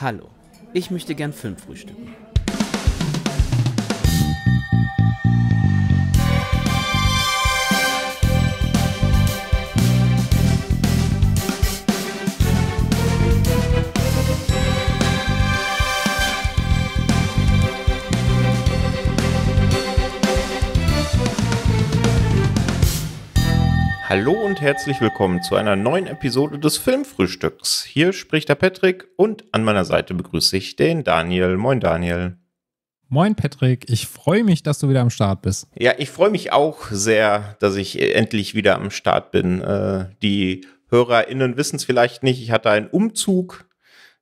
Hallo, ich möchte gern Film frühstücken. Hallo und herzlich willkommen zu einer neuen Episode des Filmfrühstücks. Hier spricht der Patrick und an meiner Seite begrüße ich den Daniel. Moin Daniel. Moin Patrick, ich freue mich, dass du wieder am Start bist. Ja, ich freue mich auch sehr, dass ich endlich wieder am Start bin. Äh, die HörerInnen wissen es vielleicht nicht, ich hatte einen Umzug,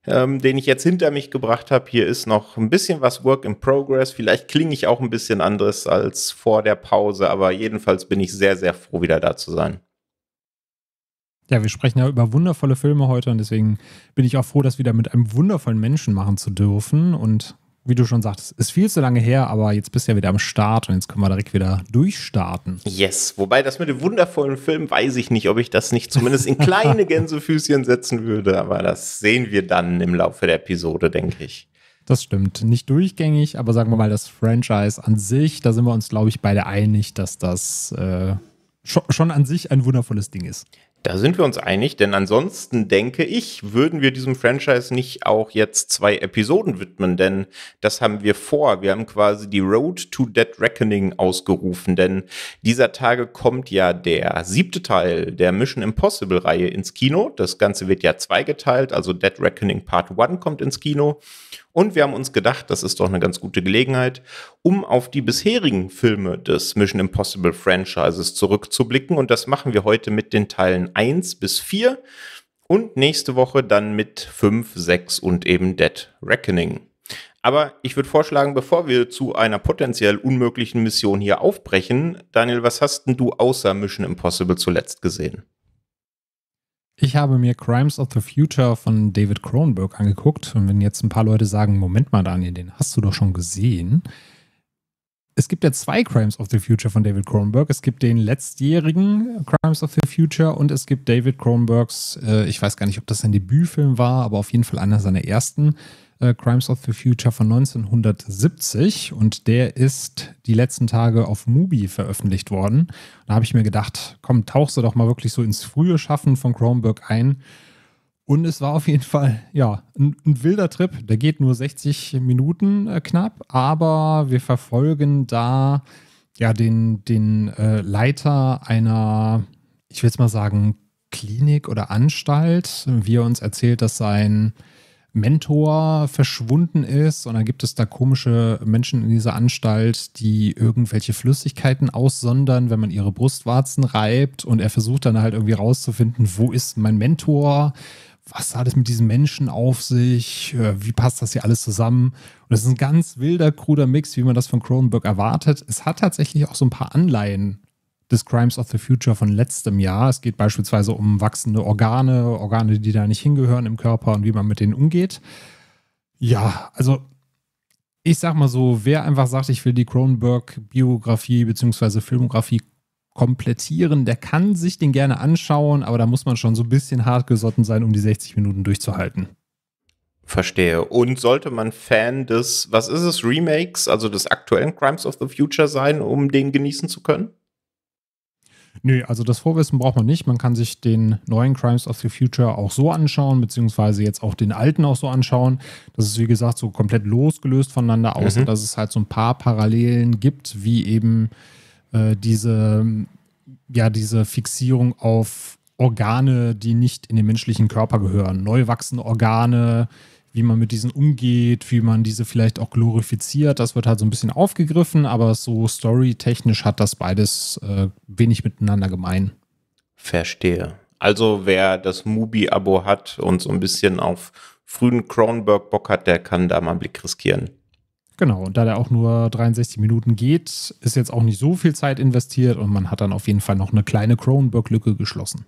ähm, den ich jetzt hinter mich gebracht habe. Hier ist noch ein bisschen was Work in Progress. Vielleicht klinge ich auch ein bisschen anderes als vor der Pause, aber jedenfalls bin ich sehr, sehr froh, wieder da zu sein. Ja, wir sprechen ja über wundervolle Filme heute und deswegen bin ich auch froh, das wieder mit einem wundervollen Menschen machen zu dürfen. Und wie du schon sagtest, ist viel zu lange her, aber jetzt bist du ja wieder am Start und jetzt können wir direkt wieder durchstarten. Yes, wobei das mit dem wundervollen Film weiß ich nicht, ob ich das nicht zumindest in kleine Gänsefüßchen setzen würde, aber das sehen wir dann im Laufe der Episode, denke ich. Das stimmt. Nicht durchgängig, aber sagen wir mal, das Franchise an sich, da sind wir uns, glaube ich, beide einig, dass das äh, schon an sich ein wundervolles Ding ist. Da sind wir uns einig, denn ansonsten denke ich, würden wir diesem Franchise nicht auch jetzt zwei Episoden widmen, denn das haben wir vor. Wir haben quasi die Road to Dead Reckoning ausgerufen, denn dieser Tage kommt ja der siebte Teil der Mission Impossible Reihe ins Kino. Das Ganze wird ja zweigeteilt, also Dead Reckoning Part 1 kommt ins Kino und wir haben uns gedacht, das ist doch eine ganz gute Gelegenheit, um auf die bisherigen Filme des Mission Impossible Franchises zurückzublicken. Und das machen wir heute mit den Teilen 1 bis 4 und nächste Woche dann mit 5, 6 und eben Dead Reckoning. Aber ich würde vorschlagen, bevor wir zu einer potenziell unmöglichen Mission hier aufbrechen, Daniel, was hast denn du außer Mission Impossible zuletzt gesehen? Ich habe mir Crimes of the Future von David Cronenberg angeguckt. Und wenn jetzt ein paar Leute sagen, Moment mal, Daniel, den hast du doch schon gesehen. Es gibt ja zwei Crimes of the Future von David Cronenberg. Es gibt den letztjährigen Crimes of the Future und es gibt David Cronenbergs, äh, ich weiß gar nicht, ob das sein Debütfilm war, aber auf jeden Fall einer seiner ersten, äh, Crimes of the Future von 1970 und der ist die letzten Tage auf Mubi veröffentlicht worden. Da habe ich mir gedacht, komm, tauchst du doch mal wirklich so ins frühe Schaffen von Kronberg ein. Und es war auf jeden Fall, ja, ein, ein wilder Trip. Der geht nur 60 Minuten äh, knapp, aber wir verfolgen da ja den, den äh, Leiter einer, ich will es mal sagen, Klinik oder Anstalt, wie er uns erzählt, dass sein Mentor verschwunden ist und dann gibt es da komische Menschen in dieser Anstalt, die irgendwelche Flüssigkeiten aussondern, wenn man ihre Brustwarzen reibt und er versucht dann halt irgendwie rauszufinden, wo ist mein Mentor, was hat es mit diesen Menschen auf sich, äh, wie passt das hier alles zusammen. Und es ist ein ganz wilder, kruder Mix, wie man das von Cronenberg erwartet. Es hat tatsächlich auch so ein paar Anleihen des Crimes of the Future von letztem Jahr. Es geht beispielsweise um wachsende Organe, Organe, die da nicht hingehören im Körper und wie man mit denen umgeht. Ja, also ich sag mal so, wer einfach sagt, ich will die Cronenberg-Biografie bzw. Filmografie komplettieren, der kann sich den gerne anschauen, aber da muss man schon so ein bisschen hart gesotten sein, um die 60 Minuten durchzuhalten. Verstehe. Und sollte man Fan des, was ist es, Remakes, also des aktuellen Crimes of the Future sein, um den genießen zu können? Nö, also das Vorwissen braucht man nicht. Man kann sich den neuen Crimes of the Future auch so anschauen, beziehungsweise jetzt auch den alten auch so anschauen. Das ist, wie gesagt, so komplett losgelöst voneinander, außer mhm. dass es halt so ein paar Parallelen gibt, wie eben äh, diese, ja, diese Fixierung auf Organe, die nicht in den menschlichen Körper gehören. Neu wachsende Organe, wie man mit diesen umgeht, wie man diese vielleicht auch glorifiziert. Das wird halt so ein bisschen aufgegriffen, aber so storytechnisch hat das beides äh, wenig miteinander gemein. Verstehe. Also wer das Mubi-Abo hat und so ein bisschen auf frühen Kronberg Bock hat, der kann da mal einen Blick riskieren. Genau, und da der auch nur 63 Minuten geht, ist jetzt auch nicht so viel Zeit investiert und man hat dann auf jeden Fall noch eine kleine Kronberg-Lücke geschlossen.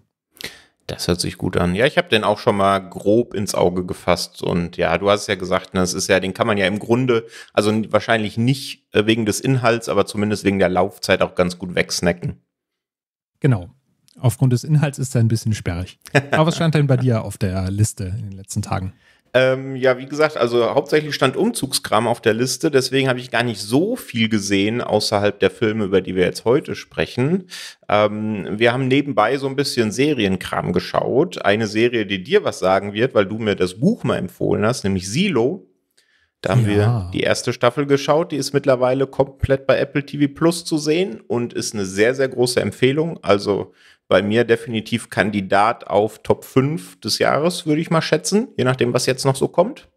Das hört sich gut an. Ja, ich habe den auch schon mal grob ins Auge gefasst. Und ja, du hast ja gesagt, das ne, ist ja, den kann man ja im Grunde, also wahrscheinlich nicht äh, wegen des Inhalts, aber zumindest wegen der Laufzeit auch ganz gut wegsnacken. Genau. Aufgrund des Inhalts ist er ein bisschen sperrig. aber was stand denn bei dir auf der Liste in den letzten Tagen? Ähm, ja, wie gesagt, also hauptsächlich stand Umzugskram auf der Liste, deswegen habe ich gar nicht so viel gesehen außerhalb der Filme, über die wir jetzt heute sprechen. Ähm, wir haben nebenbei so ein bisschen Serienkram geschaut. Eine Serie, die dir was sagen wird, weil du mir das Buch mal empfohlen hast, nämlich Silo. Da haben ja. wir die erste Staffel geschaut, die ist mittlerweile komplett bei Apple TV Plus zu sehen und ist eine sehr, sehr große Empfehlung. Also bei mir definitiv Kandidat auf Top 5 des Jahres, würde ich mal schätzen, je nachdem, was jetzt noch so kommt.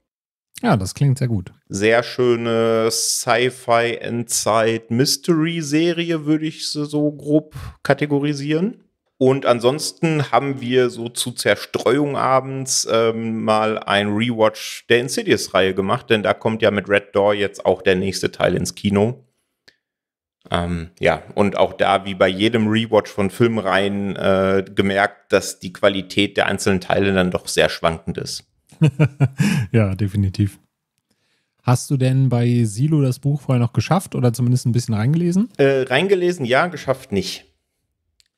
Ja, das klingt sehr gut. Sehr schöne Sci-Fi Endzeit Mystery Serie würde ich so grob kategorisieren. Und ansonsten haben wir so zu Zerstreuung abends ähm, mal ein Rewatch der Insidious-Reihe gemacht, denn da kommt ja mit Red Door jetzt auch der nächste Teil ins Kino. Ähm, ja, und auch da, wie bei jedem Rewatch von Filmreihen, äh, gemerkt, dass die Qualität der einzelnen Teile dann doch sehr schwankend ist. ja, definitiv. Hast du denn bei Silo das Buch vorher noch geschafft oder zumindest ein bisschen reingelesen? Äh, reingelesen, ja, geschafft nicht.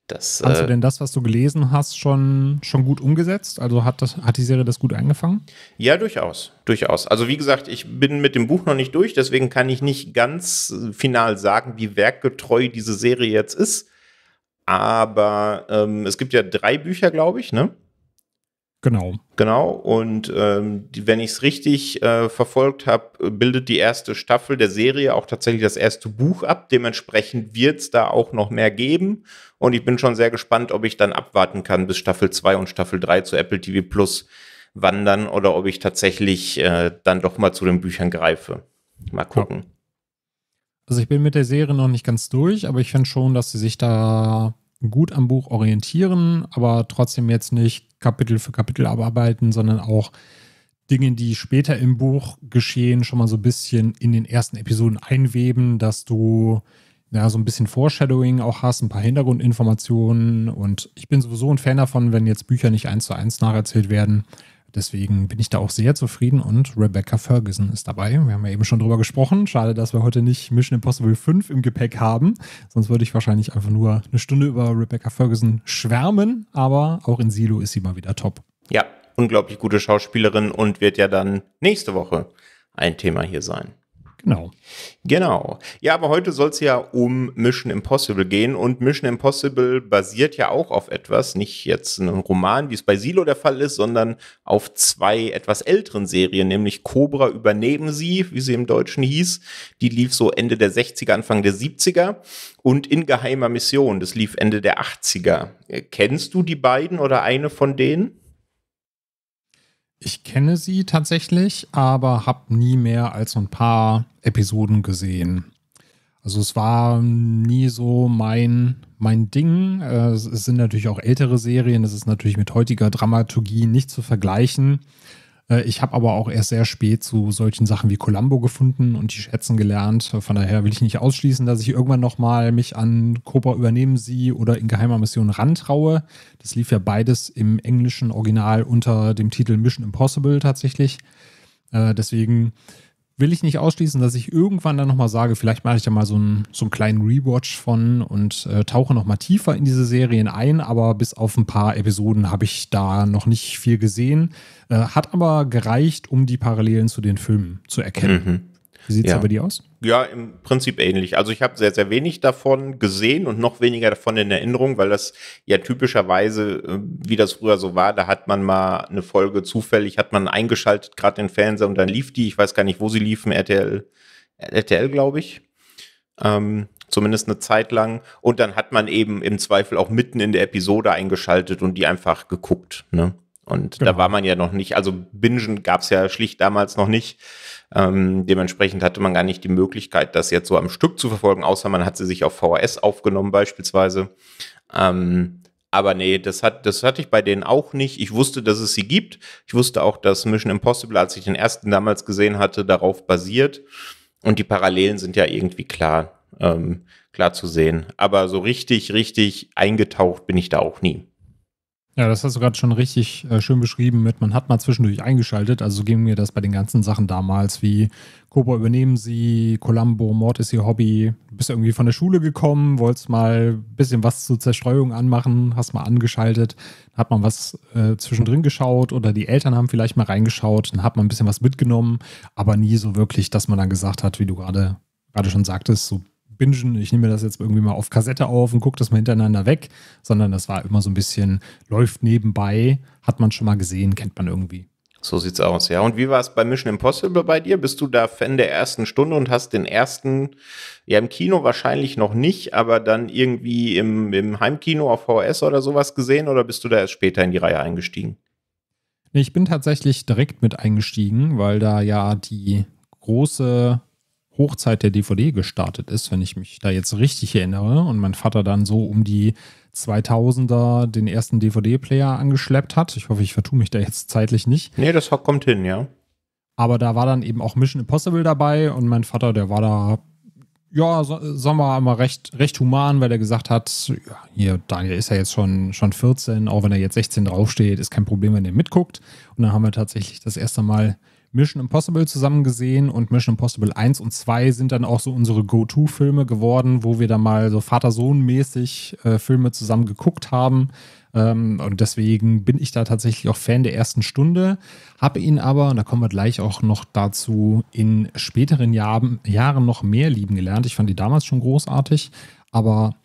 Das, Hast du äh, denn das, was du gelesen hast, schon, schon gut umgesetzt? Also hat, das, hat die Serie das gut eingefangen? Ja, durchaus. Durchaus. Also wie gesagt, ich bin mit dem Buch noch nicht durch, deswegen kann ich nicht ganz äh, final sagen, wie werkgetreu diese Serie jetzt ist. Aber ähm, es gibt ja drei Bücher, glaube ich, ne? Genau. Genau. Und ähm, die, wenn ich es richtig äh, verfolgt habe, bildet die erste Staffel der Serie auch tatsächlich das erste Buch ab. Dementsprechend wird es da auch noch mehr geben. Und ich bin schon sehr gespannt, ob ich dann abwarten kann, bis Staffel 2 und Staffel 3 zu Apple TV Plus wandern oder ob ich tatsächlich äh, dann doch mal zu den Büchern greife. Mal gucken. Ja. Also ich bin mit der Serie noch nicht ganz durch, aber ich finde schon, dass sie sich da gut am Buch orientieren, aber trotzdem jetzt nicht Kapitel für Kapitel abarbeiten, sondern auch Dinge, die später im Buch geschehen, schon mal so ein bisschen in den ersten Episoden einweben, dass du ja, so ein bisschen Foreshadowing auch hast, ein paar Hintergrundinformationen. Und ich bin sowieso ein Fan davon, wenn jetzt Bücher nicht eins zu eins nacherzählt werden, Deswegen bin ich da auch sehr zufrieden und Rebecca Ferguson ist dabei. Wir haben ja eben schon drüber gesprochen. Schade, dass wir heute nicht Mission Impossible 5 im Gepäck haben. Sonst würde ich wahrscheinlich einfach nur eine Stunde über Rebecca Ferguson schwärmen. Aber auch in Silo ist sie mal wieder top. Ja, unglaublich gute Schauspielerin und wird ja dann nächste Woche ein Thema hier sein. Genau. Genau. Ja, aber heute soll es ja um Mission Impossible gehen und Mission Impossible basiert ja auch auf etwas, nicht jetzt einem Roman, wie es bei Silo der Fall ist, sondern auf zwei etwas älteren Serien, nämlich Cobra übernehmen sie, wie sie im Deutschen hieß. Die lief so Ende der 60er, Anfang der 70er und in geheimer Mission, das lief Ende der 80er. Kennst du die beiden oder eine von denen? Ich kenne sie tatsächlich, aber habe nie mehr als ein paar Episoden gesehen. Also es war nie so mein, mein Ding. Äh, es sind natürlich auch ältere Serien. Das ist natürlich mit heutiger Dramaturgie nicht zu vergleichen. Äh, ich habe aber auch erst sehr spät zu so solchen Sachen wie Columbo gefunden und die schätzen gelernt. Von daher will ich nicht ausschließen, dass ich irgendwann nochmal mich an Cobra übernehmen sie oder in geheimer Mission rantraue. Das lief ja beides im englischen Original unter dem Titel Mission Impossible tatsächlich. Äh, deswegen will ich nicht ausschließen, dass ich irgendwann dann nochmal sage, vielleicht mache ich da mal so einen, so einen kleinen Rewatch von und äh, tauche nochmal tiefer in diese Serien ein, aber bis auf ein paar Episoden habe ich da noch nicht viel gesehen. Äh, hat aber gereicht, um die Parallelen zu den Filmen zu erkennen. Mhm. Wie sieht es ja. bei dir aus? Ja, im Prinzip ähnlich. Also ich habe sehr, sehr wenig davon gesehen und noch weniger davon in Erinnerung, weil das ja typischerweise, äh, wie das früher so war, da hat man mal eine Folge zufällig, hat man eingeschaltet, gerade den Fernseher und dann lief die, ich weiß gar nicht, wo sie liefen, RTL, RTL glaube ich. Ähm, zumindest eine Zeit lang. Und dann hat man eben im Zweifel auch mitten in der Episode eingeschaltet und die einfach geguckt. Ne? Und genau. da war man ja noch nicht, also Bingen gab es ja schlicht damals noch nicht. Ähm, dementsprechend hatte man gar nicht die Möglichkeit, das jetzt so am Stück zu verfolgen, außer man hat sie sich auf VHS aufgenommen beispielsweise. Ähm, aber nee, das, hat, das hatte ich bei denen auch nicht. Ich wusste, dass es sie gibt. Ich wusste auch, dass Mission Impossible, als ich den ersten damals gesehen hatte, darauf basiert. Und die Parallelen sind ja irgendwie klar, ähm, klar zu sehen. Aber so richtig, richtig eingetaucht bin ich da auch nie. Ja, das hast du gerade schon richtig äh, schön beschrieben mit, man hat mal zwischendurch eingeschaltet. Also ging mir das bei den ganzen Sachen damals, wie Cobra übernehmen sie, Columbo, Mord ist ihr Hobby. Du bist irgendwie von der Schule gekommen, wolltest mal ein bisschen was zur Zerstreuung anmachen, hast mal angeschaltet, hat man was äh, zwischendrin geschaut oder die Eltern haben vielleicht mal reingeschaut, dann hat man ein bisschen was mitgenommen, aber nie so wirklich, dass man dann gesagt hat, wie du gerade gerade schon sagtest, so bingen, ich nehme das jetzt irgendwie mal auf Kassette auf und gucke das mal hintereinander weg, sondern das war immer so ein bisschen, läuft nebenbei, hat man schon mal gesehen, kennt man irgendwie. So sieht's aus, ja. Und wie war es bei Mission Impossible bei dir? Bist du da Fan der ersten Stunde und hast den ersten, ja im Kino wahrscheinlich noch nicht, aber dann irgendwie im, im Heimkino auf VS oder sowas gesehen oder bist du da erst später in die Reihe eingestiegen? Ich bin tatsächlich direkt mit eingestiegen, weil da ja die große Hochzeit der DVD gestartet ist, wenn ich mich da jetzt richtig erinnere, und mein Vater dann so um die 2000er den ersten DVD-Player angeschleppt hat. Ich hoffe, ich vertue mich da jetzt zeitlich nicht. Nee, das kommt hin, ja. Aber da war dann eben auch Mission Impossible dabei und mein Vater, der war da, ja, so, sagen wir mal, recht, recht human, weil er gesagt hat, ja, hier, Daniel ist ja jetzt schon, schon 14, auch wenn er jetzt 16 draufsteht, ist kein Problem, wenn er mitguckt. Und dann haben wir tatsächlich das erste Mal Mission Impossible zusammen gesehen und Mission Impossible 1 und 2 sind dann auch so unsere Go-To-Filme geworden, wo wir dann mal so Vater-Sohn-mäßig äh, Filme zusammen geguckt haben. Ähm, und deswegen bin ich da tatsächlich auch Fan der ersten Stunde, habe ihn aber, und da kommen wir gleich auch noch dazu, in späteren Jahren, Jahren noch mehr lieben gelernt. Ich fand die damals schon großartig, aber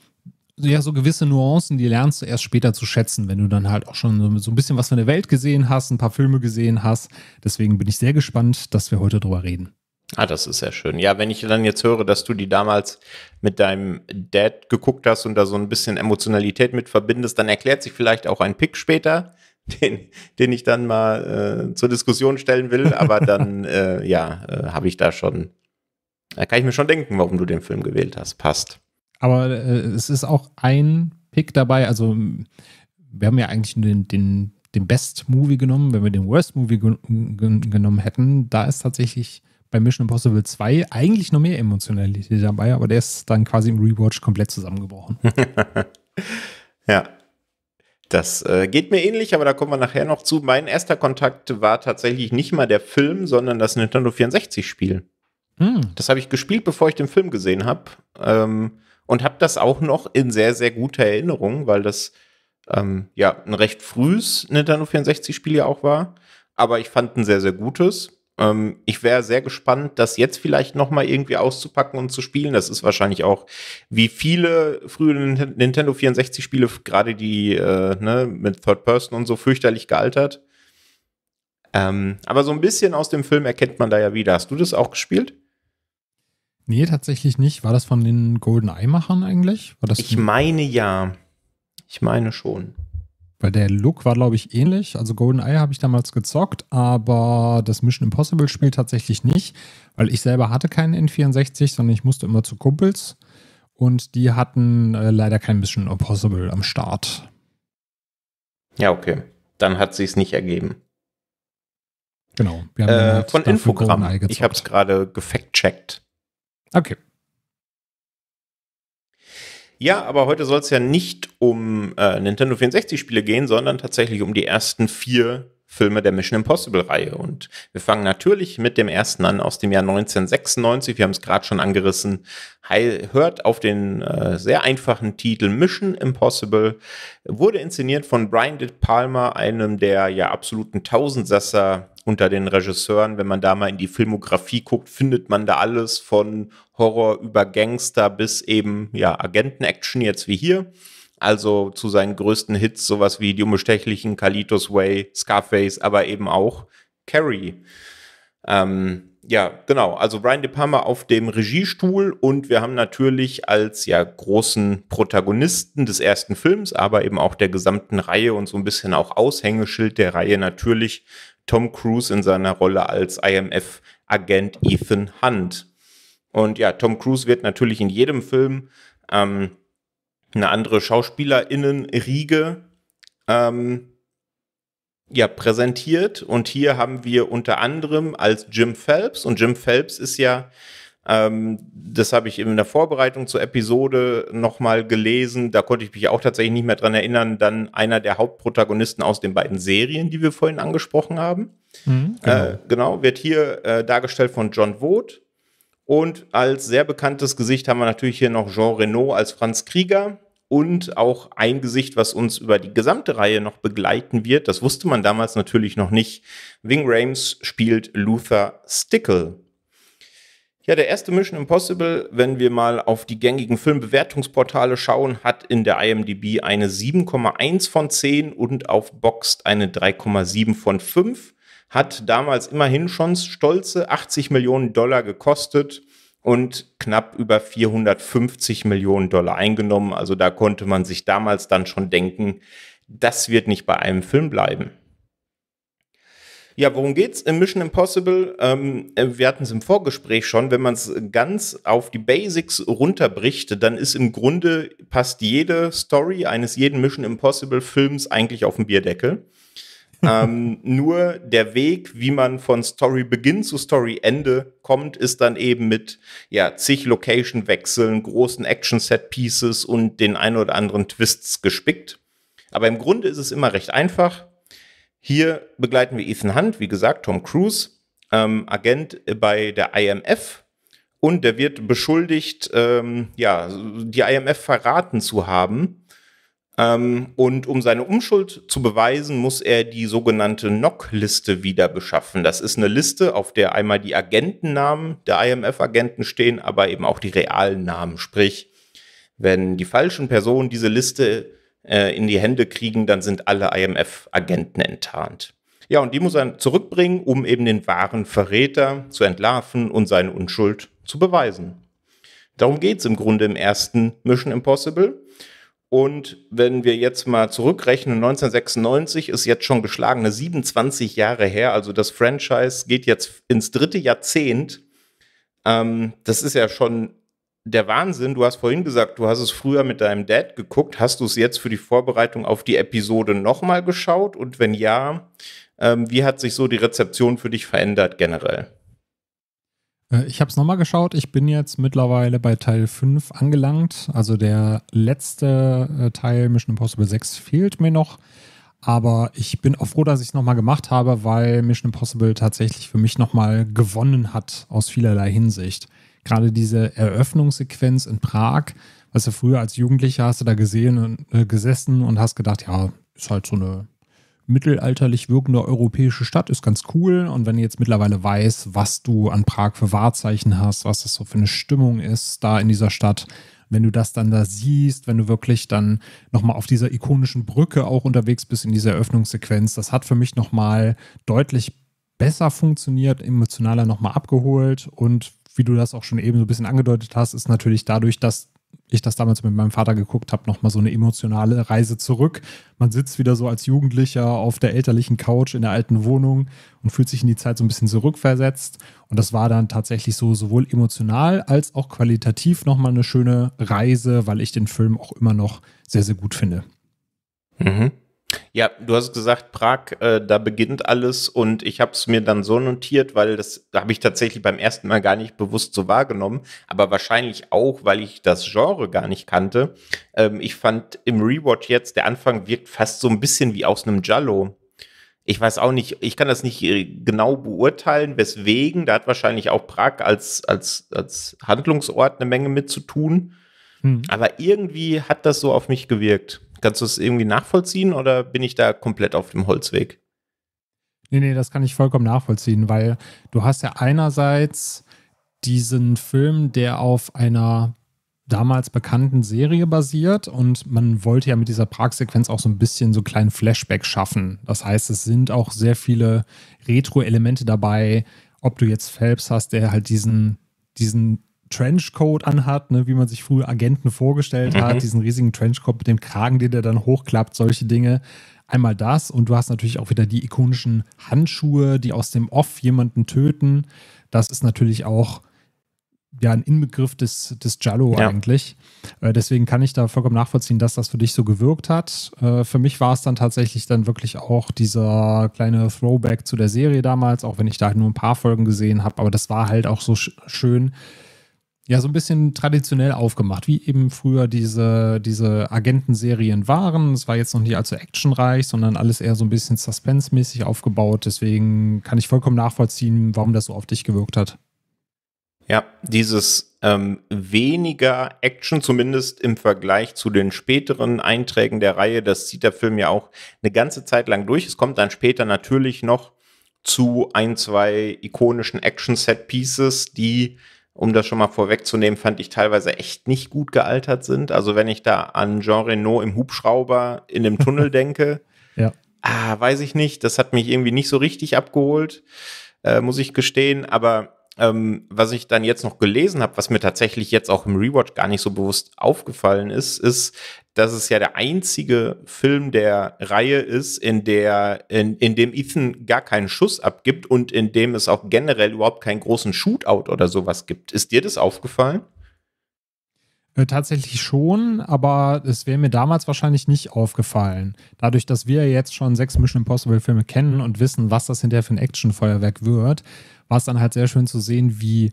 ja so gewisse Nuancen, die lernst du erst später zu schätzen, wenn du dann halt auch schon so ein bisschen was von der Welt gesehen hast, ein paar Filme gesehen hast. Deswegen bin ich sehr gespannt, dass wir heute drüber reden. Ah, das ist sehr schön. Ja, wenn ich dann jetzt höre, dass du die damals mit deinem Dad geguckt hast und da so ein bisschen Emotionalität mit verbindest, dann erklärt sich vielleicht auch ein Pick später, den, den ich dann mal äh, zur Diskussion stellen will. Aber dann, äh, ja, äh, habe ich da schon, da kann ich mir schon denken, warum du den Film gewählt hast. Passt. Aber äh, es ist auch ein Pick dabei. Also, wir haben ja eigentlich den, den, den Best Movie genommen. Wenn wir den Worst Movie ge ge genommen hätten, da ist tatsächlich bei Mission Impossible 2 eigentlich noch mehr Emotionalität dabei, aber der ist dann quasi im Rewatch komplett zusammengebrochen. ja. Das äh, geht mir ähnlich, aber da kommen wir nachher noch zu. Mein erster Kontakt war tatsächlich nicht mal der Film, sondern das Nintendo 64-Spiel. Hm. Das habe ich gespielt, bevor ich den Film gesehen habe. Ähm, und habe das auch noch in sehr, sehr guter Erinnerung, weil das ähm, ja ein recht frühes Nintendo 64-Spiel ja auch war. Aber ich fand ein sehr, sehr gutes. Ähm, ich wäre sehr gespannt, das jetzt vielleicht noch mal irgendwie auszupacken und zu spielen. Das ist wahrscheinlich auch, wie viele frühe Nintendo 64-Spiele, gerade die äh, ne, mit Third Person und so, fürchterlich gealtert. Ähm, aber so ein bisschen aus dem Film erkennt man da ja wieder. Hast du das auch gespielt? Nee, tatsächlich nicht. War das von den Golden Eye-Machern eigentlich? ich meine ja. Ich meine schon. Weil der Look war, glaube ich, ähnlich. Also GoldenEye habe ich damals gezockt, aber das Mission Impossible Spiel tatsächlich nicht, weil ich selber hatte keinen N64, sondern ich musste immer zu Kumpels. Und die hatten äh, leider kein Mission Impossible am Start. Ja, okay. Dann hat sie es nicht ergeben. Genau. Äh, halt von Infogramm. Ich habe es gerade gefact-checkt. Okay. Ja, aber heute soll es ja nicht um äh, Nintendo 64-Spiele gehen, sondern tatsächlich um die ersten vier Filme der Mission Impossible-Reihe. Und wir fangen natürlich mit dem ersten an aus dem Jahr 1996. Wir haben es gerade schon angerissen. Hört auf den äh, sehr einfachen Titel Mission Impossible. Wurde inszeniert von Brian De Palma, einem der ja absoluten Tausendsasser unter den Regisseuren, wenn man da mal in die Filmografie guckt, findet man da alles von Horror über Gangster bis eben ja Agenten-Action jetzt wie hier. Also zu seinen größten Hits sowas wie Die Unbestechlichen, Kalitos Way, Scarface, aber eben auch Carrie. Ähm, ja, genau. Also Brian De Palma auf dem Regiestuhl und wir haben natürlich als ja großen Protagonisten des ersten Films, aber eben auch der gesamten Reihe und so ein bisschen auch Aushängeschild der Reihe natürlich Tom Cruise in seiner Rolle als IMF-Agent Ethan Hunt. Und ja, Tom Cruise wird natürlich in jedem Film ähm, eine andere Schauspielerinnenriege ähm, ja, präsentiert. Und hier haben wir unter anderem als Jim Phelps, und Jim Phelps ist ja ähm, das habe ich in der Vorbereitung zur Episode nochmal gelesen. Da konnte ich mich auch tatsächlich nicht mehr dran erinnern. Dann einer der Hauptprotagonisten aus den beiden Serien, die wir vorhin angesprochen haben. Mhm, äh, genau. Äh, genau. wird hier äh, dargestellt von John Vogt. Und als sehr bekanntes Gesicht haben wir natürlich hier noch Jean Renault als Franz Krieger. Und auch ein Gesicht, was uns über die gesamte Reihe noch begleiten wird. Das wusste man damals natürlich noch nicht. Wing Rames spielt Luther Stickle. Ja, der erste Mission Impossible, wenn wir mal auf die gängigen Filmbewertungsportale schauen, hat in der IMDb eine 7,1 von 10 und auf Boxed eine 3,7 von 5. Hat damals immerhin schon stolze 80 Millionen Dollar gekostet und knapp über 450 Millionen Dollar eingenommen. Also da konnte man sich damals dann schon denken, das wird nicht bei einem Film bleiben. Ja, worum geht's? In Mission Impossible, ähm, äh, wir hatten es im Vorgespräch schon, wenn man es ganz auf die Basics runterbricht, dann ist im Grunde, passt jede Story eines jeden Mission Impossible Films eigentlich auf den Bierdeckel. ähm, nur der Weg, wie man von Story Beginn zu Story Ende kommt, ist dann eben mit ja, zig Location-Wechseln, großen Action-Set-Pieces und den ein oder anderen Twists gespickt. Aber im Grunde ist es immer recht einfach. Hier begleiten wir Ethan Hunt, wie gesagt, Tom Cruise, ähm, Agent bei der IMF. Und der wird beschuldigt, ähm, ja, die IMF verraten zu haben. Ähm, und um seine Unschuld zu beweisen, muss er die sogenannte NOC-Liste wieder beschaffen. Das ist eine Liste, auf der einmal die Agentennamen der IMF-Agenten stehen, aber eben auch die realen Namen. Sprich, wenn die falschen Personen diese Liste äh, in die Hände kriegen, dann sind alle IMF-Agenten enttarnt. Ja, und die muss er zurückbringen, um eben den wahren Verräter zu entlarven und seine Unschuld zu beweisen. Darum geht es im Grunde im ersten Mission Impossible. Und wenn wir jetzt mal zurückrechnen, 1996 ist jetzt schon geschlagene 27 Jahre her, also das Franchise geht jetzt ins dritte Jahrzehnt. Ähm, das ist ja schon der Wahnsinn, du hast vorhin gesagt, du hast es früher mit deinem Dad geguckt. Hast du es jetzt für die Vorbereitung auf die Episode nochmal geschaut? Und wenn ja, ähm, wie hat sich so die Rezeption für dich verändert generell? Äh, ich habe es nochmal geschaut. Ich bin jetzt mittlerweile bei Teil 5 angelangt. Also der letzte äh, Teil Mission Impossible 6 fehlt mir noch. Aber ich bin auch froh, dass ich es nochmal gemacht habe, weil Mission Impossible tatsächlich für mich nochmal gewonnen hat aus vielerlei Hinsicht gerade diese Eröffnungssequenz in Prag, was du früher als Jugendlicher hast du da gesehen und äh, gesessen und hast gedacht, ja, ist halt so eine mittelalterlich wirkende europäische Stadt, ist ganz cool. Und wenn du jetzt mittlerweile weißt, was du an Prag für Wahrzeichen hast, was das so für eine Stimmung ist da in dieser Stadt, wenn du das dann da siehst, wenn du wirklich dann nochmal auf dieser ikonischen Brücke auch unterwegs bist in dieser Eröffnungssequenz, das hat für mich nochmal deutlich besser funktioniert, emotionaler nochmal abgeholt und wie du das auch schon eben so ein bisschen angedeutet hast, ist natürlich dadurch, dass ich das damals mit meinem Vater geguckt habe, nochmal so eine emotionale Reise zurück. Man sitzt wieder so als Jugendlicher auf der elterlichen Couch in der alten Wohnung und fühlt sich in die Zeit so ein bisschen zurückversetzt. Und das war dann tatsächlich so sowohl emotional als auch qualitativ nochmal eine schöne Reise, weil ich den Film auch immer noch sehr, sehr gut finde. Mhm. Ja, du hast gesagt, Prag, äh, da beginnt alles und ich habe es mir dann so notiert, weil das habe ich tatsächlich beim ersten Mal gar nicht bewusst so wahrgenommen, aber wahrscheinlich auch, weil ich das Genre gar nicht kannte. Ähm, ich fand im Rewatch jetzt, der Anfang wirkt fast so ein bisschen wie aus einem Jallo. Ich weiß auch nicht, ich kann das nicht äh, genau beurteilen, weswegen. Da hat wahrscheinlich auch Prag als, als, als Handlungsort eine Menge mit zu tun. Hm. Aber irgendwie hat das so auf mich gewirkt. Kannst du es irgendwie nachvollziehen oder bin ich da komplett auf dem Holzweg? Nee, nee, das kann ich vollkommen nachvollziehen, weil du hast ja einerseits diesen Film, der auf einer damals bekannten Serie basiert und man wollte ja mit dieser Pragsequenz auch so ein bisschen so einen kleinen Flashback schaffen. Das heißt, es sind auch sehr viele Retro-Elemente dabei, ob du jetzt Phelps hast, der halt diesen, diesen Trenchcoat anhat, ne, wie man sich früher Agenten vorgestellt mhm. hat, diesen riesigen Trenchcoat mit dem Kragen, den der dann hochklappt, solche Dinge. Einmal das und du hast natürlich auch wieder die ikonischen Handschuhe, die aus dem Off jemanden töten. Das ist natürlich auch ja ein Inbegriff des, des Jallo ja. eigentlich. Äh, deswegen kann ich da vollkommen nachvollziehen, dass das für dich so gewirkt hat. Äh, für mich war es dann tatsächlich dann wirklich auch dieser kleine Throwback zu der Serie damals, auch wenn ich da halt nur ein paar Folgen gesehen habe, aber das war halt auch so sch schön, ja so ein bisschen traditionell aufgemacht, wie eben früher diese, diese Agentenserien waren. Es war jetzt noch nicht allzu actionreich, sondern alles eher so ein bisschen suspensemäßig aufgebaut. Deswegen kann ich vollkommen nachvollziehen, warum das so auf dich gewirkt hat. Ja, dieses ähm, weniger Action, zumindest im Vergleich zu den späteren Einträgen der Reihe, das zieht der Film ja auch eine ganze Zeit lang durch. Es kommt dann später natürlich noch zu ein, zwei ikonischen Action-Set-Pieces, die um das schon mal vorwegzunehmen, fand ich teilweise echt nicht gut gealtert sind. Also wenn ich da an Jean Renault im Hubschrauber in dem Tunnel denke, ja. ah, weiß ich nicht, das hat mich irgendwie nicht so richtig abgeholt, äh, muss ich gestehen. Aber ähm, was ich dann jetzt noch gelesen habe, was mir tatsächlich jetzt auch im Rewatch gar nicht so bewusst aufgefallen ist, ist, dass es ja der einzige Film der Reihe ist, in, der, in, in dem Ethan gar keinen Schuss abgibt und in dem es auch generell überhaupt keinen großen Shootout oder sowas gibt. Ist dir das aufgefallen? Äh, tatsächlich schon, aber es wäre mir damals wahrscheinlich nicht aufgefallen. Dadurch, dass wir jetzt schon sechs Mission Impossible Filme kennen und wissen, was das hinterher für ein Actionfeuerwerk wird, war es dann halt sehr schön zu sehen, wie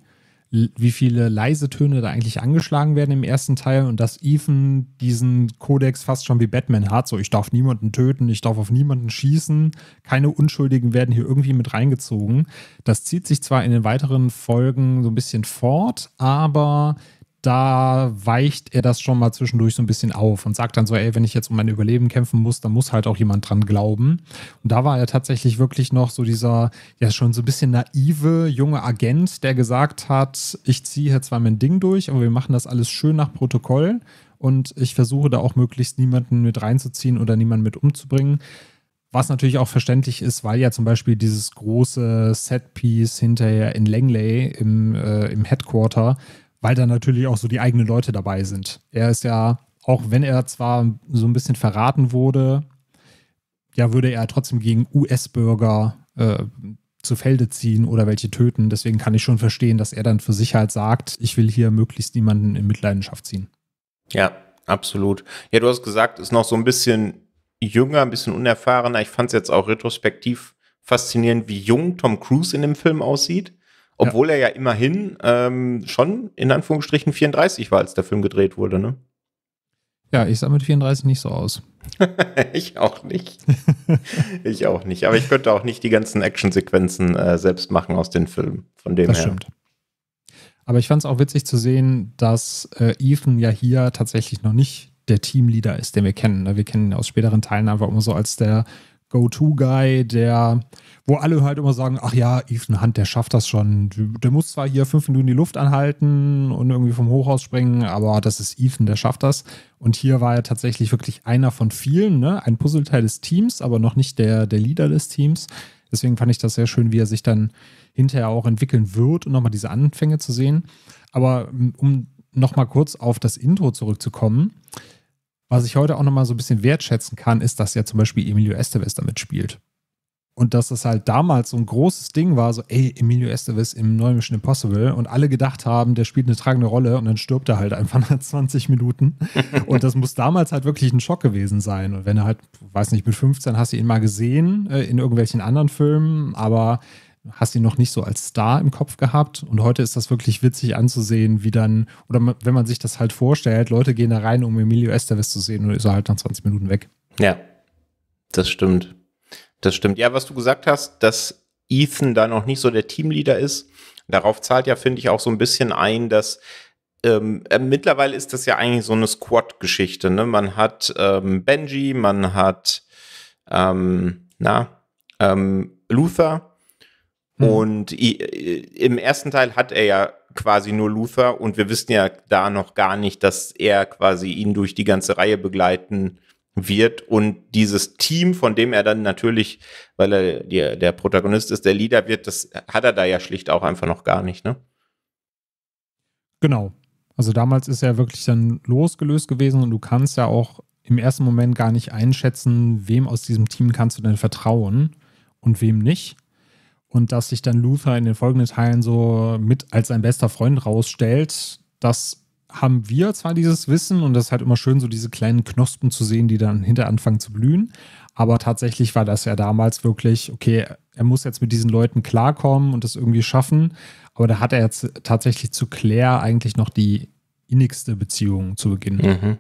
wie viele leise Töne da eigentlich angeschlagen werden im ersten Teil und dass Ethan diesen Kodex fast schon wie Batman hat. So, ich darf niemanden töten, ich darf auf niemanden schießen, keine Unschuldigen werden hier irgendwie mit reingezogen. Das zieht sich zwar in den weiteren Folgen so ein bisschen fort, aber da weicht er das schon mal zwischendurch so ein bisschen auf und sagt dann so, ey, wenn ich jetzt um mein Überleben kämpfen muss, dann muss halt auch jemand dran glauben. Und da war er tatsächlich wirklich noch so dieser, ja, schon so ein bisschen naive junge Agent, der gesagt hat, ich ziehe hier zwar mein Ding durch, aber wir machen das alles schön nach Protokoll und ich versuche da auch möglichst niemanden mit reinzuziehen oder niemanden mit umzubringen. Was natürlich auch verständlich ist, weil ja zum Beispiel dieses große Setpiece hinterher in Langley im, äh, im Headquarter weil da natürlich auch so die eigenen Leute dabei sind. Er ist ja, auch wenn er zwar so ein bisschen verraten wurde, ja, würde er trotzdem gegen US-Bürger äh, zu Felde ziehen oder welche töten. Deswegen kann ich schon verstehen, dass er dann für Sicherheit halt sagt, ich will hier möglichst niemanden in Mitleidenschaft ziehen. Ja, absolut. Ja, du hast gesagt, ist noch so ein bisschen jünger, ein bisschen unerfahrener. Ich fand es jetzt auch retrospektiv faszinierend, wie jung Tom Cruise in dem Film aussieht. Obwohl ja. er ja immerhin ähm, schon in Anführungsstrichen 34 war, als der Film gedreht wurde, ne? Ja, ich sah mit 34 nicht so aus. ich auch nicht. ich auch nicht. Aber ich könnte auch nicht die ganzen Actionsequenzen äh, selbst machen aus den Filmen. Von dem das her. Stimmt. Aber ich fand es auch witzig zu sehen, dass äh, Ethan ja hier tatsächlich noch nicht der Teamleader ist, den wir kennen. Ne? Wir kennen ihn aus späteren Teilen einfach immer so als der Go-To-Guy, der, wo alle halt immer sagen, ach ja, Ethan Hunt, der schafft das schon. Der muss zwar hier fünf Minuten die Luft anhalten und irgendwie vom Hochhaus springen, aber das ist Ethan, der schafft das. Und hier war er tatsächlich wirklich einer von vielen, ne? ein Puzzleteil des Teams, aber noch nicht der, der Leader des Teams. Deswegen fand ich das sehr schön, wie er sich dann hinterher auch entwickeln wird und nochmal diese Anfänge zu sehen. Aber um nochmal kurz auf das Intro zurückzukommen, was ich heute auch nochmal so ein bisschen wertschätzen kann, ist, dass ja zum Beispiel Emilio Estevez damit spielt. Und dass das halt damals so ein großes Ding war, so, ey, Emilio Estevez im neuen Mission Impossible. Und alle gedacht haben, der spielt eine tragende Rolle und dann stirbt er halt einfach nach 20 Minuten. und das muss damals halt wirklich ein Schock gewesen sein. Und wenn er halt, weiß nicht, mit 15 hast du ihn mal gesehen äh, in irgendwelchen anderen Filmen, aber hast ihn noch nicht so als Star im Kopf gehabt. Und heute ist das wirklich witzig anzusehen, wie dann, oder wenn man sich das halt vorstellt, Leute gehen da rein, um Emilio Estevez zu sehen und ist er halt dann 20 Minuten weg. Ja, das stimmt. Das stimmt. Ja, was du gesagt hast, dass Ethan da noch nicht so der Teamleader ist, darauf zahlt ja, finde ich, auch so ein bisschen ein, dass ähm, äh, mittlerweile ist das ja eigentlich so eine Squad-Geschichte. Ne? Man hat ähm, Benji, man hat, ähm, na, ähm, Luther hm. Und im ersten Teil hat er ja quasi nur Luther und wir wissen ja da noch gar nicht, dass er quasi ihn durch die ganze Reihe begleiten wird und dieses Team, von dem er dann natürlich, weil er der, der Protagonist ist, der Leader wird, das hat er da ja schlicht auch einfach noch gar nicht, ne? Genau. Also damals ist er wirklich dann losgelöst gewesen und du kannst ja auch im ersten Moment gar nicht einschätzen, wem aus diesem Team kannst du denn vertrauen und wem nicht und dass sich dann Luther in den folgenden Teilen so mit als sein bester Freund rausstellt, das haben wir zwar dieses Wissen und das ist halt immer schön, so diese kleinen Knospen zu sehen, die dann hinter anfangen zu blühen. Aber tatsächlich war das ja damals wirklich, okay, er muss jetzt mit diesen Leuten klarkommen und das irgendwie schaffen. Aber da hat er jetzt tatsächlich zu Claire eigentlich noch die innigste Beziehung zu beginnen. Mhm.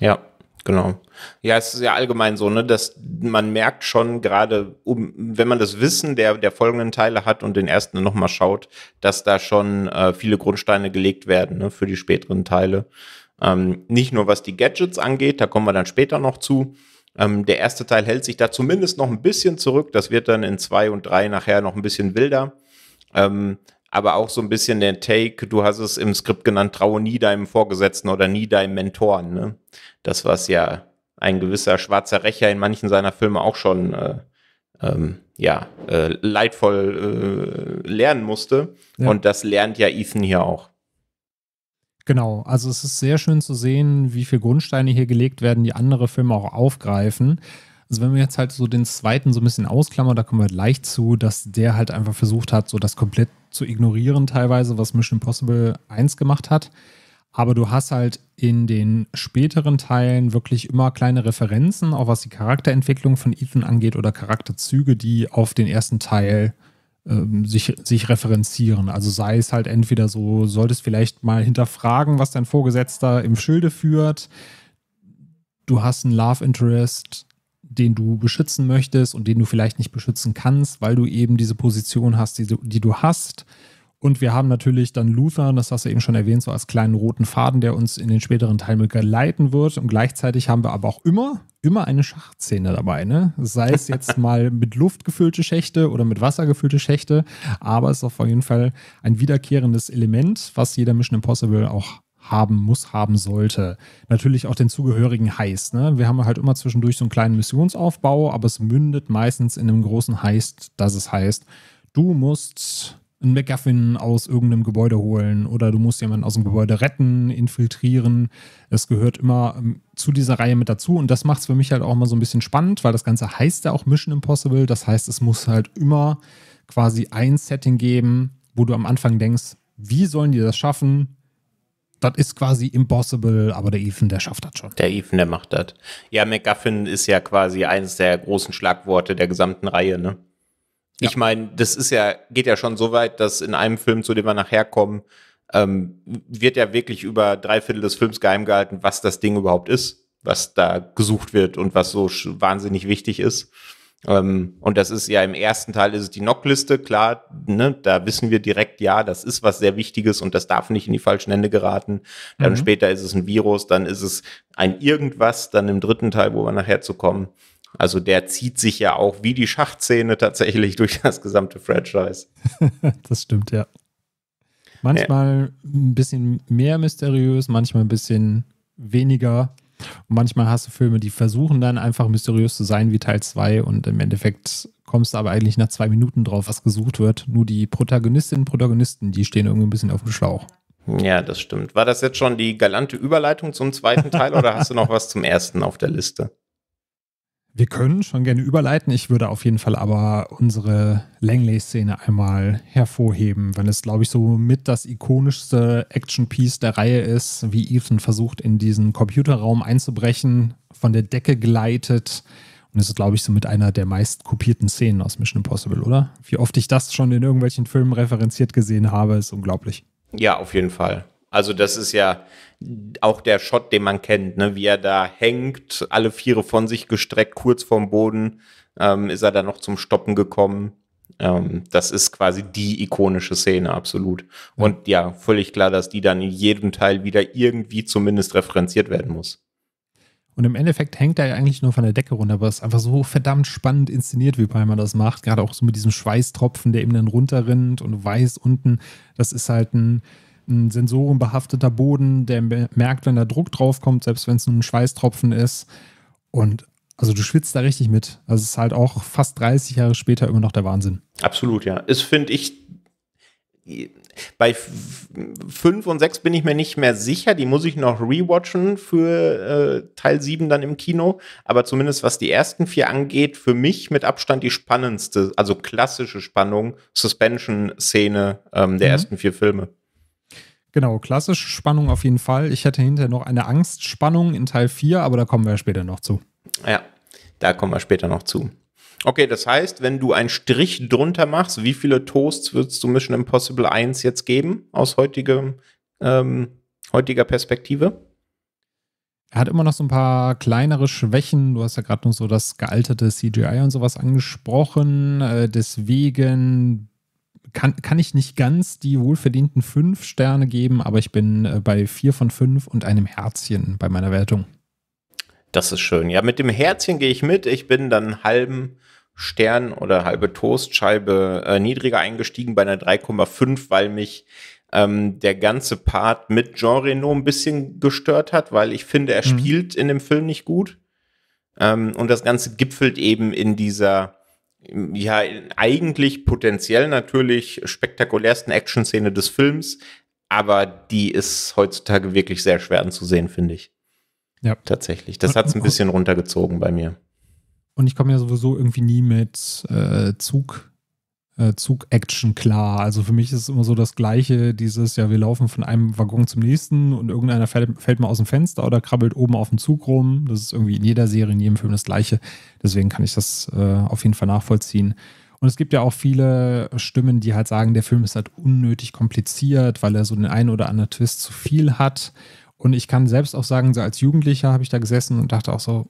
Ja, Genau. Ja, es ist ja allgemein so, ne, dass man merkt schon gerade, um, wenn man das Wissen der, der folgenden Teile hat und den ersten nochmal schaut, dass da schon äh, viele Grundsteine gelegt werden ne, für die späteren Teile. Ähm, nicht nur was die Gadgets angeht, da kommen wir dann später noch zu. Ähm, der erste Teil hält sich da zumindest noch ein bisschen zurück. Das wird dann in zwei und drei nachher noch ein bisschen wilder. Ähm, aber auch so ein bisschen der Take, du hast es im Skript genannt, traue nie deinem Vorgesetzten oder nie deinem Mentoren. Ne? Das, was ja ein gewisser schwarzer Rächer in manchen seiner Filme auch schon äh, ähm, ja, äh, leidvoll äh, lernen musste. Ja. Und das lernt ja Ethan hier auch. Genau, also es ist sehr schön zu sehen, wie viele Grundsteine hier gelegt werden, die andere Filme auch aufgreifen. Also wenn wir jetzt halt so den zweiten so ein bisschen ausklammern, da kommen wir gleich zu, dass der halt einfach versucht hat, so das komplett zu ignorieren teilweise, was Mission Impossible 1 gemacht hat. Aber du hast halt in den späteren Teilen wirklich immer kleine Referenzen, auch was die Charakterentwicklung von Ethan angeht oder Charakterzüge, die auf den ersten Teil ähm, sich, sich referenzieren. Also sei es halt entweder so, solltest vielleicht mal hinterfragen, was dein Vorgesetzter im Schilde führt. Du hast einen Love Interest, den du beschützen möchtest und den du vielleicht nicht beschützen kannst, weil du eben diese Position hast, die du, die du hast. Und wir haben natürlich dann Luther, das hast du eben schon erwähnt, so als kleinen roten Faden, der uns in den späteren Teilen geleiten wird. Und gleichzeitig haben wir aber auch immer, immer eine Schachszene dabei. Ne? Sei es jetzt mal mit Luft gefüllte Schächte oder mit Wasser gefüllte Schächte. Aber es ist auf jeden Fall ein wiederkehrendes Element, was jeder Mission Impossible auch haben muss, haben sollte. Natürlich auch den zugehörigen Heist. Ne? Wir haben halt immer zwischendurch so einen kleinen Missionsaufbau, aber es mündet meistens in einem großen Heist, dass es heißt, du musst einen McGuffin aus irgendeinem Gebäude holen oder du musst jemanden aus dem Gebäude retten, infiltrieren. Es gehört immer ähm, zu dieser Reihe mit dazu und das macht es für mich halt auch immer so ein bisschen spannend, weil das Ganze heißt ja auch Mission Impossible. Das heißt, es muss halt immer quasi ein Setting geben, wo du am Anfang denkst, wie sollen die das schaffen? das ist quasi impossible, aber der Ethan, der schafft das schon. Der Ethan, der macht das. Ja, McGuffin ist ja quasi eines der großen Schlagworte der gesamten Reihe, ne? Ja. Ich meine, das ist ja, geht ja schon so weit, dass in einem Film, zu dem wir nachher kommen, ähm, wird ja wirklich über drei Viertel des Films geheim gehalten, was das Ding überhaupt ist, was da gesucht wird und was so wahnsinnig wichtig ist. Ähm, und das ist ja im ersten Teil ist es die Knockliste, klar, ne, da wissen wir direkt, ja, das ist was sehr Wichtiges und das darf nicht in die falschen Hände geraten. Dann mhm. später ist es ein Virus, dann ist es ein irgendwas, dann im dritten Teil, wo wir nachher zu kommen. Also der zieht sich ja auch wie die Schachszene tatsächlich durch das gesamte Franchise. das stimmt, ja. Manchmal ja. ein bisschen mehr mysteriös, manchmal ein bisschen weniger und manchmal hast du Filme, die versuchen dann einfach mysteriös zu sein, wie Teil 2 und im Endeffekt kommst du aber eigentlich nach zwei Minuten drauf, was gesucht wird. Nur die Protagonistinnen und Protagonisten, die stehen irgendwie ein bisschen auf dem Schlauch. Ja, das stimmt. War das jetzt schon die galante Überleitung zum zweiten Teil oder hast du noch was zum ersten auf der Liste? Wir können schon gerne überleiten. Ich würde auf jeden Fall aber unsere Langley-Szene einmal hervorheben, wenn es, glaube ich, so mit das ikonischste Action-Piece der Reihe ist, wie Ethan versucht, in diesen Computerraum einzubrechen, von der Decke gleitet. Und es ist, glaube ich, so mit einer der meist kopierten Szenen aus Mission Impossible, oder? Wie oft ich das schon in irgendwelchen Filmen referenziert gesehen habe, ist unglaublich. Ja, auf jeden Fall. Also das ist ja auch der Shot, den man kennt, ne? wie er da hängt, alle Viere von sich gestreckt, kurz vom Boden ähm, ist er dann noch zum Stoppen gekommen. Ähm, das ist quasi die ikonische Szene, absolut. Und ja, völlig klar, dass die dann in jedem Teil wieder irgendwie zumindest referenziert werden muss. Und im Endeffekt hängt er ja eigentlich nur von der Decke runter, aber es ist einfach so verdammt spannend inszeniert, wie Palmer das macht. Gerade auch so mit diesem Schweißtropfen, der eben dann runterrinnt und weiß unten, das ist halt ein ein sensorenbehafteter Boden, der merkt, wenn da Druck draufkommt, selbst wenn es nur ein Schweißtropfen ist. Und also du schwitzt da richtig mit. Also es ist halt auch fast 30 Jahre später immer noch der Wahnsinn. Absolut, ja. Ist, finde ich, bei 5 und 6 bin ich mir nicht mehr sicher. Die muss ich noch rewatchen für äh, Teil 7 dann im Kino. Aber zumindest was die ersten vier angeht, für mich mit Abstand die spannendste, also klassische Spannung, Suspension-Szene ähm, der mhm. ersten vier Filme. Genau, klassische Spannung auf jeden Fall. Ich hätte hinterher noch eine Angstspannung in Teil 4, aber da kommen wir später noch zu. Ja, da kommen wir später noch zu. Okay, das heißt, wenn du einen Strich drunter machst, wie viele Toasts würdest du Mission Impossible 1 jetzt geben aus heutigem, ähm, heutiger Perspektive? Er hat immer noch so ein paar kleinere Schwächen. Du hast ja gerade noch so das gealterte CGI und sowas angesprochen. Äh, deswegen kann, kann ich nicht ganz die wohlverdienten fünf Sterne geben, aber ich bin äh, bei vier von fünf und einem Herzchen bei meiner Wertung. Das ist schön. Ja, mit dem Herzchen gehe ich mit. Ich bin dann halben Stern oder halbe Toastscheibe äh, niedriger eingestiegen bei einer 3,5, weil mich ähm, der ganze Part mit Jean Reno ein bisschen gestört hat, weil ich finde, er mhm. spielt in dem Film nicht gut. Ähm, und das Ganze gipfelt eben in dieser ja eigentlich potenziell natürlich spektakulärsten Action-Szene des Films, aber die ist heutzutage wirklich sehr schwer anzusehen, finde ich. Ja. Tatsächlich. Das hat es ein bisschen runtergezogen bei mir. Und ich komme ja sowieso irgendwie nie mit äh, Zug äh, Zug-Action klar. Also für mich ist es immer so das Gleiche, dieses, ja, wir laufen von einem Waggon zum nächsten und irgendeiner fällt, fällt mal aus dem Fenster oder krabbelt oben auf dem Zug rum. Das ist irgendwie in jeder Serie, in jedem Film das Gleiche. Deswegen kann ich das äh, auf jeden Fall nachvollziehen. Und es gibt ja auch viele Stimmen, die halt sagen, der Film ist halt unnötig kompliziert, weil er so den einen oder anderen Twist zu viel hat. Und ich kann selbst auch sagen, so als Jugendlicher habe ich da gesessen und dachte auch so,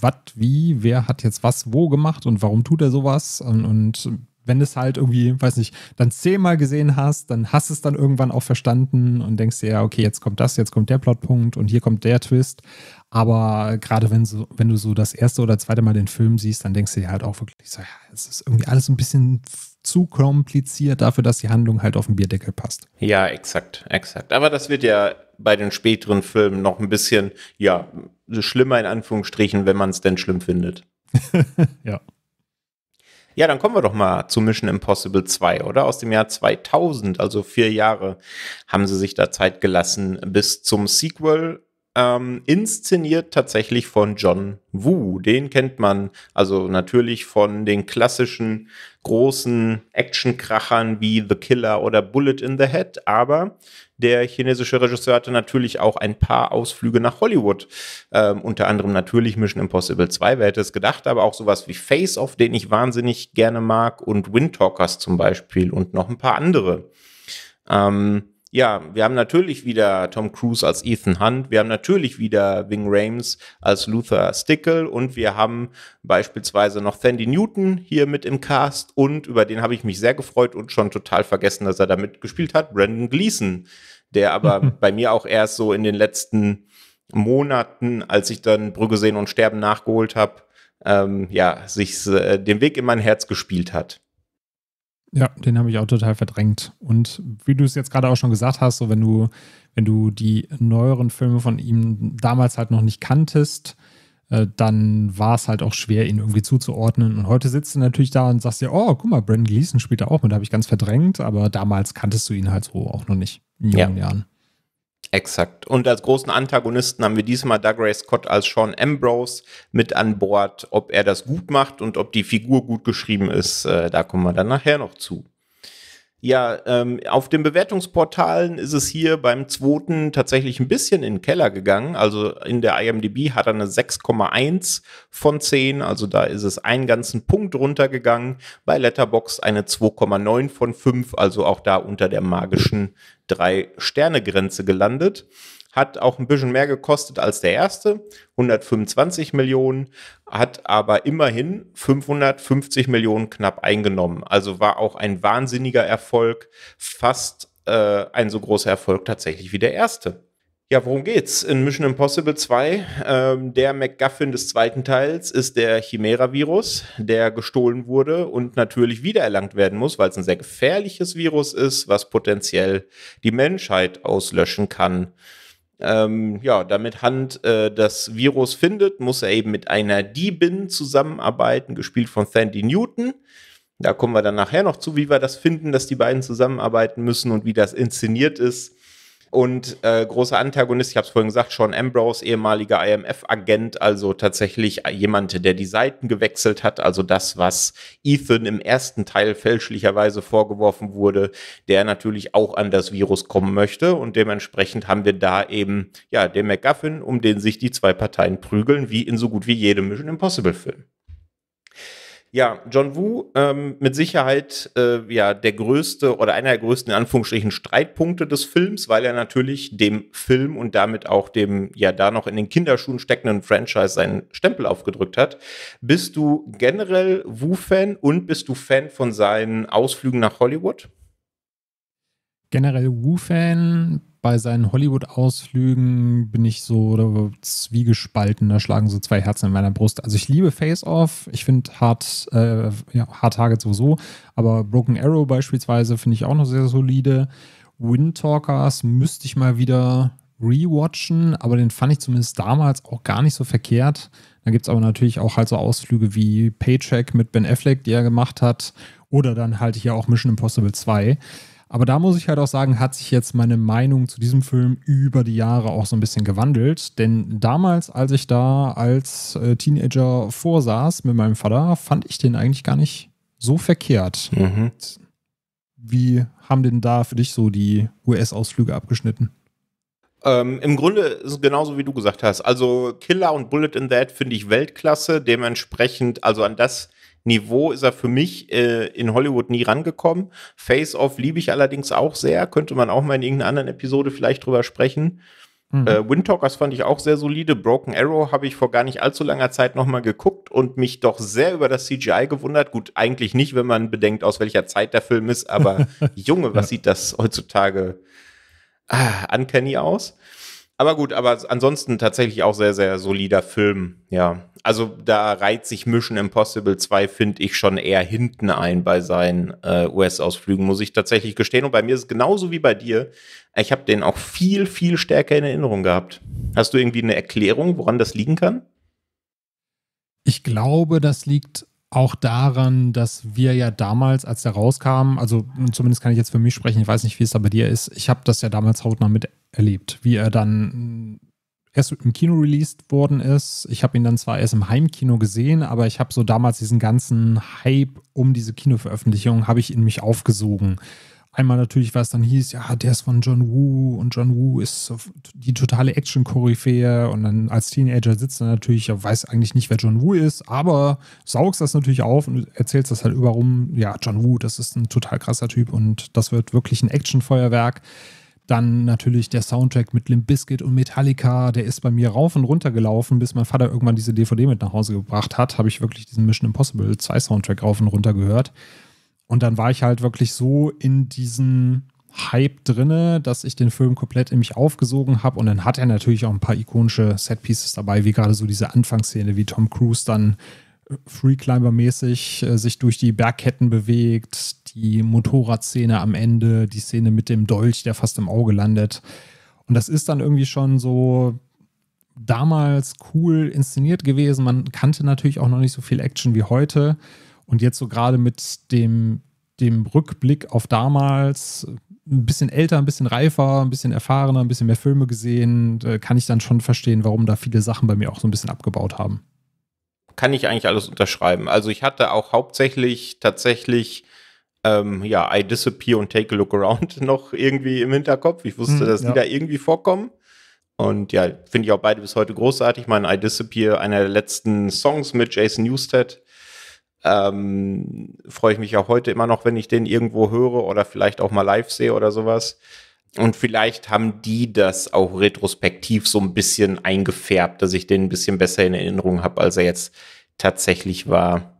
was, wie, wer hat jetzt was wo gemacht und warum tut er sowas und, und wenn es halt irgendwie, weiß nicht, dann zehnmal gesehen hast, dann hast es dann irgendwann auch verstanden und denkst dir, ja, okay, jetzt kommt das, jetzt kommt der Plotpunkt und hier kommt der Twist. Aber gerade wenn, so, wenn du so das erste oder zweite Mal den Film siehst, dann denkst du dir halt auch wirklich so, ja, es ist irgendwie alles ein bisschen zu kompliziert dafür, dass die Handlung halt auf den Bierdeckel passt. Ja, exakt, exakt. Aber das wird ja bei den späteren Filmen noch ein bisschen, ja, schlimmer in Anführungsstrichen, wenn man es denn schlimm findet. ja. Ja, dann kommen wir doch mal zu Mission Impossible 2, oder? Aus dem Jahr 2000, also vier Jahre, haben sie sich da Zeit gelassen bis zum Sequel. Ähm, inszeniert tatsächlich von John Woo. Den kennt man also natürlich von den klassischen großen Actionkrachern wie The Killer oder Bullet in the Head, aber der chinesische Regisseur hatte natürlich auch ein paar Ausflüge nach Hollywood. Ähm, unter anderem natürlich Mission Impossible 2, wer hätte es gedacht, aber auch sowas wie Face Off, den ich wahnsinnig gerne mag, und Windtalkers zum Beispiel und noch ein paar andere. Ähm, ja, wir haben natürlich wieder Tom Cruise als Ethan Hunt, wir haben natürlich wieder Wing Rames als Luther Stickle und wir haben beispielsweise noch Sandy Newton hier mit im Cast und über den habe ich mich sehr gefreut und schon total vergessen, dass er da mitgespielt hat, Brandon Gleason, der aber bei mir auch erst so in den letzten Monaten, als ich dann Brügge sehen und Sterben nachgeholt habe, ähm, ja, sich äh, den Weg in mein Herz gespielt hat. Ja, den habe ich auch total verdrängt. Und wie du es jetzt gerade auch schon gesagt hast, so wenn du, wenn du die neueren Filme von ihm damals halt noch nicht kanntest, äh, dann war es halt auch schwer, ihn irgendwie zuzuordnen. Und heute sitzt du natürlich da und sagst dir, oh, guck mal, Brandon Gleason spielt da auch mit, habe ich ganz verdrängt, aber damals kanntest du ihn halt so auch noch nicht in jungen ja. Jahren. Exakt. Und als großen Antagonisten haben wir diesmal Doug Ray Scott als Sean Ambrose mit an Bord. Ob er das gut macht und ob die Figur gut geschrieben ist, äh, da kommen wir dann nachher noch zu. Ja, ähm, auf den Bewertungsportalen ist es hier beim zweiten tatsächlich ein bisschen in den Keller gegangen. Also in der IMDb hat er eine 6,1 von 10, also da ist es einen ganzen Punkt runtergegangen. Bei Letterbox eine 2,9 von 5, also auch da unter der magischen 3-Sterne-Grenze gelandet hat auch ein bisschen mehr gekostet als der erste, 125 Millionen, hat aber immerhin 550 Millionen knapp eingenommen. Also war auch ein wahnsinniger Erfolg, fast äh, ein so großer Erfolg tatsächlich wie der erste. Ja, worum geht's? In Mission Impossible 2, ähm, der MacGuffin des zweiten Teils ist der Chimera-Virus, der gestohlen wurde und natürlich wiedererlangt werden muss, weil es ein sehr gefährliches Virus ist, was potenziell die Menschheit auslöschen kann ähm, ja, damit Hand äh, das Virus findet, muss er eben mit einer Diebin zusammenarbeiten, gespielt von Sandy Newton. Da kommen wir dann nachher noch zu, wie wir das finden, dass die beiden zusammenarbeiten müssen und wie das inszeniert ist. Und äh, großer Antagonist, ich habe es vorhin gesagt, Sean Ambrose, ehemaliger IMF-Agent, also tatsächlich jemand, der die Seiten gewechselt hat, also das, was Ethan im ersten Teil fälschlicherweise vorgeworfen wurde, der natürlich auch an das Virus kommen möchte. Und dementsprechend haben wir da eben ja den MacGuffin, um den sich die zwei Parteien prügeln, wie in so gut wie jedem Mission Impossible-Film. Ja, John Wu, ähm, mit Sicherheit äh, ja der größte oder einer der größten in Anführungsstrichen Streitpunkte des Films, weil er natürlich dem Film und damit auch dem ja da noch in den Kinderschuhen steckenden Franchise seinen Stempel aufgedrückt hat. Bist du generell wu fan und bist du Fan von seinen Ausflügen nach Hollywood? Generell wu fan bei seinen Hollywood-Ausflügen bin ich so zwiegespalten. Da schlagen so zwei Herzen in meiner Brust. Also ich liebe Face Off. Ich finde Hard, äh, ja, Hard Target sowieso. Aber Broken Arrow beispielsweise finde ich auch noch sehr solide. Wind Talkers müsste ich mal wieder rewatchen, aber den fand ich zumindest damals auch gar nicht so verkehrt. Da gibt es aber natürlich auch halt so Ausflüge wie Paycheck mit Ben Affleck, die er gemacht hat. Oder dann halt hier auch Mission Impossible 2. Aber da muss ich halt auch sagen, hat sich jetzt meine Meinung zu diesem Film über die Jahre auch so ein bisschen gewandelt. Denn damals, als ich da als äh, Teenager vorsaß mit meinem Vater, fand ich den eigentlich gar nicht so verkehrt. Mhm. Wie haben denn da für dich so die US-Ausflüge abgeschnitten? Ähm, Im Grunde ist es genauso wie du gesagt hast. Also Killer und Bullet in That finde ich Weltklasse. Dementsprechend, also an das Niveau ist er für mich äh, in Hollywood nie rangekommen. Face Off liebe ich allerdings auch sehr. Könnte man auch mal in irgendeiner anderen Episode vielleicht drüber sprechen. Mhm. Äh, Windtalkers fand ich auch sehr solide. Broken Arrow habe ich vor gar nicht allzu langer Zeit nochmal geguckt und mich doch sehr über das CGI gewundert. Gut, eigentlich nicht, wenn man bedenkt, aus welcher Zeit der Film ist, aber Junge, was ja. sieht das heutzutage ah, uncanny aus? Aber gut, aber ansonsten tatsächlich auch sehr, sehr solider Film, ja. Also da reiht sich Mission Impossible 2, finde ich, schon eher hinten ein bei seinen äh, US-Ausflügen, muss ich tatsächlich gestehen. Und bei mir ist es genauso wie bei dir. Ich habe den auch viel, viel stärker in Erinnerung gehabt. Hast du irgendwie eine Erklärung, woran das liegen kann? Ich glaube, das liegt auch daran, dass wir ja damals, als der rauskam, also zumindest kann ich jetzt für mich sprechen, ich weiß nicht, wie es da bei dir ist, ich habe das ja damals hautnah miterlebt, wie er dann erst im Kino released worden ist. Ich habe ihn dann zwar erst im Heimkino gesehen, aber ich habe so damals diesen ganzen Hype um diese Kinoveröffentlichung, habe ich in mich aufgesogen. Einmal natürlich, was dann hieß, ja, der ist von John Woo und John Woo ist die totale Action-Koryphäe und dann als Teenager sitzt er natürlich, ja, weiß eigentlich nicht, wer John Woo ist, aber saugst das natürlich auf und erzählst das halt über ja, John Woo, das ist ein total krasser Typ und das wird wirklich ein Action-Feuerwerk. Dann natürlich der Soundtrack mit Limp Bizkit und Metallica, der ist bei mir rauf und runter gelaufen, bis mein Vater irgendwann diese DVD mit nach Hause gebracht hat, habe ich wirklich diesen Mission Impossible 2 Soundtrack rauf und runter gehört. Und dann war ich halt wirklich so in diesen Hype drinne, dass ich den Film komplett in mich aufgesogen habe. Und dann hat er natürlich auch ein paar ikonische Setpieces dabei, wie gerade so diese Anfangsszene, wie Tom Cruise dann äh, Freeclimber-mäßig äh, sich durch die Bergketten bewegt, die Motorradszene am Ende, die Szene mit dem Dolch, der fast im Auge landet. Und das ist dann irgendwie schon so damals cool inszeniert gewesen. Man kannte natürlich auch noch nicht so viel Action wie heute. Und jetzt so gerade mit dem, dem Rückblick auf damals, ein bisschen älter, ein bisschen reifer, ein bisschen erfahrener, ein bisschen mehr Filme gesehen, äh, kann ich dann schon verstehen, warum da viele Sachen bei mir auch so ein bisschen abgebaut haben. Kann ich eigentlich alles unterschreiben. Also ich hatte auch hauptsächlich tatsächlich ähm, ja, I Disappear und Take a Look Around noch irgendwie im Hinterkopf. Ich wusste, hm, dass ja. die da irgendwie vorkommen. Und ja, finde ich auch beide bis heute großartig. Mein I Disappear, einer der letzten Songs mit Jason Newsted, ähm, freue ich mich auch heute immer noch, wenn ich den irgendwo höre oder vielleicht auch mal live sehe oder sowas. Und vielleicht haben die das auch retrospektiv so ein bisschen eingefärbt, dass ich den ein bisschen besser in Erinnerung habe, als er jetzt tatsächlich war.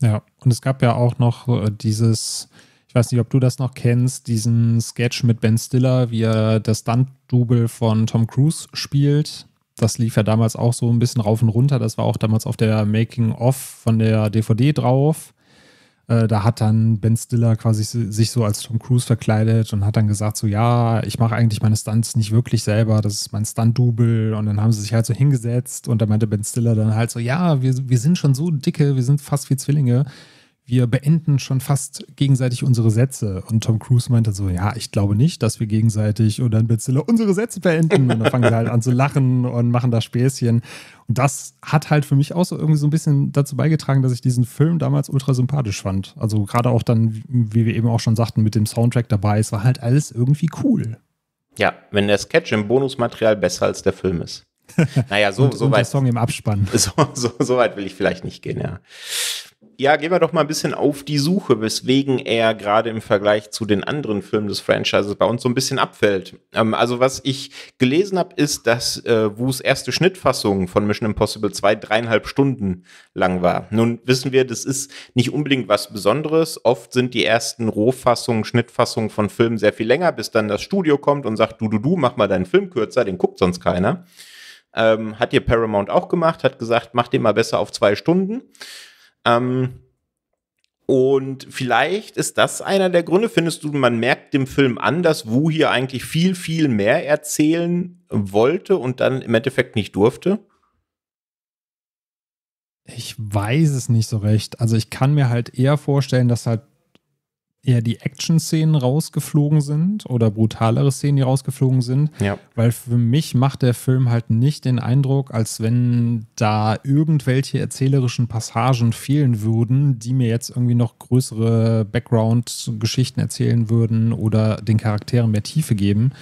Ja, und es gab ja auch noch äh, dieses, ich weiß nicht, ob du das noch kennst, diesen Sketch mit Ben Stiller, wie er das Stunt-Double von Tom Cruise spielt das lief ja damals auch so ein bisschen rauf und runter. Das war auch damals auf der Making-of von der DVD drauf. Äh, da hat dann Ben Stiller quasi sich so als Tom Cruise verkleidet und hat dann gesagt: So, ja, ich mache eigentlich meine Stunts nicht wirklich selber, das ist mein Stunt-Double. Und dann haben sie sich halt so hingesetzt und da meinte Ben Stiller dann halt so: Ja, wir, wir sind schon so dicke, wir sind fast wie Zwillinge wir beenden schon fast gegenseitig unsere Sätze. Und Tom Cruise meinte so, ja, ich glaube nicht, dass wir gegenseitig oder ein bisschen unsere Sätze beenden. Und dann fangen sie halt an zu lachen und machen da Späßchen. Und das hat halt für mich auch so irgendwie so ein bisschen dazu beigetragen, dass ich diesen Film damals ultra sympathisch fand. Also gerade auch dann, wie wir eben auch schon sagten, mit dem Soundtrack dabei. Es war halt alles irgendwie cool. Ja, wenn der Sketch im Bonusmaterial besser als der Film ist. Naja, so, und, so weit. Und der Song im Abspann. So, so, so weit will ich vielleicht nicht gehen, ja ja, gehen wir doch mal ein bisschen auf die Suche, weswegen er gerade im Vergleich zu den anderen Filmen des Franchises bei uns so ein bisschen abfällt. Ähm, also was ich gelesen habe, ist, dass äh, Wus erste Schnittfassung von Mission Impossible 2 dreieinhalb Stunden lang war. Nun wissen wir, das ist nicht unbedingt was Besonderes. Oft sind die ersten Rohfassungen, Schnittfassungen von Filmen sehr viel länger, bis dann das Studio kommt und sagt, du, du, du, mach mal deinen Film kürzer, den guckt sonst keiner. Ähm, hat hier Paramount auch gemacht, hat gesagt, mach den mal besser auf zwei Stunden. Ähm, und vielleicht ist das einer der Gründe, findest du, man merkt dem Film an, dass Wu hier eigentlich viel, viel mehr erzählen wollte und dann im Endeffekt nicht durfte? Ich weiß es nicht so recht. Also ich kann mir halt eher vorstellen, dass halt eher die Action-Szenen rausgeflogen sind oder brutalere Szenen, die rausgeflogen sind. Ja. Weil für mich macht der Film halt nicht den Eindruck, als wenn da irgendwelche erzählerischen Passagen fehlen würden, die mir jetzt irgendwie noch größere Background-Geschichten erzählen würden oder den Charakteren mehr Tiefe geben.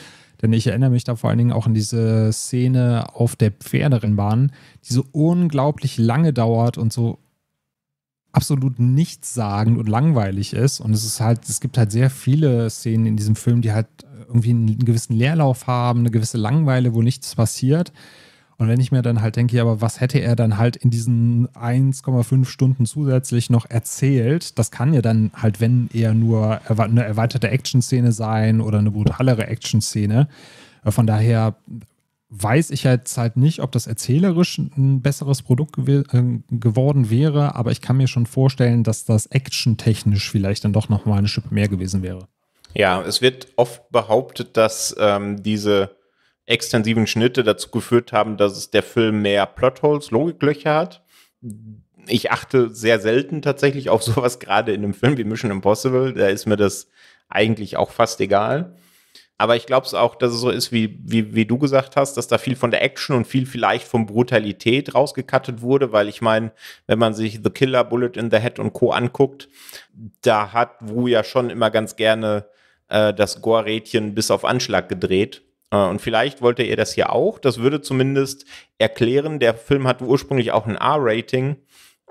Denn ich erinnere mich da vor allen Dingen auch an diese Szene auf der Pferderennbahn, die so unglaublich lange dauert und so absolut nichts sagen und langweilig ist. Und es ist halt, es gibt halt sehr viele Szenen in diesem Film, die halt irgendwie einen gewissen Leerlauf haben, eine gewisse Langweile, wo nichts passiert. Und wenn ich mir dann halt denke, aber was hätte er dann halt in diesen 1,5 Stunden zusätzlich noch erzählt? Das kann ja dann halt, wenn eher nur eine erweiterte Action-Szene sein oder eine brutalere Action-Szene. Äh, von daher weiß ich jetzt halt nicht, ob das erzählerisch ein besseres Produkt gew äh, geworden wäre, aber ich kann mir schon vorstellen, dass das actiontechnisch vielleicht dann doch nochmal eine Schippe mehr gewesen wäre. Ja, es wird oft behauptet, dass ähm, diese extensiven Schnitte dazu geführt haben, dass der Film mehr Plotholes, Logiklöcher hat. Ich achte sehr selten tatsächlich auf sowas, gerade in einem Film wie Mission Impossible. Da ist mir das eigentlich auch fast egal. Aber ich glaube es auch, dass es so ist, wie, wie, wie du gesagt hast, dass da viel von der Action und viel vielleicht von Brutalität rausgekattet wurde, weil ich meine, wenn man sich The Killer, Bullet in the Head und Co. anguckt, da hat Wu ja schon immer ganz gerne äh, das Gore-Rädchen bis auf Anschlag gedreht. Äh, und vielleicht wollte er das hier auch. Das würde zumindest erklären, der Film hatte ursprünglich auch ein a rating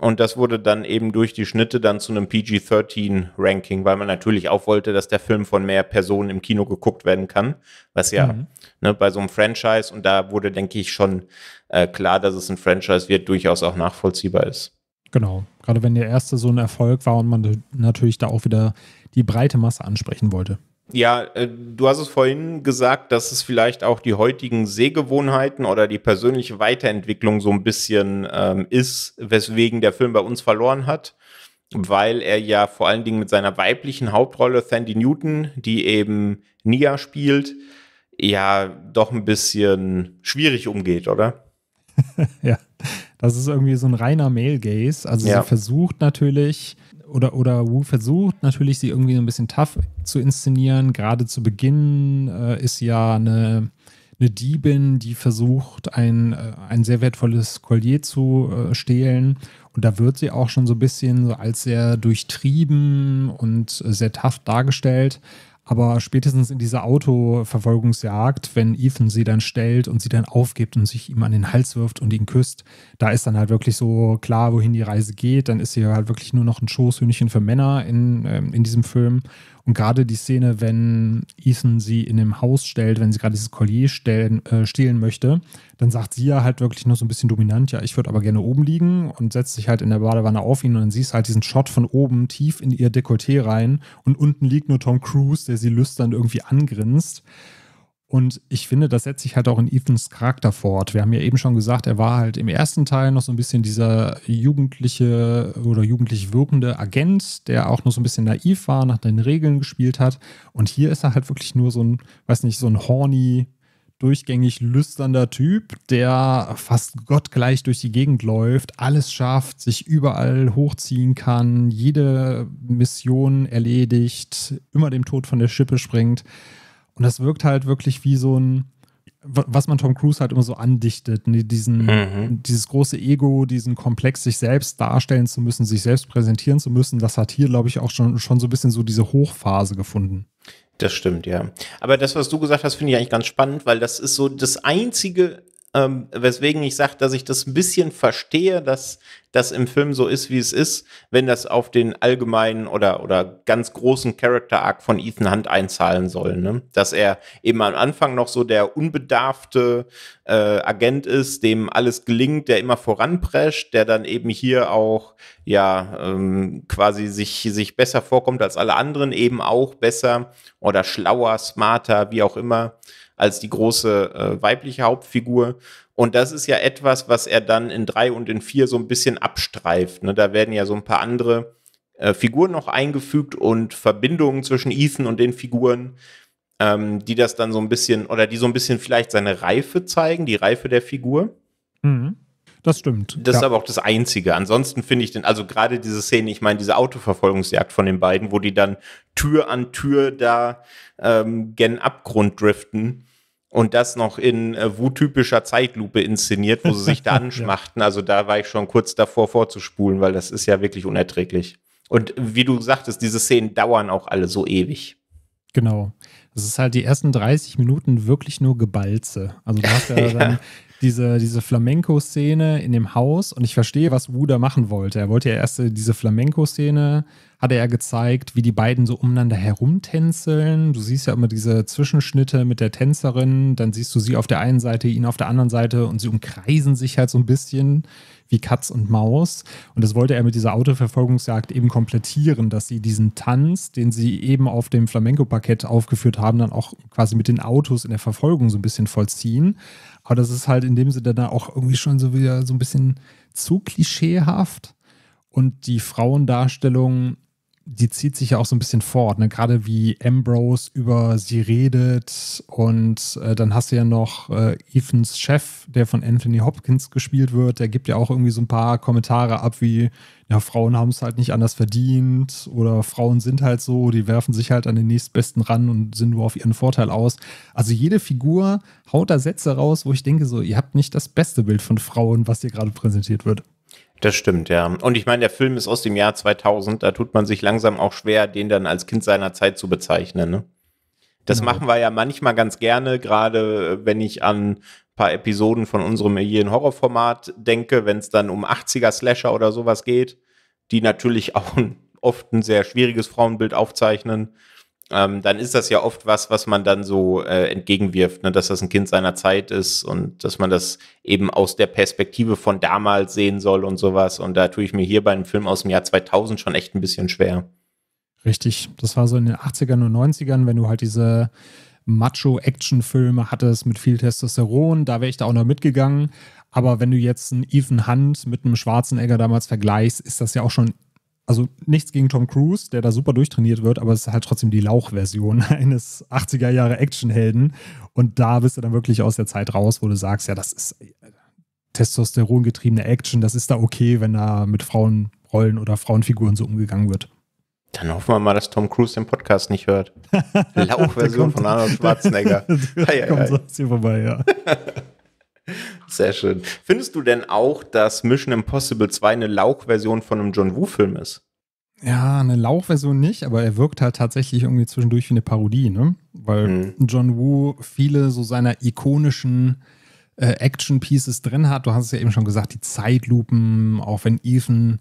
und das wurde dann eben durch die Schnitte dann zu einem PG-13-Ranking, weil man natürlich auch wollte, dass der Film von mehr Personen im Kino geguckt werden kann. Was ja mhm. ne, bei so einem Franchise, und da wurde, denke ich, schon äh, klar, dass es ein Franchise wird, durchaus auch nachvollziehbar ist. Genau, gerade wenn der erste so ein Erfolg war und man natürlich da auch wieder die breite Masse ansprechen wollte. Ja, äh, du hast es vorhin gesagt, dass es vielleicht auch die heutigen Sehgewohnheiten oder die persönliche Weiterentwicklung so ein bisschen ähm, ist, weswegen der Film bei uns verloren hat, weil er ja vor allen Dingen mit seiner weiblichen Hauptrolle Sandy Newton, die eben Nia spielt, ja doch ein bisschen schwierig umgeht, oder? ja, das ist irgendwie so ein reiner Male Gaze. Also ja. sie versucht natürlich oder, oder Wu versucht natürlich, sie irgendwie ein bisschen tough zu inszenieren. Gerade zu Beginn äh, ist ja eine, eine Diebin, die versucht, ein, äh, ein sehr wertvolles Collier zu äh, stehlen. Und da wird sie auch schon so ein bisschen so als sehr durchtrieben und äh, sehr tough dargestellt. Aber spätestens in dieser Autoverfolgungsjagd, wenn Ethan sie dann stellt und sie dann aufgibt und sich ihm an den Hals wirft und ihn küsst, da ist dann halt wirklich so klar, wohin die Reise geht. Dann ist sie halt wirklich nur noch ein Schoßhühnchen für Männer in, ähm, in diesem Film. Und gerade die Szene, wenn Ethan sie in dem Haus stellt, wenn sie gerade dieses Collier stellen, äh, stehlen möchte, dann sagt sie ja halt wirklich noch so ein bisschen dominant, ja, ich würde aber gerne oben liegen und setzt sich halt in der Badewanne auf ihn und dann siehst halt diesen Shot von oben tief in ihr Dekolleté rein und unten liegt nur Tom Cruise, der sie lüstern irgendwie angrinst. Und ich finde, das setzt sich halt auch in Ethans Charakter fort. Wir haben ja eben schon gesagt, er war halt im ersten Teil noch so ein bisschen dieser jugendliche oder jugendlich wirkende Agent, der auch nur so ein bisschen naiv war, nach den Regeln gespielt hat. Und hier ist er halt wirklich nur so ein, weiß nicht, so ein horny, durchgängig lüsternder Typ, der fast gottgleich durch die Gegend läuft, alles schafft, sich überall hochziehen kann, jede Mission erledigt, immer dem Tod von der Schippe springt. Und das wirkt halt wirklich wie so ein, was man Tom Cruise halt immer so andichtet, ne, diesen, mhm. dieses große Ego, diesen Komplex, sich selbst darstellen zu müssen, sich selbst präsentieren zu müssen, das hat hier, glaube ich, auch schon, schon so ein bisschen so diese Hochphase gefunden. Das stimmt, ja. Aber das, was du gesagt hast, finde ich eigentlich ganz spannend, weil das ist so das einzige ähm, weswegen ich sage, dass ich das ein bisschen verstehe, dass das im Film so ist, wie es ist, wenn das auf den allgemeinen oder, oder ganz großen Character-Arc von Ethan Hunt einzahlen soll. Ne? Dass er eben am Anfang noch so der unbedarfte äh, Agent ist, dem alles gelingt, der immer voranprescht, der dann eben hier auch ja ähm, quasi sich, sich besser vorkommt als alle anderen, eben auch besser oder schlauer, smarter, wie auch immer als die große äh, weibliche Hauptfigur. Und das ist ja etwas, was er dann in drei und in vier so ein bisschen abstreift. Ne? Da werden ja so ein paar andere äh, Figuren noch eingefügt und Verbindungen zwischen Ethan und den Figuren, ähm, die das dann so ein bisschen oder die so ein bisschen vielleicht seine Reife zeigen, die Reife der Figur. Mhm. Das stimmt. Das ja. ist aber auch das Einzige. Ansonsten finde ich den, also gerade diese Szene, ich meine, diese Autoverfolgungsjagd von den beiden, wo die dann Tür an Tür da ähm, gen Abgrund driften, und das noch in äh, typischer Zeitlupe inszeniert, wo sie sich da anschmachten. Also da war ich schon kurz davor vorzuspulen, weil das ist ja wirklich unerträglich. Und wie du sagtest, diese Szenen dauern auch alle so ewig. Genau. Das ist halt die ersten 30 Minuten wirklich nur Gebalze. Also du hast ja, ja. dann diese, diese Flamenco-Szene in dem Haus und ich verstehe, was Wu da machen wollte. Er wollte ja erst äh, diese Flamenco-Szene hatte er gezeigt, wie die beiden so umeinander herumtänzeln. Du siehst ja immer diese Zwischenschnitte mit der Tänzerin, dann siehst du sie auf der einen Seite, ihn auf der anderen Seite und sie umkreisen sich halt so ein bisschen wie Katz und Maus. Und das wollte er mit dieser Autoverfolgungsjagd eben komplettieren, dass sie diesen Tanz, den sie eben auf dem Flamenco-Parkett aufgeführt haben, dann auch quasi mit den Autos in der Verfolgung so ein bisschen vollziehen. Aber das ist halt in dem Sinne dann auch irgendwie schon so wieder so ein bisschen zu klischeehaft. Und die Frauendarstellung die zieht sich ja auch so ein bisschen fort, ne? gerade wie Ambrose über sie redet und äh, dann hast du ja noch äh, Ethans Chef, der von Anthony Hopkins gespielt wird, der gibt ja auch irgendwie so ein paar Kommentare ab wie, ja, Frauen haben es halt nicht anders verdient oder Frauen sind halt so, die werfen sich halt an den nächstbesten ran und sind nur auf ihren Vorteil aus. Also jede Figur haut da Sätze raus, wo ich denke so, ihr habt nicht das beste Bild von Frauen, was hier gerade präsentiert wird. Das stimmt, ja. Und ich meine, der Film ist aus dem Jahr 2000, da tut man sich langsam auch schwer, den dann als Kind seiner Zeit zu bezeichnen. Ne? Das genau. machen wir ja manchmal ganz gerne, gerade äh, wenn ich an ein paar Episoden von unserem Alien Horror Format denke, wenn es dann um 80er Slasher oder sowas geht, die natürlich auch oft ein sehr schwieriges Frauenbild aufzeichnen ähm, dann ist das ja oft was, was man dann so äh, entgegenwirft, ne? dass das ein Kind seiner Zeit ist und dass man das eben aus der Perspektive von damals sehen soll und sowas. Und da tue ich mir hier bei einem Film aus dem Jahr 2000 schon echt ein bisschen schwer. Richtig, das war so in den 80ern und 90ern, wenn du halt diese Macho-Action-Filme hattest mit viel Testosteron, da wäre ich da auch noch mitgegangen. Aber wenn du jetzt einen Ethan Hunt mit einem Schwarzenegger damals vergleichst, ist das ja auch schon also nichts gegen Tom Cruise, der da super durchtrainiert wird, aber es ist halt trotzdem die Lauch-Version eines 80er Jahre Actionhelden. Und da bist du dann wirklich aus der Zeit raus, wo du sagst, ja, das ist äh, testosterongetriebene Action, das ist da okay, wenn da mit Frauenrollen oder Frauenfiguren so umgegangen wird. Dann hoffen wir mal, dass Tom Cruise den Podcast nicht hört. Lauch-Version von Arnold Schwarzenegger. ja, ja, ja. vorbei, ja. Sehr schön. Findest du denn auch, dass Mission Impossible 2 eine Lauch-Version von einem John Woo-Film ist? Ja, eine Lauch-Version nicht, aber er wirkt halt tatsächlich irgendwie zwischendurch wie eine Parodie, ne? Weil mhm. John Woo viele so seiner ikonischen äh, Action-Pieces drin hat. Du hast es ja eben schon gesagt, die Zeitlupen, auch wenn Ethan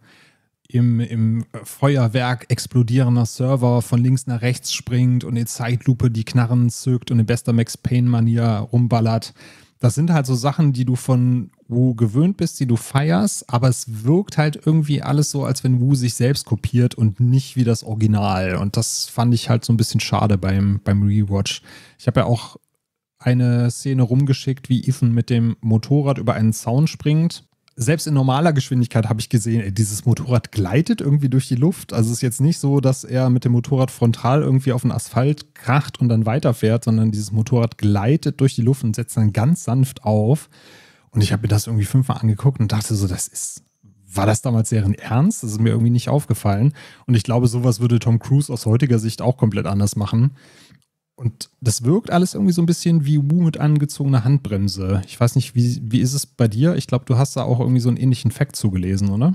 im, im Feuerwerk explodierender Server von links nach rechts springt und in Zeitlupe die Knarren zückt und in bester Max Payne-Manier rumballert das sind halt so Sachen, die du von Wu gewöhnt bist, die du feierst, aber es wirkt halt irgendwie alles so, als wenn Wu sich selbst kopiert und nicht wie das Original. Und das fand ich halt so ein bisschen schade beim, beim Rewatch. Ich habe ja auch eine Szene rumgeschickt, wie Ethan mit dem Motorrad über einen Zaun springt selbst in normaler Geschwindigkeit habe ich gesehen, ey, dieses Motorrad gleitet irgendwie durch die Luft. Also es ist jetzt nicht so, dass er mit dem Motorrad frontal irgendwie auf den Asphalt kracht und dann weiterfährt, sondern dieses Motorrad gleitet durch die Luft und setzt dann ganz sanft auf. Und ich habe mir das irgendwie fünfmal angeguckt und dachte so, das ist, war das damals deren Ernst? Das ist mir irgendwie nicht aufgefallen. Und ich glaube, sowas würde Tom Cruise aus heutiger Sicht auch komplett anders machen. Und das wirkt alles irgendwie so ein bisschen wie Wu mit angezogener Handbremse. Ich weiß nicht, wie, wie ist es bei dir? Ich glaube, du hast da auch irgendwie so einen ähnlichen Fact zugelesen, oder?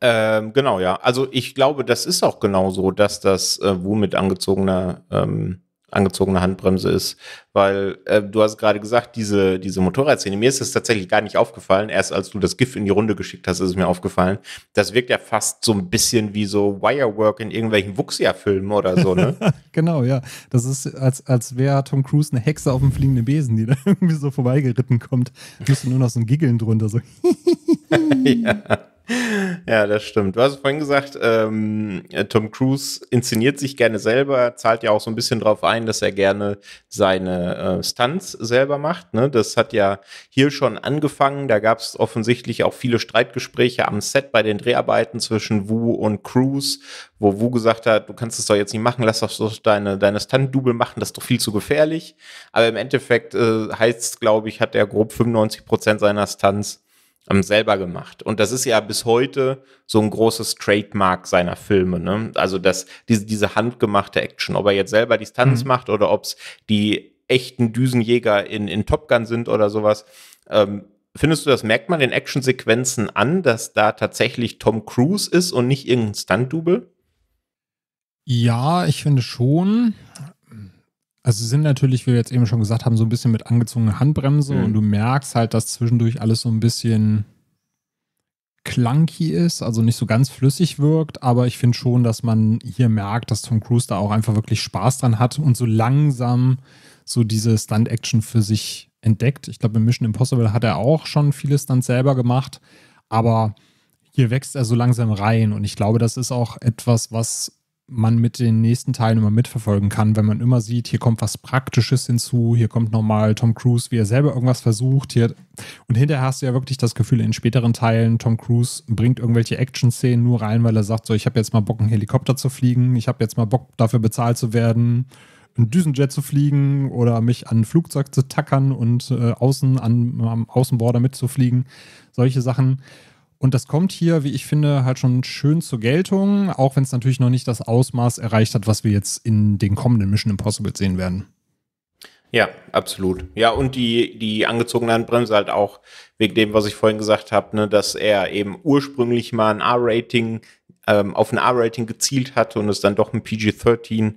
Ähm, genau, ja. Also ich glaube, das ist auch genau so, dass das äh, Wu mit angezogener ähm, angezogene Handbremse ist, weil äh, du hast gerade gesagt, diese, diese Motorradszene, mir ist es tatsächlich gar nicht aufgefallen, erst als du das GIF in die Runde geschickt hast, ist es mir aufgefallen, das wirkt ja fast so ein bisschen wie so Wirework in irgendwelchen Wuxia-Filmen oder so, ne? genau, ja. Das ist, als, als wäre Tom Cruise eine Hexe auf dem fliegenden Besen, die da irgendwie so vorbeigeritten kommt. Müsste nur noch so ein Giggeln drunter, so. ja. Ja, das stimmt. Du hast vorhin gesagt, ähm, Tom Cruise inszeniert sich gerne selber, zahlt ja auch so ein bisschen drauf ein, dass er gerne seine äh, Stunts selber macht. Ne? Das hat ja hier schon angefangen. Da gab es offensichtlich auch viele Streitgespräche am Set bei den Dreharbeiten zwischen Wu und Cruise, wo Wu gesagt hat, du kannst es doch jetzt nicht machen, lass doch so deine, deine Stunt-Double machen, das ist doch viel zu gefährlich. Aber im Endeffekt äh, heißt es, glaube ich, hat er grob 95 Prozent seiner Stunts ähm, selber gemacht. Und das ist ja bis heute so ein großes Trademark seiner Filme. Ne? Also dass diese, diese handgemachte Action, ob er jetzt selber die Stunts mhm. macht oder ob es die echten Düsenjäger in, in Top Gun sind oder sowas. Ähm, findest du das, merkt man den Actionsequenzen an, dass da tatsächlich Tom Cruise ist und nicht irgendein Stunt-Double? Ja, ich finde schon. Also sie sind natürlich, wie wir jetzt eben schon gesagt haben, so ein bisschen mit angezogener Handbremse mhm. und du merkst halt, dass zwischendurch alles so ein bisschen clunky ist, also nicht so ganz flüssig wirkt, aber ich finde schon, dass man hier merkt, dass Tom Cruise da auch einfach wirklich Spaß dran hat und so langsam so diese Stunt-Action für sich entdeckt. Ich glaube, in Mission Impossible hat er auch schon viele Stunts selber gemacht, aber hier wächst er so langsam rein und ich glaube, das ist auch etwas, was man mit den nächsten Teilen immer mitverfolgen kann, wenn man immer sieht, hier kommt was Praktisches hinzu, hier kommt nochmal Tom Cruise, wie er selber irgendwas versucht. Hier und hinterher hast du ja wirklich das Gefühl, in späteren Teilen, Tom Cruise bringt irgendwelche Action-Szenen nur rein, weil er sagt, so, ich habe jetzt mal Bock, einen Helikopter zu fliegen, ich habe jetzt mal Bock, dafür bezahlt zu werden, einen Düsenjet zu fliegen oder mich an ein Flugzeug zu tackern und äh, außen an, am Außenborder mitzufliegen. Solche Sachen und das kommt hier, wie ich finde, halt schon schön zur Geltung, auch wenn es natürlich noch nicht das Ausmaß erreicht hat, was wir jetzt in den kommenden Mission Impossible sehen werden. Ja, absolut. Ja, und die, die angezogene Handbremse halt auch wegen dem, was ich vorhin gesagt habe, ne, dass er eben ursprünglich mal ein R-Rating, ähm, auf ein R-Rating gezielt hatte und es dann doch ein PG-13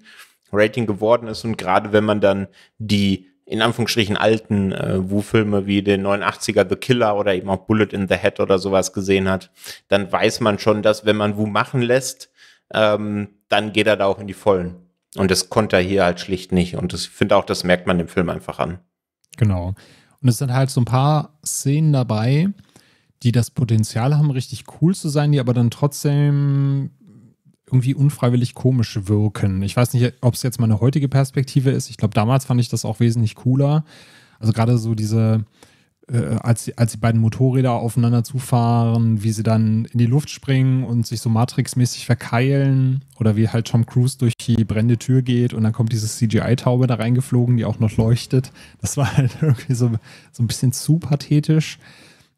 Rating geworden ist. Und gerade wenn man dann die in Anführungsstrichen alten äh, Wu-Filme wie den 89er The Killer oder eben auch Bullet in the Head oder sowas gesehen hat, dann weiß man schon, dass wenn man Wu machen lässt, ähm, dann geht er da auch in die Vollen. Und das konnte er hier halt schlicht nicht. Und ich finde auch, das merkt man dem Film einfach an. Genau. Und es sind halt so ein paar Szenen dabei, die das Potenzial haben, richtig cool zu sein, die aber dann trotzdem irgendwie unfreiwillig komisch wirken. Ich weiß nicht, ob es jetzt meine heutige Perspektive ist. Ich glaube, damals fand ich das auch wesentlich cooler. Also gerade so diese, äh, als, als die beiden Motorräder aufeinander zufahren, wie sie dann in die Luft springen und sich so Matrix-mäßig verkeilen oder wie halt Tom Cruise durch die brennende Tür geht und dann kommt diese CGI-Taube da reingeflogen, die auch noch leuchtet. Das war halt irgendwie so, so ein bisschen zu pathetisch.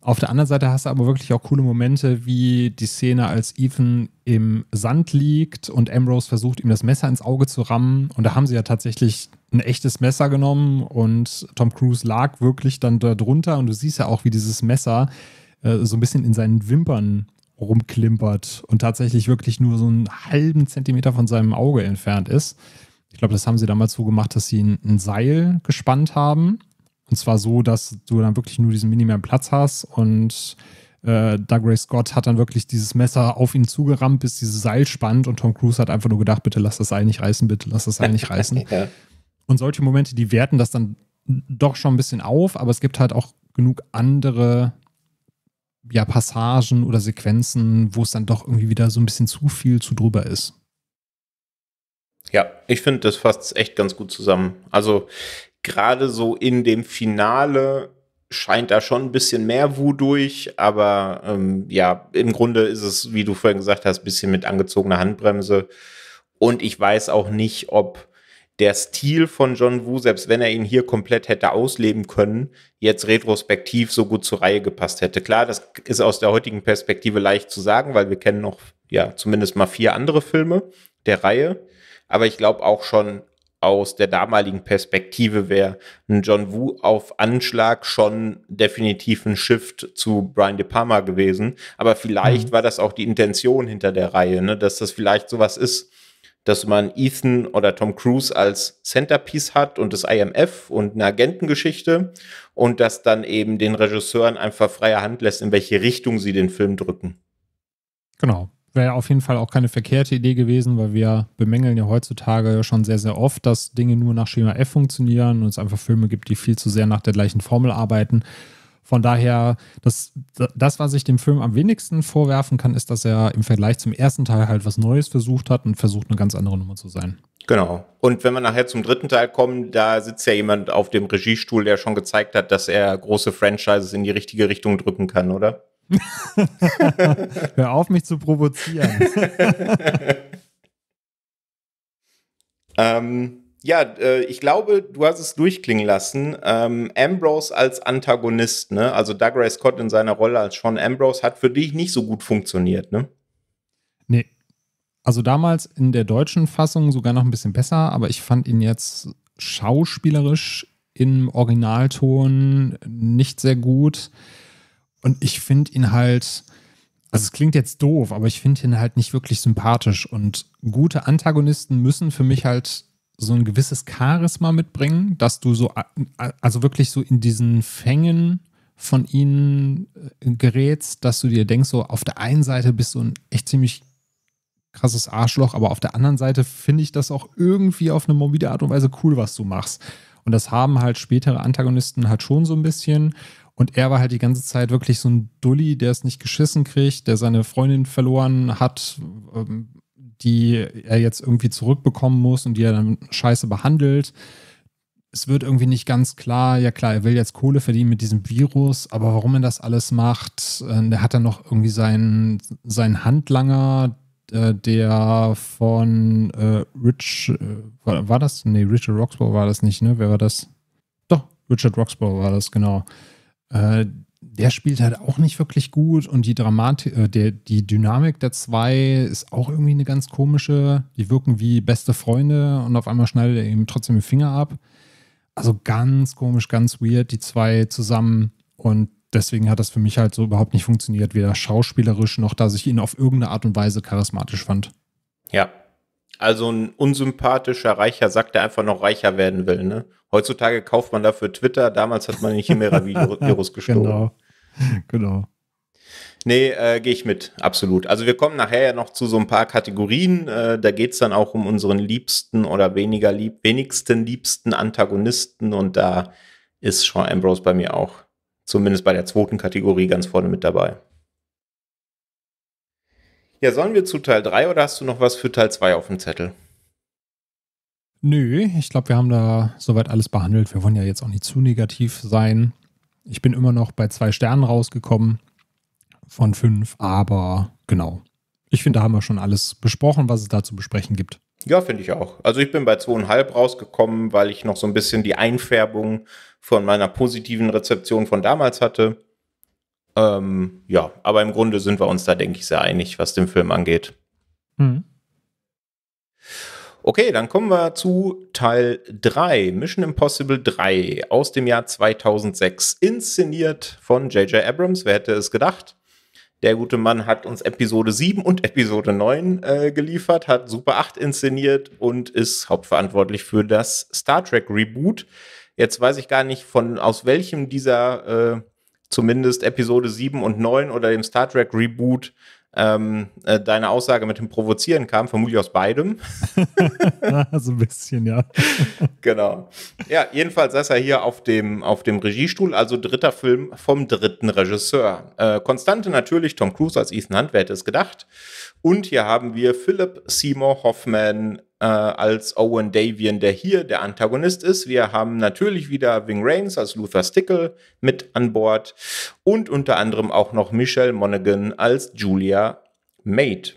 Auf der anderen Seite hast du aber wirklich auch coole Momente, wie die Szene, als Ethan im Sand liegt und Ambrose versucht, ihm das Messer ins Auge zu rammen. Und da haben sie ja tatsächlich ein echtes Messer genommen und Tom Cruise lag wirklich dann da drunter. Und du siehst ja auch, wie dieses Messer äh, so ein bisschen in seinen Wimpern rumklimpert und tatsächlich wirklich nur so einen halben Zentimeter von seinem Auge entfernt ist. Ich glaube, das haben sie damals so gemacht, dass sie ein, ein Seil gespannt haben und zwar so, dass du dann wirklich nur diesen minimalen Platz hast und äh, Doug Ray Scott hat dann wirklich dieses Messer auf ihn zugerammt, bis dieses Seil spannt und Tom Cruise hat einfach nur gedacht, bitte lass das Seil nicht reißen, bitte lass das Seil nicht reißen. ja. Und solche Momente, die werten das dann doch schon ein bisschen auf, aber es gibt halt auch genug andere ja, Passagen oder Sequenzen, wo es dann doch irgendwie wieder so ein bisschen zu viel zu drüber ist. Ja, ich finde, das fasst echt ganz gut zusammen. Also gerade so in dem Finale scheint da schon ein bisschen mehr Wu durch, aber ähm, ja, im Grunde ist es, wie du vorhin gesagt hast, ein bisschen mit angezogener Handbremse. Und ich weiß auch nicht, ob der Stil von John Wu, selbst wenn er ihn hier komplett hätte ausleben können, jetzt retrospektiv so gut zur Reihe gepasst hätte. Klar, das ist aus der heutigen Perspektive leicht zu sagen, weil wir kennen noch, ja, zumindest mal vier andere Filme der Reihe. Aber ich glaube auch schon aus der damaligen Perspektive wäre ein John Woo auf Anschlag schon definitiv ein Shift zu Brian De Palma gewesen. Aber vielleicht mhm. war das auch die Intention hinter der Reihe, ne? dass das vielleicht sowas ist, dass man Ethan oder Tom Cruise als Centerpiece hat und das IMF und eine Agentengeschichte und das dann eben den Regisseuren einfach freie Hand lässt, in welche Richtung sie den Film drücken. Genau wäre auf jeden Fall auch keine verkehrte Idee gewesen, weil wir bemängeln ja heutzutage schon sehr, sehr oft, dass Dinge nur nach Schema F funktionieren und es einfach Filme gibt, die viel zu sehr nach der gleichen Formel arbeiten. Von daher, das, das, was ich dem Film am wenigsten vorwerfen kann, ist, dass er im Vergleich zum ersten Teil halt was Neues versucht hat und versucht, eine ganz andere Nummer zu sein. Genau. Und wenn wir nachher zum dritten Teil kommen, da sitzt ja jemand auf dem Regiestuhl, der schon gezeigt hat, dass er große Franchises in die richtige Richtung drücken kann, oder? Hör auf, mich zu provozieren. ähm, ja, äh, ich glaube, du hast es durchklingen lassen. Ähm, Ambrose als Antagonist, ne? also Doug Ray Scott in seiner Rolle als Sean Ambrose, hat für dich nicht so gut funktioniert, ne? Nee. Also damals in der deutschen Fassung sogar noch ein bisschen besser, aber ich fand ihn jetzt schauspielerisch im Originalton nicht sehr gut. Und ich finde ihn halt, also es klingt jetzt doof, aber ich finde ihn halt nicht wirklich sympathisch. Und gute Antagonisten müssen für mich halt so ein gewisses Charisma mitbringen, dass du so, also wirklich so in diesen Fängen von ihnen äh, gerätst, dass du dir denkst, so auf der einen Seite bist du ein echt ziemlich krasses Arschloch, aber auf der anderen Seite finde ich das auch irgendwie auf eine morbide Art und Weise cool, was du machst. Und das haben halt spätere Antagonisten halt schon so ein bisschen. Und er war halt die ganze Zeit wirklich so ein Dulli, der es nicht geschissen kriegt, der seine Freundin verloren hat, ähm, die er jetzt irgendwie zurückbekommen muss und die er dann scheiße behandelt. Es wird irgendwie nicht ganz klar, ja klar, er will jetzt Kohle verdienen mit diesem Virus, aber warum er das alles macht, ähm, der hat dann noch irgendwie seinen, seinen Handlanger, äh, der von äh, Rich, äh, war, war, das? Nee, Richard Roxburgh war das nicht, ne? Wer war das? Doch, Richard Roxburgh war das, genau. Äh, der spielt halt auch nicht wirklich gut und die Dramatik, äh, der, die Dynamik der zwei ist auch irgendwie eine ganz komische. Die wirken wie beste Freunde und auf einmal schneidet er ihm trotzdem den Finger ab. Also ganz komisch, ganz weird, die zwei zusammen. Und deswegen hat das für mich halt so überhaupt nicht funktioniert, weder schauspielerisch noch, dass ich ihn auf irgendeine Art und Weise charismatisch fand. Ja, also ein unsympathischer reicher Sack, der einfach noch reicher werden will. Ne? Heutzutage kauft man dafür Twitter, damals hat man den Chimera-Virus gestohlen. Genau. genau. Nee, äh, gehe ich mit, absolut. Also wir kommen nachher ja noch zu so ein paar Kategorien. Äh, da geht es dann auch um unseren liebsten oder weniger lieb, wenigsten liebsten Antagonisten und da ist Sean Ambrose bei mir auch, zumindest bei der zweiten Kategorie, ganz vorne mit dabei. Ja, sollen wir zu Teil 3 oder hast du noch was für Teil 2 auf dem Zettel? Nö, ich glaube, wir haben da soweit alles behandelt. Wir wollen ja jetzt auch nicht zu negativ sein. Ich bin immer noch bei zwei Sternen rausgekommen von fünf, aber genau. Ich finde, da haben wir schon alles besprochen, was es da zu besprechen gibt. Ja, finde ich auch. Also ich bin bei zweieinhalb rausgekommen, weil ich noch so ein bisschen die Einfärbung von meiner positiven Rezeption von damals hatte. Ähm, ja, aber im Grunde sind wir uns da, denke ich, sehr einig, was den Film angeht. Mhm. Okay, dann kommen wir zu Teil 3, Mission Impossible 3 aus dem Jahr 2006, inszeniert von J.J. Abrams, wer hätte es gedacht? Der gute Mann hat uns Episode 7 und Episode 9 äh, geliefert, hat Super 8 inszeniert und ist hauptverantwortlich für das Star Trek Reboot. Jetzt weiß ich gar nicht, von aus welchem dieser äh, zumindest Episode 7 und 9 oder dem Star Trek Reboot ähm, äh, deine Aussage mit dem Provozieren kam, vermutlich aus beidem. so ein bisschen, ja. genau. Ja, jedenfalls saß er hier auf dem, auf dem Regiestuhl, also dritter Film vom dritten Regisseur. Äh, Konstante natürlich, Tom Cruise als Ethan Hunt, wer hätte es gedacht. Und hier haben wir Philip Seymour Hoffman äh, als Owen Davian, der hier der Antagonist ist. Wir haben natürlich wieder Wing Rains als Luther Stickle mit an Bord und unter anderem auch noch Michelle Monaghan als Julia Maid.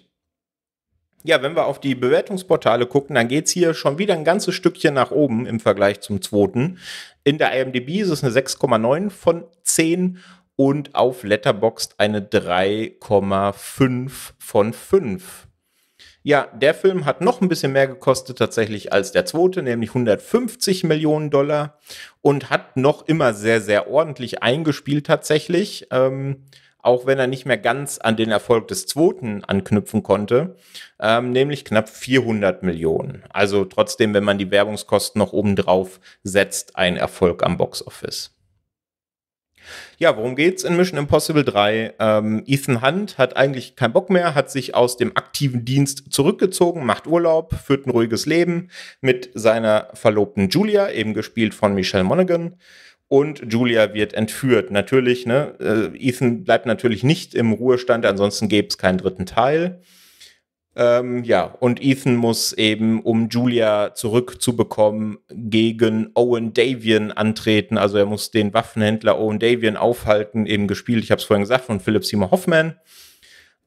Ja, wenn wir auf die Bewertungsportale gucken, dann geht es hier schon wieder ein ganzes Stückchen nach oben im Vergleich zum zweiten. In der IMDb ist es eine 6,9 von 10 und auf Letterboxd eine 3,5 von 5. Ja, der Film hat noch ein bisschen mehr gekostet tatsächlich als der zweite, nämlich 150 Millionen Dollar und hat noch immer sehr, sehr ordentlich eingespielt tatsächlich, ähm, auch wenn er nicht mehr ganz an den Erfolg des zweiten anknüpfen konnte, ähm, nämlich knapp 400 Millionen. Also trotzdem, wenn man die Werbungskosten noch obendrauf setzt, ein Erfolg am Boxoffice. Ja, worum geht's in Mission Impossible 3? Ähm, Ethan Hunt hat eigentlich keinen Bock mehr, hat sich aus dem aktiven Dienst zurückgezogen, macht Urlaub, führt ein ruhiges Leben mit seiner Verlobten Julia, eben gespielt von Michelle Monaghan. Und Julia wird entführt. Natürlich, ne? Äh, Ethan bleibt natürlich nicht im Ruhestand, ansonsten gäbe es keinen dritten Teil. Ähm, ja, und Ethan muss eben, um Julia zurückzubekommen, gegen Owen Davian antreten. Also er muss den Waffenhändler Owen Davian aufhalten, eben gespielt, ich habe es vorhin gesagt, von Philip Seymour Hoffman.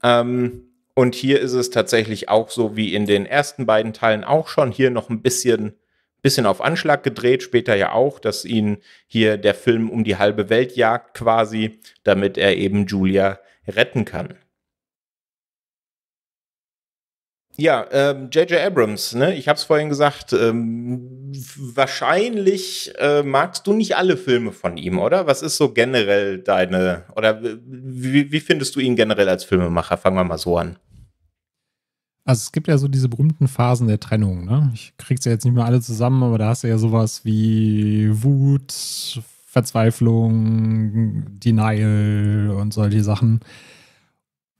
Ähm, und hier ist es tatsächlich auch so wie in den ersten beiden Teilen auch schon, hier noch ein bisschen, bisschen auf Anschlag gedreht, später ja auch, dass ihn hier der Film um die halbe Welt jagt quasi, damit er eben Julia retten kann. Ja, J.J. Ähm, Abrams, ne? ich habe es vorhin gesagt, ähm, wahrscheinlich äh, magst du nicht alle Filme von ihm, oder? Was ist so generell deine, oder wie, findest du ihn generell als Filmemacher? Fangen wir mal so an. Also es gibt ja so diese berühmten Phasen der Trennung, ne? Ich krieg's ja jetzt nicht mehr alle zusammen, aber da hast du ja sowas wie Wut, Verzweiflung, Denial und solche Sachen.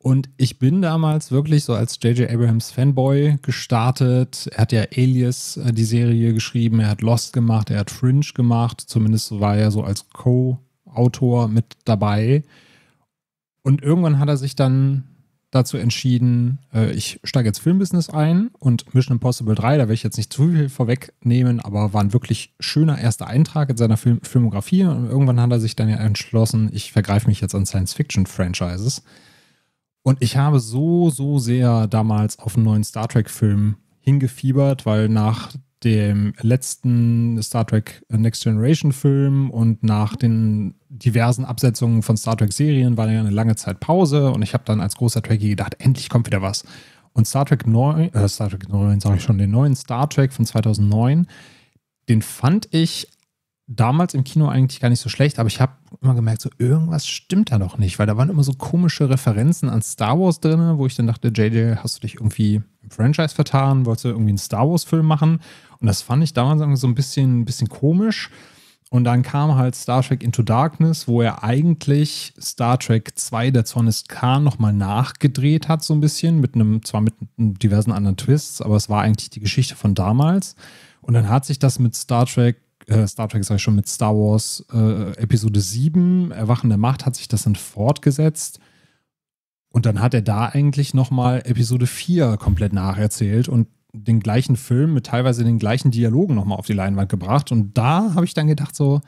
Und ich bin damals wirklich so als J.J. Abrahams Fanboy gestartet. Er hat ja Alias äh, die Serie geschrieben, er hat Lost gemacht, er hat Fringe gemacht. Zumindest war er so als Co-Autor mit dabei. Und irgendwann hat er sich dann dazu entschieden, äh, ich steige jetzt Filmbusiness ein und Mission Impossible 3, da will ich jetzt nicht zu viel vorwegnehmen, aber war ein wirklich schöner erster Eintrag in seiner Film Filmografie. Und irgendwann hat er sich dann ja entschlossen, ich vergreife mich jetzt an Science-Fiction-Franchises. Und ich habe so, so sehr damals auf einen neuen Star Trek-Film hingefiebert, weil nach dem letzten Star Trek Next Generation Film und nach den diversen Absetzungen von Star Trek Serien war ja eine lange Zeit Pause und ich habe dann als großer Trekkie gedacht, endlich kommt wieder was. Und Star Trek 9, äh, Star Trek 9, sage ich schon, den neuen Star Trek von 2009, den fand ich damals im Kino eigentlich gar nicht so schlecht, aber ich habe immer gemerkt, so irgendwas stimmt da doch nicht, weil da waren immer so komische Referenzen an Star Wars drin, wo ich dann dachte, JJ, hast du dich irgendwie im Franchise vertan, wolltest du irgendwie einen Star Wars-Film machen? Und das fand ich damals so ein bisschen, ein bisschen komisch. Und dann kam halt Star Trek Into Darkness, wo er eigentlich Star Trek 2, der Zorn ist Khan, nochmal nachgedreht hat, so ein bisschen, mit einem, zwar mit diversen anderen Twists, aber es war eigentlich die Geschichte von damals. Und dann hat sich das mit Star Trek äh, Star Trek sage ich schon, mit Star Wars äh, Episode 7, Erwachen der Macht, hat sich das dann fortgesetzt. Und dann hat er da eigentlich nochmal Episode 4 komplett nacherzählt und den gleichen Film mit teilweise den gleichen Dialogen nochmal auf die Leinwand gebracht. Und da habe ich dann gedacht, so,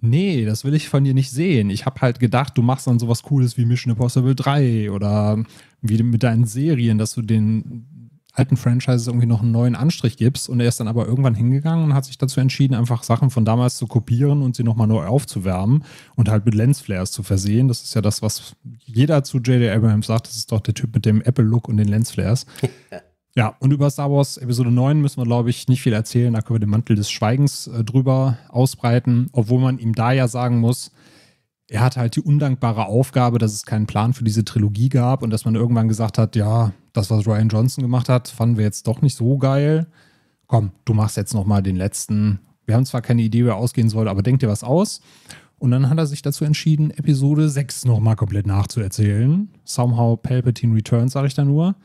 nee, das will ich von dir nicht sehen. Ich habe halt gedacht, du machst dann sowas Cooles wie Mission Impossible 3 oder wie mit deinen Serien, dass du den alten Franchises irgendwie noch einen neuen Anstrich gibst. Und er ist dann aber irgendwann hingegangen und hat sich dazu entschieden, einfach Sachen von damals zu kopieren und sie nochmal neu aufzuwärmen und halt mit Lensflares zu versehen. Das ist ja das, was jeder zu J.J. Abrams sagt. Das ist doch der Typ mit dem Apple-Look und den Lensflares. Ja, und über Star Wars Episode 9 müssen wir, glaube ich, nicht viel erzählen. Da können wir den Mantel des Schweigens äh, drüber ausbreiten, obwohl man ihm da ja sagen muss, er hatte halt die undankbare Aufgabe, dass es keinen Plan für diese Trilogie gab und dass man irgendwann gesagt hat, ja, das, was Ryan Johnson gemacht hat, fanden wir jetzt doch nicht so geil. Komm, du machst jetzt nochmal den letzten. Wir haben zwar keine Idee, wie er ausgehen soll, aber denk dir was aus. Und dann hat er sich dazu entschieden, Episode 6 nochmal komplett nachzuerzählen. Somehow Palpatine Returns, sage ich da nur.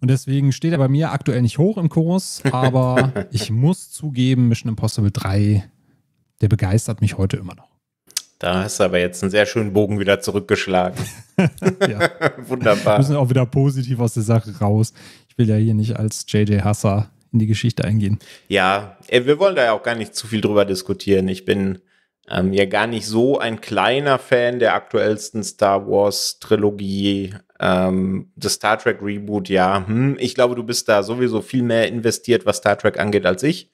Und deswegen steht er bei mir aktuell nicht hoch im Kurs, aber ich muss zugeben, Mission Impossible 3, der begeistert mich heute immer noch. Da hast du aber jetzt einen sehr schönen Bogen wieder zurückgeschlagen. Wunderbar. Wir müssen auch wieder positiv aus der Sache raus. Ich will ja hier nicht als JJ Hasser in die Geschichte eingehen. Ja, äh, wir wollen da ja auch gar nicht zu viel drüber diskutieren. Ich bin ähm, ja gar nicht so ein kleiner Fan der aktuellsten Star Wars Trilogie. Ähm, das Star Trek Reboot, ja, hm, ich glaube, du bist da sowieso viel mehr investiert, was Star Trek angeht, als ich.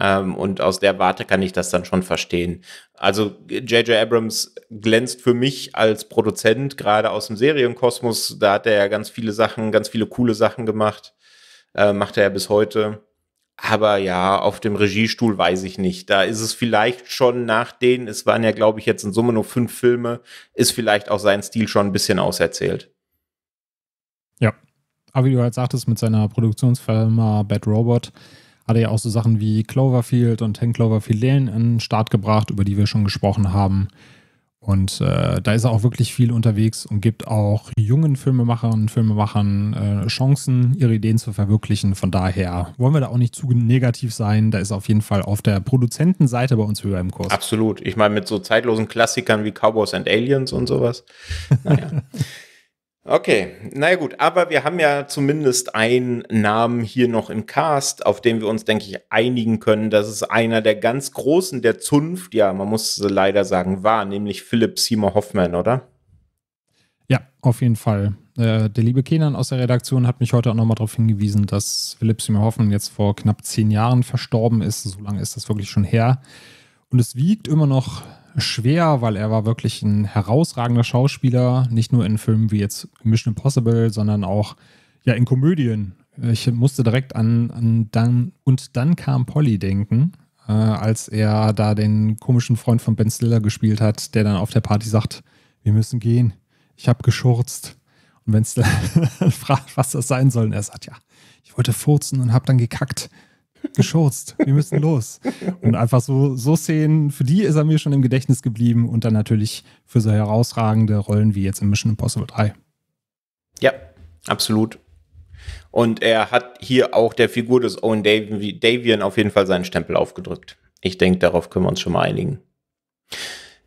Ähm, und aus der Warte kann ich das dann schon verstehen. Also J.J. Abrams glänzt für mich als Produzent, gerade aus dem Serienkosmos. Da hat er ja ganz viele Sachen, ganz viele coole Sachen gemacht. Äh, macht er ja bis heute. Aber ja, auf dem Regiestuhl weiß ich nicht. Da ist es vielleicht schon nach denen, es waren ja, glaube ich, jetzt in Summe nur fünf Filme, ist vielleicht auch sein Stil schon ein bisschen auserzählt. Ja. Aber wie du halt sagtest, mit seiner Produktionsfirma Bad Robot hat er ja auch so Sachen wie Cloverfield und 10 Cloverfield Lane an den Start gebracht, über die wir schon gesprochen haben. Und äh, da ist er auch wirklich viel unterwegs und gibt auch jungen Filmemacherinnen und Filmemachern äh, Chancen, ihre Ideen zu verwirklichen. Von daher wollen wir da auch nicht zu negativ sein. Da ist auf jeden Fall auf der Produzentenseite bei uns höher im Kurs. Absolut. Ich meine, mit so zeitlosen Klassikern wie Cowboys and Aliens und sowas. Naja. Okay, naja gut, aber wir haben ja zumindest einen Namen hier noch im Cast, auf den wir uns, denke ich, einigen können. Das ist einer der ganz Großen der Zunft, ja, man muss leider sagen, war, nämlich Philipp Seymour Hoffmann, oder? Ja, auf jeden Fall. Äh, der liebe Kenan aus der Redaktion hat mich heute auch nochmal darauf hingewiesen, dass Philipp Seymour Hoffmann jetzt vor knapp zehn Jahren verstorben ist. So lange ist das wirklich schon her. Und es wiegt immer noch schwer, weil er war wirklich ein herausragender Schauspieler, nicht nur in Filmen wie jetzt Mission Impossible, sondern auch ja in Komödien. Ich musste direkt an, an dann und dann kam Polly denken, äh, als er da den komischen Freund von Ben Stiller gespielt hat, der dann auf der Party sagt, wir müssen gehen, ich habe geschurzt. Und Ben Stiller fragt, was das sein soll, und er sagt, ja, ich wollte furzen und habe dann gekackt geschurzt, wir müssen los. Und einfach so, so Szenen, für die ist er mir schon im Gedächtnis geblieben und dann natürlich für so herausragende Rollen wie jetzt in Mission Impossible 3. Ja, absolut. Und er hat hier auch der Figur des Owen Davian auf jeden Fall seinen Stempel aufgedrückt. Ich denke, darauf können wir uns schon mal einigen.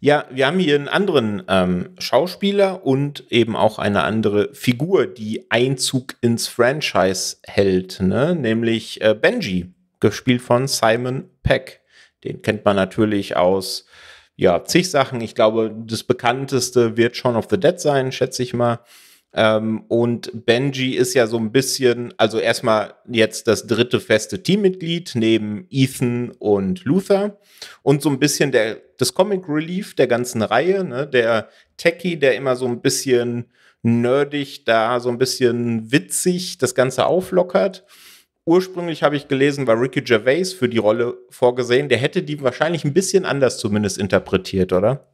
Ja, wir haben hier einen anderen ähm, Schauspieler und eben auch eine andere Figur, die Einzug ins Franchise hält, ne? nämlich äh, Benji gespielt von Simon Peck. Den kennt man natürlich aus ja, zig Sachen. Ich glaube, das bekannteste wird Shaun of the Dead sein, schätze ich mal. Ähm, und Benji ist ja so ein bisschen, also erstmal jetzt das dritte feste Teammitglied neben Ethan und Luther und so ein bisschen der, das Comic Relief der ganzen Reihe, ne? der Techie, der immer so ein bisschen nerdig da, so ein bisschen witzig das Ganze auflockert ursprünglich habe ich gelesen, war Ricky Gervais für die Rolle vorgesehen. Der hätte die wahrscheinlich ein bisschen anders zumindest interpretiert, oder?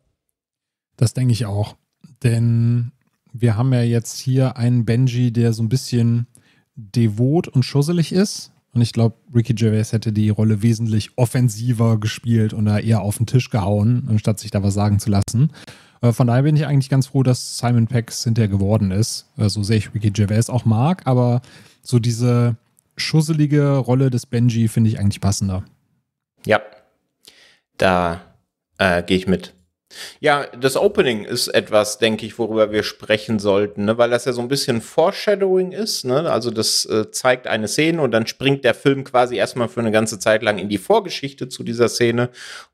Das denke ich auch. Denn wir haben ja jetzt hier einen Benji, der so ein bisschen devot und schusselig ist. Und ich glaube, Ricky Gervais hätte die Rolle wesentlich offensiver gespielt und da eher auf den Tisch gehauen, anstatt sich da was sagen zu lassen. Äh, von daher bin ich eigentlich ganz froh, dass Simon Peggs hinterher geworden ist. Äh, so sehr ich Ricky Gervais auch mag, aber so diese, schusselige Rolle des Benji finde ich eigentlich passender. Ja, da äh, gehe ich mit. Ja, das Opening ist etwas, denke ich, worüber wir sprechen sollten, ne? weil das ja so ein bisschen Foreshadowing ist. Ne? Also das äh, zeigt eine Szene und dann springt der Film quasi erstmal für eine ganze Zeit lang in die Vorgeschichte zu dieser Szene.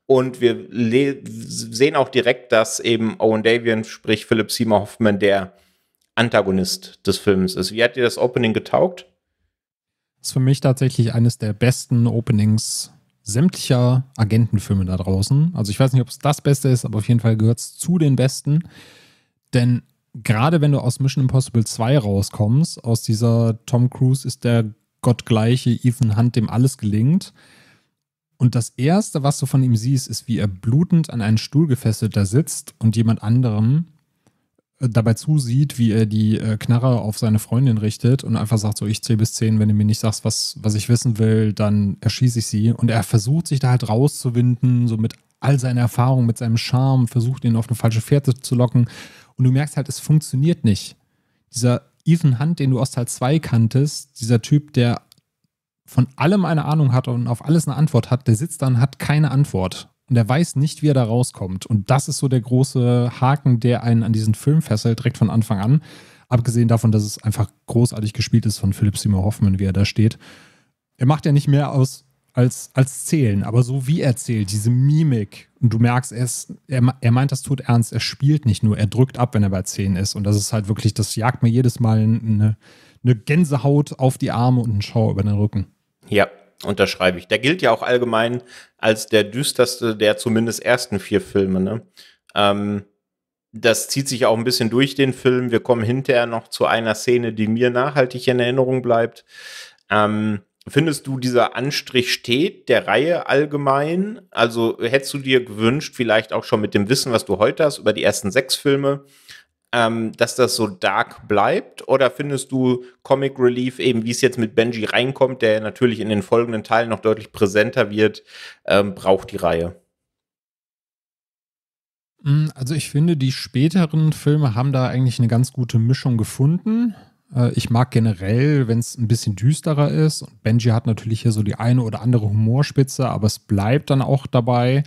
Und wir sehen auch direkt, dass eben Owen Davian, sprich Philip Seymour Hoffman, der Antagonist des Films ist. Wie hat dir das Opening getaugt? Ist für mich tatsächlich eines der besten Openings sämtlicher Agentenfilme da draußen. Also ich weiß nicht, ob es das Beste ist, aber auf jeden Fall gehört es zu den Besten. Denn gerade wenn du aus Mission Impossible 2 rauskommst, aus dieser Tom Cruise ist der gottgleiche Ethan Hunt, dem alles gelingt. Und das Erste, was du von ihm siehst, ist, wie er blutend an einen Stuhl gefesselt da sitzt und jemand anderem dabei zusieht, wie er die äh, Knarre auf seine Freundin richtet und einfach sagt so, ich zähle bis zehn, wenn du mir nicht sagst, was, was ich wissen will, dann erschieße ich sie. Und er versucht sich da halt rauszuwinden, so mit all seiner Erfahrung, mit seinem Charme, versucht ihn auf eine falsche Fährte zu locken. Und du merkst halt, es funktioniert nicht. Dieser Ethan Hunt, den du aus Teil 2 kanntest, dieser Typ, der von allem eine Ahnung hat und auf alles eine Antwort hat, der sitzt dann, hat keine Antwort und er weiß nicht, wie er da rauskommt. Und das ist so der große Haken, der einen an diesen Film fesselt, direkt von Anfang an. Abgesehen davon, dass es einfach großartig gespielt ist von Philipp Seymour Hoffman, wie er da steht. Er macht ja nicht mehr aus als, als Zählen, aber so wie er zählt, diese Mimik. Und du merkst, er, ist, er, er meint das tut ernst. Er spielt nicht nur, er drückt ab, wenn er bei Zehn ist. Und das ist halt wirklich, das jagt mir jedes Mal eine, eine Gänsehaut auf die Arme und einen Schau über den Rücken. Ja, unterschreibe ich. Der gilt ja auch allgemein als der düsterste der zumindest ersten vier Filme. Ne? Ähm, das zieht sich auch ein bisschen durch den Film. Wir kommen hinterher noch zu einer Szene, die mir nachhaltig in Erinnerung bleibt. Ähm, findest du, dieser Anstrich steht der Reihe allgemein? Also hättest du dir gewünscht, vielleicht auch schon mit dem Wissen, was du heute hast, über die ersten sechs Filme, ähm, dass das so dark bleibt? Oder findest du Comic Relief, eben wie es jetzt mit Benji reinkommt, der natürlich in den folgenden Teilen noch deutlich präsenter wird, ähm, braucht die Reihe? Mm, also ich finde, die späteren Filme haben da eigentlich eine ganz gute Mischung gefunden. Äh, ich mag generell, wenn es ein bisschen düsterer ist. Und Benji hat natürlich hier so die eine oder andere Humorspitze, aber es bleibt dann auch dabei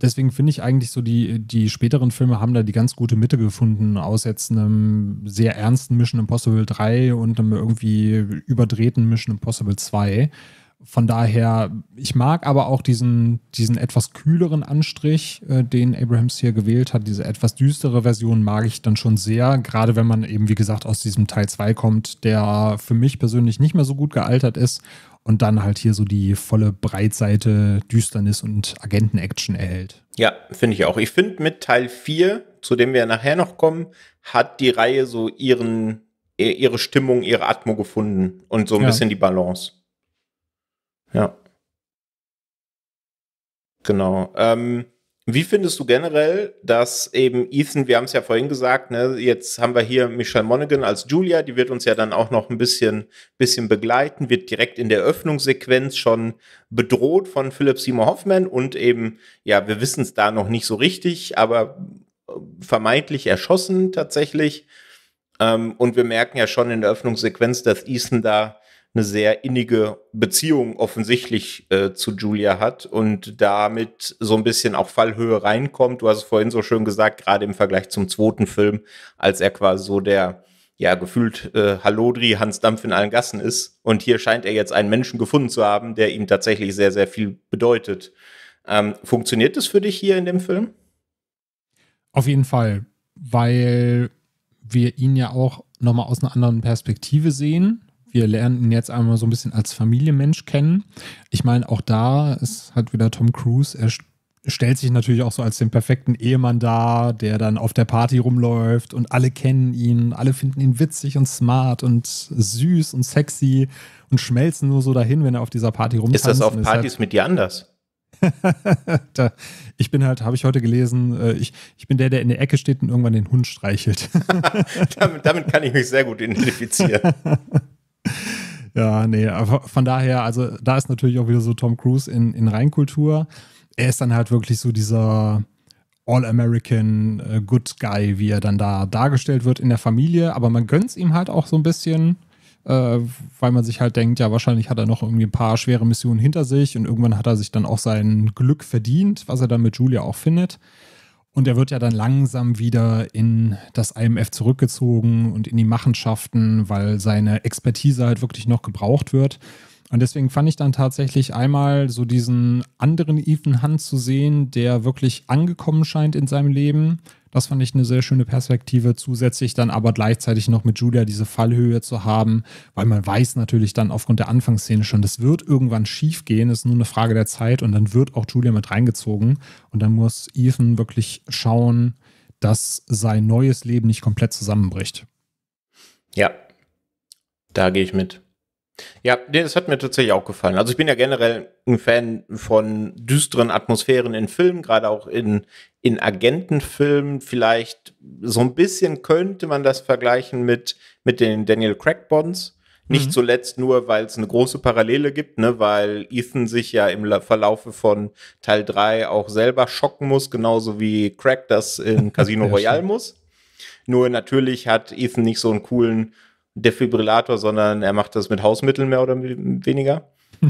deswegen finde ich eigentlich so, die, die späteren Filme haben da die ganz gute Mitte gefunden, aus jetzt einem sehr ernsten Mission Impossible 3 und einem irgendwie überdrehten Mission Impossible 2. Von daher, ich mag aber auch diesen, diesen etwas kühleren Anstrich, äh, den Abrahams hier gewählt hat. Diese etwas düstere Version mag ich dann schon sehr, gerade wenn man eben, wie gesagt, aus diesem Teil 2 kommt, der für mich persönlich nicht mehr so gut gealtert ist und dann halt hier so die volle Breitseite Düsternis und Agenten-Action erhält. Ja, finde ich auch. Ich finde mit Teil 4, zu dem wir nachher noch kommen, hat die Reihe so ihren, ihre Stimmung, ihre Atmo gefunden und so ein ja. bisschen die Balance. Ja. Genau. Ähm, wie findest du generell, dass eben Ethan, wir haben es ja vorhin gesagt, ne, jetzt haben wir hier Michelle Monaghan als Julia, die wird uns ja dann auch noch ein bisschen, bisschen begleiten, wird direkt in der Öffnungssequenz schon bedroht von Philip Seymour Hoffman und eben, ja, wir wissen es da noch nicht so richtig, aber äh, vermeintlich erschossen tatsächlich. Ähm, und wir merken ja schon in der Öffnungssequenz, dass Ethan da eine sehr innige Beziehung offensichtlich äh, zu Julia hat und damit so ein bisschen auch Fallhöhe reinkommt. Du hast es vorhin so schön gesagt, gerade im Vergleich zum zweiten Film, als er quasi so der ja gefühlt äh, Halodri Hans Dampf in allen Gassen ist. Und hier scheint er jetzt einen Menschen gefunden zu haben, der ihm tatsächlich sehr, sehr viel bedeutet. Ähm, funktioniert das für dich hier in dem Film? Auf jeden Fall, weil wir ihn ja auch nochmal aus einer anderen Perspektive sehen wir lernen ihn jetzt einmal so ein bisschen als Familienmensch kennen. Ich meine, auch da ist halt wieder Tom Cruise. Er stellt sich natürlich auch so als den perfekten Ehemann dar, der dann auf der Party rumläuft und alle kennen ihn, alle finden ihn witzig und smart und süß und sexy und schmelzen nur so dahin, wenn er auf dieser Party rumläuft. Ist das auf Partys halt mit dir anders? da, ich bin halt, habe ich heute gelesen, äh, ich, ich bin der, der in der Ecke steht und irgendwann den Hund streichelt. damit, damit, kann ich mich sehr gut identifizieren. ja, nee, aber von daher, also da ist natürlich auch wieder so Tom Cruise in, in Reinkultur. Er ist dann halt wirklich so dieser All-American äh, Good Guy, wie er dann da dargestellt wird in der Familie. Aber man gönnt es ihm halt auch so ein bisschen, äh, weil man sich halt denkt, ja, wahrscheinlich hat er noch irgendwie ein paar schwere Missionen hinter sich und irgendwann hat er sich dann auch sein Glück verdient, was er dann mit Julia auch findet. Und er wird ja dann langsam wieder in das IMF zurückgezogen und in die Machenschaften, weil seine Expertise halt wirklich noch gebraucht wird. Und deswegen fand ich dann tatsächlich einmal so diesen anderen Ethan Hunt zu sehen, der wirklich angekommen scheint in seinem Leben, das fand ich eine sehr schöne Perspektive. Zusätzlich dann aber gleichzeitig noch mit Julia diese Fallhöhe zu haben, weil man weiß natürlich dann aufgrund der Anfangsszene schon, das wird irgendwann schief gehen, ist nur eine Frage der Zeit und dann wird auch Julia mit reingezogen und dann muss Ethan wirklich schauen, dass sein neues Leben nicht komplett zusammenbricht. Ja, da gehe ich mit. Ja, nee, das hat mir tatsächlich auch gefallen. Also ich bin ja generell ein Fan von düsteren Atmosphären in Filmen, gerade auch in, in Agentenfilmen. Vielleicht so ein bisschen könnte man das vergleichen mit, mit den Daniel Craig Bonds. Nicht mhm. zuletzt nur, weil es eine große Parallele gibt, ne, weil Ethan sich ja im Verlaufe von Teil 3 auch selber schocken muss, genauso wie Craig das in Casino Royale muss. Nur natürlich hat Ethan nicht so einen coolen Defibrillator, sondern er macht das mit Hausmitteln mehr oder weniger.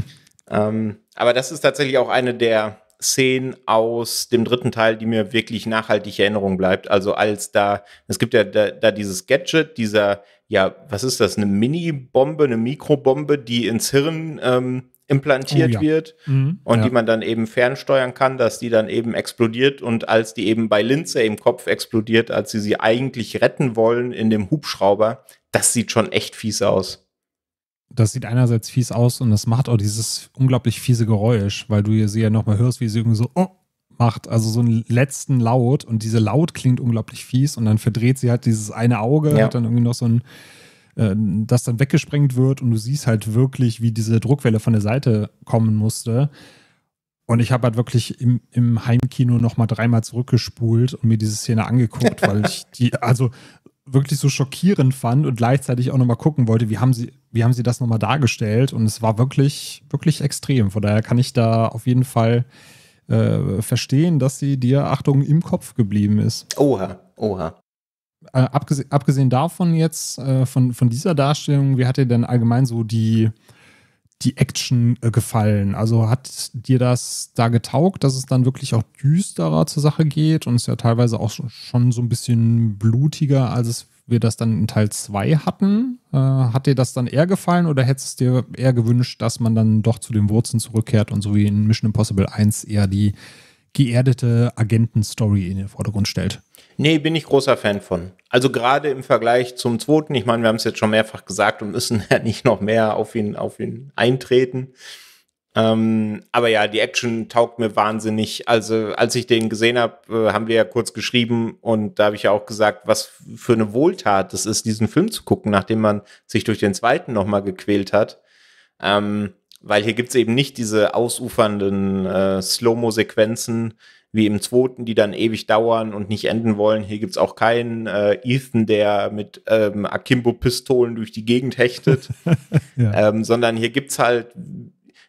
Ähm, aber das ist tatsächlich auch eine der Szenen aus dem dritten Teil, die mir wirklich nachhaltig Erinnerung bleibt. Also als da, es gibt ja da, da dieses Gadget, dieser, ja, was ist das, eine Mini-Bombe, eine Mikrobombe, die ins Hirn ähm, implantiert oh, ja. wird mhm, und ja. die man dann eben fernsteuern kann, dass die dann eben explodiert und als die eben bei Linze im Kopf explodiert, als sie sie eigentlich retten wollen in dem Hubschrauber, das sieht schon echt fies aus. Das sieht einerseits fies aus und das macht auch dieses unglaublich fiese Geräusch, weil du sie ja nochmal hörst, wie sie irgendwie so oh, macht. Also so einen letzten Laut und diese Laut klingt unglaublich fies und dann verdreht sie halt dieses eine Auge, ja. hat dann irgendwie noch so ein, äh, das dann weggesprengt wird und du siehst halt wirklich, wie diese Druckwelle von der Seite kommen musste. Und ich habe halt wirklich im, im Heimkino nochmal dreimal zurückgespult und mir diese Szene angeguckt, weil ich die, also wirklich so schockierend fand und gleichzeitig auch nochmal gucken wollte, wie haben sie, wie haben sie das nochmal dargestellt. Und es war wirklich, wirklich extrem. Von daher kann ich da auf jeden Fall äh, verstehen, dass sie dir, Achtung, im Kopf geblieben ist. Oha, oha. Äh, abgesehen, abgesehen, davon jetzt, äh, von, von dieser Darstellung, wie hat dir denn allgemein so die die Action äh, gefallen? Also hat dir das da getaugt, dass es dann wirklich auch düsterer zur Sache geht und es ja teilweise auch schon so ein bisschen blutiger, als wir das dann in Teil 2 hatten? Äh, hat dir das dann eher gefallen oder hättest du dir eher gewünscht, dass man dann doch zu den Wurzeln zurückkehrt und so wie in Mission Impossible 1 eher die geerdete Agentenstory in den Vordergrund stellt? Nee, bin ich großer Fan von. Also gerade im Vergleich zum zweiten, ich meine, wir haben es jetzt schon mehrfach gesagt und müssen ja nicht noch mehr auf ihn, auf ihn eintreten. Ähm, aber ja, die Action taugt mir wahnsinnig. Also als ich den gesehen habe, äh, haben wir ja kurz geschrieben und da habe ich ja auch gesagt, was für eine Wohltat es ist, diesen Film zu gucken, nachdem man sich durch den zweiten nochmal gequält hat. Ähm, weil hier gibt es eben nicht diese ausufernden äh, Slow-Mo-Sequenzen, wie im zweiten, die dann ewig dauern und nicht enden wollen. Hier gibt's auch keinen äh, Ethan, der mit ähm, Akimbo-Pistolen durch die Gegend hechtet, ja. ähm, sondern hier gibt's halt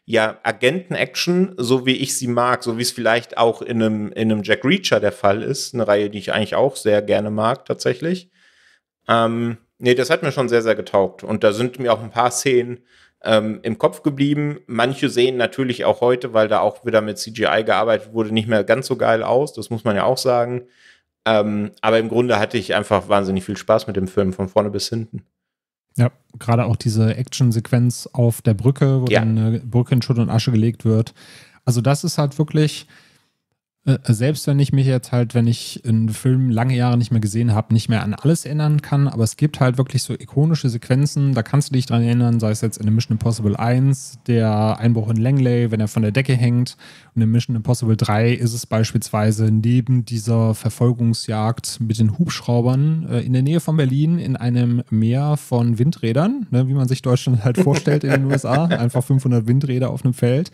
ja Agenten-Action, so wie ich sie mag, so wie es vielleicht auch in einem, in einem Jack Reacher der Fall ist. Eine Reihe, die ich eigentlich auch sehr gerne mag, tatsächlich. Ähm, nee, das hat mir schon sehr, sehr getaugt. Und da sind mir auch ein paar Szenen ähm, im Kopf geblieben. Manche sehen natürlich auch heute, weil da auch wieder mit CGI gearbeitet wurde, nicht mehr ganz so geil aus. Das muss man ja auch sagen. Ähm, aber im Grunde hatte ich einfach wahnsinnig viel Spaß mit dem Film von vorne bis hinten. Ja, gerade auch diese Action-Sequenz auf der Brücke, wo ja. dann eine Brücke in Schutt und Asche gelegt wird. Also das ist halt wirklich, äh, äh, selbst wenn ich mich jetzt halt, wenn ich einen Film lange Jahre nicht mehr gesehen habe, nicht mehr an alles erinnern kann, aber es gibt halt wirklich so ikonische Sequenzen, da kannst du dich dran erinnern, sei es jetzt in der Mission Impossible 1, der Einbruch in Langley, wenn er von der Decke hängt, und in Mission Impossible 3 ist es beispielsweise neben dieser Verfolgungsjagd mit den Hubschraubern äh, in der Nähe von Berlin in einem Meer von Windrädern, ne, wie man sich Deutschland halt vorstellt in den USA, einfach 500 Windräder auf einem Feld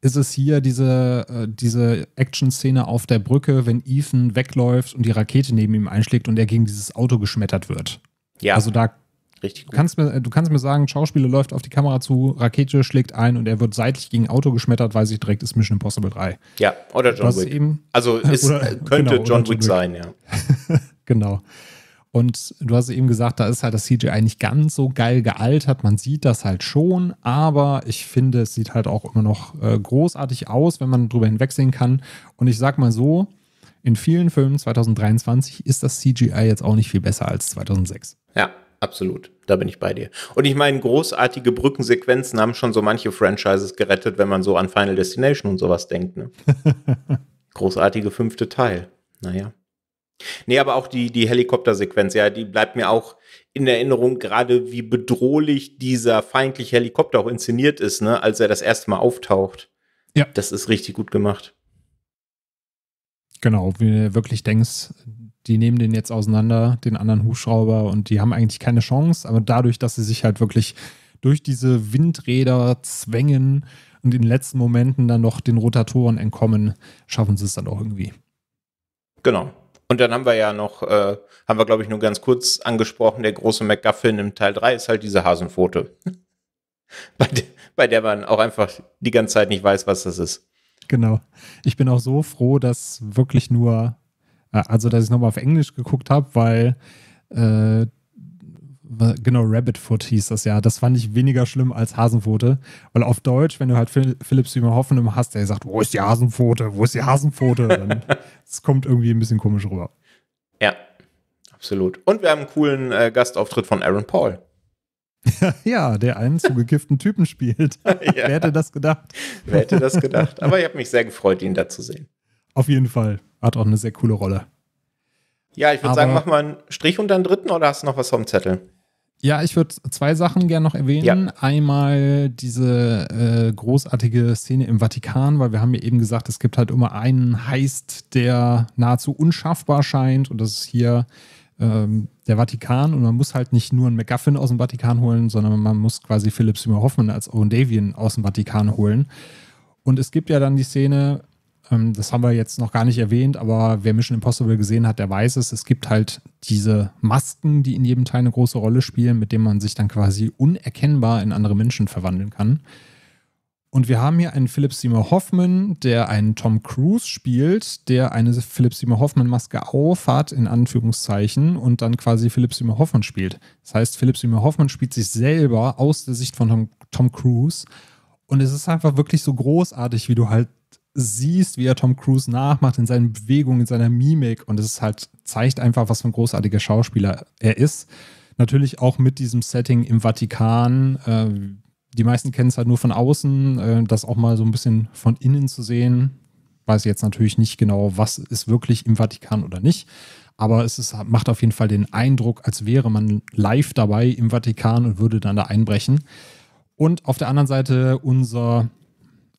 ist es hier diese, äh, diese Action-Szene auf der Brücke, wenn Ethan wegläuft und die Rakete neben ihm einschlägt und er gegen dieses Auto geschmettert wird. Ja. Also da Richtig gut. Kannst mir, äh, du kannst mir sagen, Schauspieler läuft auf die Kamera zu, Rakete schlägt ein und er wird seitlich gegen Auto geschmettert, weiß ich direkt, ist Mission Impossible 3. Ja, oder John das Wick. Eben, also es oder, könnte genau, John, Wick, Wick sein, ja. genau. Und du hast eben gesagt, da ist halt das CGI nicht ganz so geil gealtert. Man sieht das halt schon, aber ich finde, es sieht halt auch immer noch äh, großartig aus, wenn man drüber hinwegsehen kann. Und ich sag mal so, in vielen Filmen 2023 ist das CGI jetzt auch nicht viel besser als 2006. Ja, absolut. Da bin ich bei dir. Und ich meine, großartige Brückensequenzen haben schon so manche Franchises gerettet, wenn man so an Final Destination und sowas denkt. Ne? Großartige fünfte Teil. Naja. Nee, aber auch die, die Helikoptersequenz, ja, die bleibt mir auch in Erinnerung, gerade wie bedrohlich dieser feindliche Helikopter auch inszeniert ist, ne, als er das erste Mal auftaucht. Ja. Das ist richtig gut gemacht. Genau, wie du wirklich denkst, die nehmen den jetzt auseinander, den anderen Hubschrauber, und die haben eigentlich keine Chance, aber dadurch, dass sie sich halt wirklich durch diese Windräder zwängen und in den letzten Momenten dann noch den Rotatoren entkommen, schaffen sie es dann auch irgendwie. Genau. Und dann haben wir ja noch, äh, haben wir glaube ich nur ganz kurz angesprochen, der große McGuffin im Teil 3 ist halt diese Hasenpfote. bei, de bei der man auch einfach die ganze Zeit nicht weiß, was das ist. Genau. Ich bin auch so froh, dass wirklich nur, äh, also dass ich nochmal auf Englisch geguckt habe, weil äh, genau, Rabbitfoot hieß das ja. Das fand ich weniger schlimm als Hasenpfote. Weil auf Deutsch, wenn du halt Phil, Philipp Simon Hoffenheim hast, der sagt, wo ist die Hasenpfote? Wo ist die Hasenpfote? Dann, kommt irgendwie ein bisschen komisch rüber. Ja, absolut. Und wir haben einen coolen äh, Gastauftritt von Aaron Paul. ja, der einen zugekifften Typen spielt. ja. Wer hätte das gedacht? Wer hätte das gedacht? Aber ich habe mich sehr gefreut, ihn da zu sehen. Auf jeden Fall. Hat auch eine sehr coole Rolle. Ja, ich würde sagen, mach mal einen Strich unter den dritten oder hast du noch was vom Zettel? Ja, ich würde zwei Sachen gerne noch erwähnen. Ja. Einmal diese äh, großartige Szene im Vatikan, weil wir haben ja eben gesagt, es gibt halt immer einen Heist, der nahezu unschaffbar scheint und das ist hier ähm, der Vatikan und man muss halt nicht nur einen MacGuffin aus dem Vatikan holen, sondern man muss quasi Philipp Seymour Hoffman als Owen Davian aus dem Vatikan holen. Und es gibt ja dann die Szene, ähm, das haben wir jetzt noch gar nicht erwähnt, aber wer Mission Impossible gesehen hat, der weiß es. Es gibt halt diese Masken, die in jedem Teil eine große Rolle spielen, mit denen man sich dann quasi unerkennbar in andere Menschen verwandeln kann. Und wir haben hier einen Philip Seymour Hoffman, der einen Tom Cruise spielt, der eine Philip Seymour Hoffman-Maske aufhat, in Anführungszeichen, und dann quasi Philip Seymour Hoffman spielt. Das heißt, Philip Seymour Hoffman spielt sich selber aus der Sicht von Tom, Tom Cruise. Und es ist einfach wirklich so großartig, wie du halt siehst, wie er Tom Cruise nachmacht in seinen Bewegungen, in seiner Mimik. Und es halt, zeigt einfach, was für ein großartiger Schauspieler er ist. Natürlich auch mit diesem Setting im Vatikan. Ähm, die meisten kennen es halt nur von außen. Ähm, das auch mal so ein bisschen von innen zu sehen. Weiß jetzt natürlich nicht genau, was ist wirklich im Vatikan oder nicht. Aber es ist, macht auf jeden Fall den Eindruck, als wäre man live dabei im Vatikan und würde dann da einbrechen. Und auf der anderen Seite unser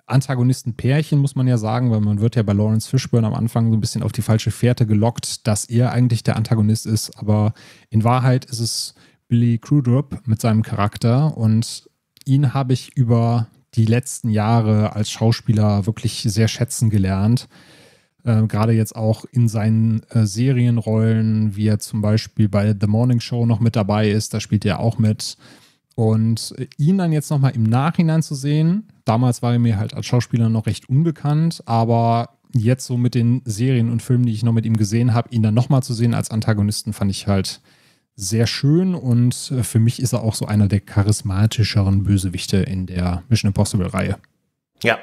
Antagonistenpärchen, muss man ja sagen, weil man wird ja bei Lawrence Fishburne am Anfang so ein bisschen auf die falsche Fährte gelockt, dass er eigentlich der Antagonist ist, aber in Wahrheit ist es Billy Crudup mit seinem Charakter und ihn habe ich über die letzten Jahre als Schauspieler wirklich sehr schätzen gelernt. Äh, Gerade jetzt auch in seinen äh, Serienrollen, wie er zum Beispiel bei The Morning Show noch mit dabei ist, da spielt er auch mit. Und ihn dann jetzt nochmal im Nachhinein zu sehen, damals war er mir halt als Schauspieler noch recht unbekannt, aber jetzt so mit den Serien und Filmen, die ich noch mit ihm gesehen habe, ihn dann nochmal zu sehen als Antagonisten, fand ich halt sehr schön und äh, für mich ist er auch so einer der charismatischeren Bösewichte in der Mission Impossible-Reihe. Ja,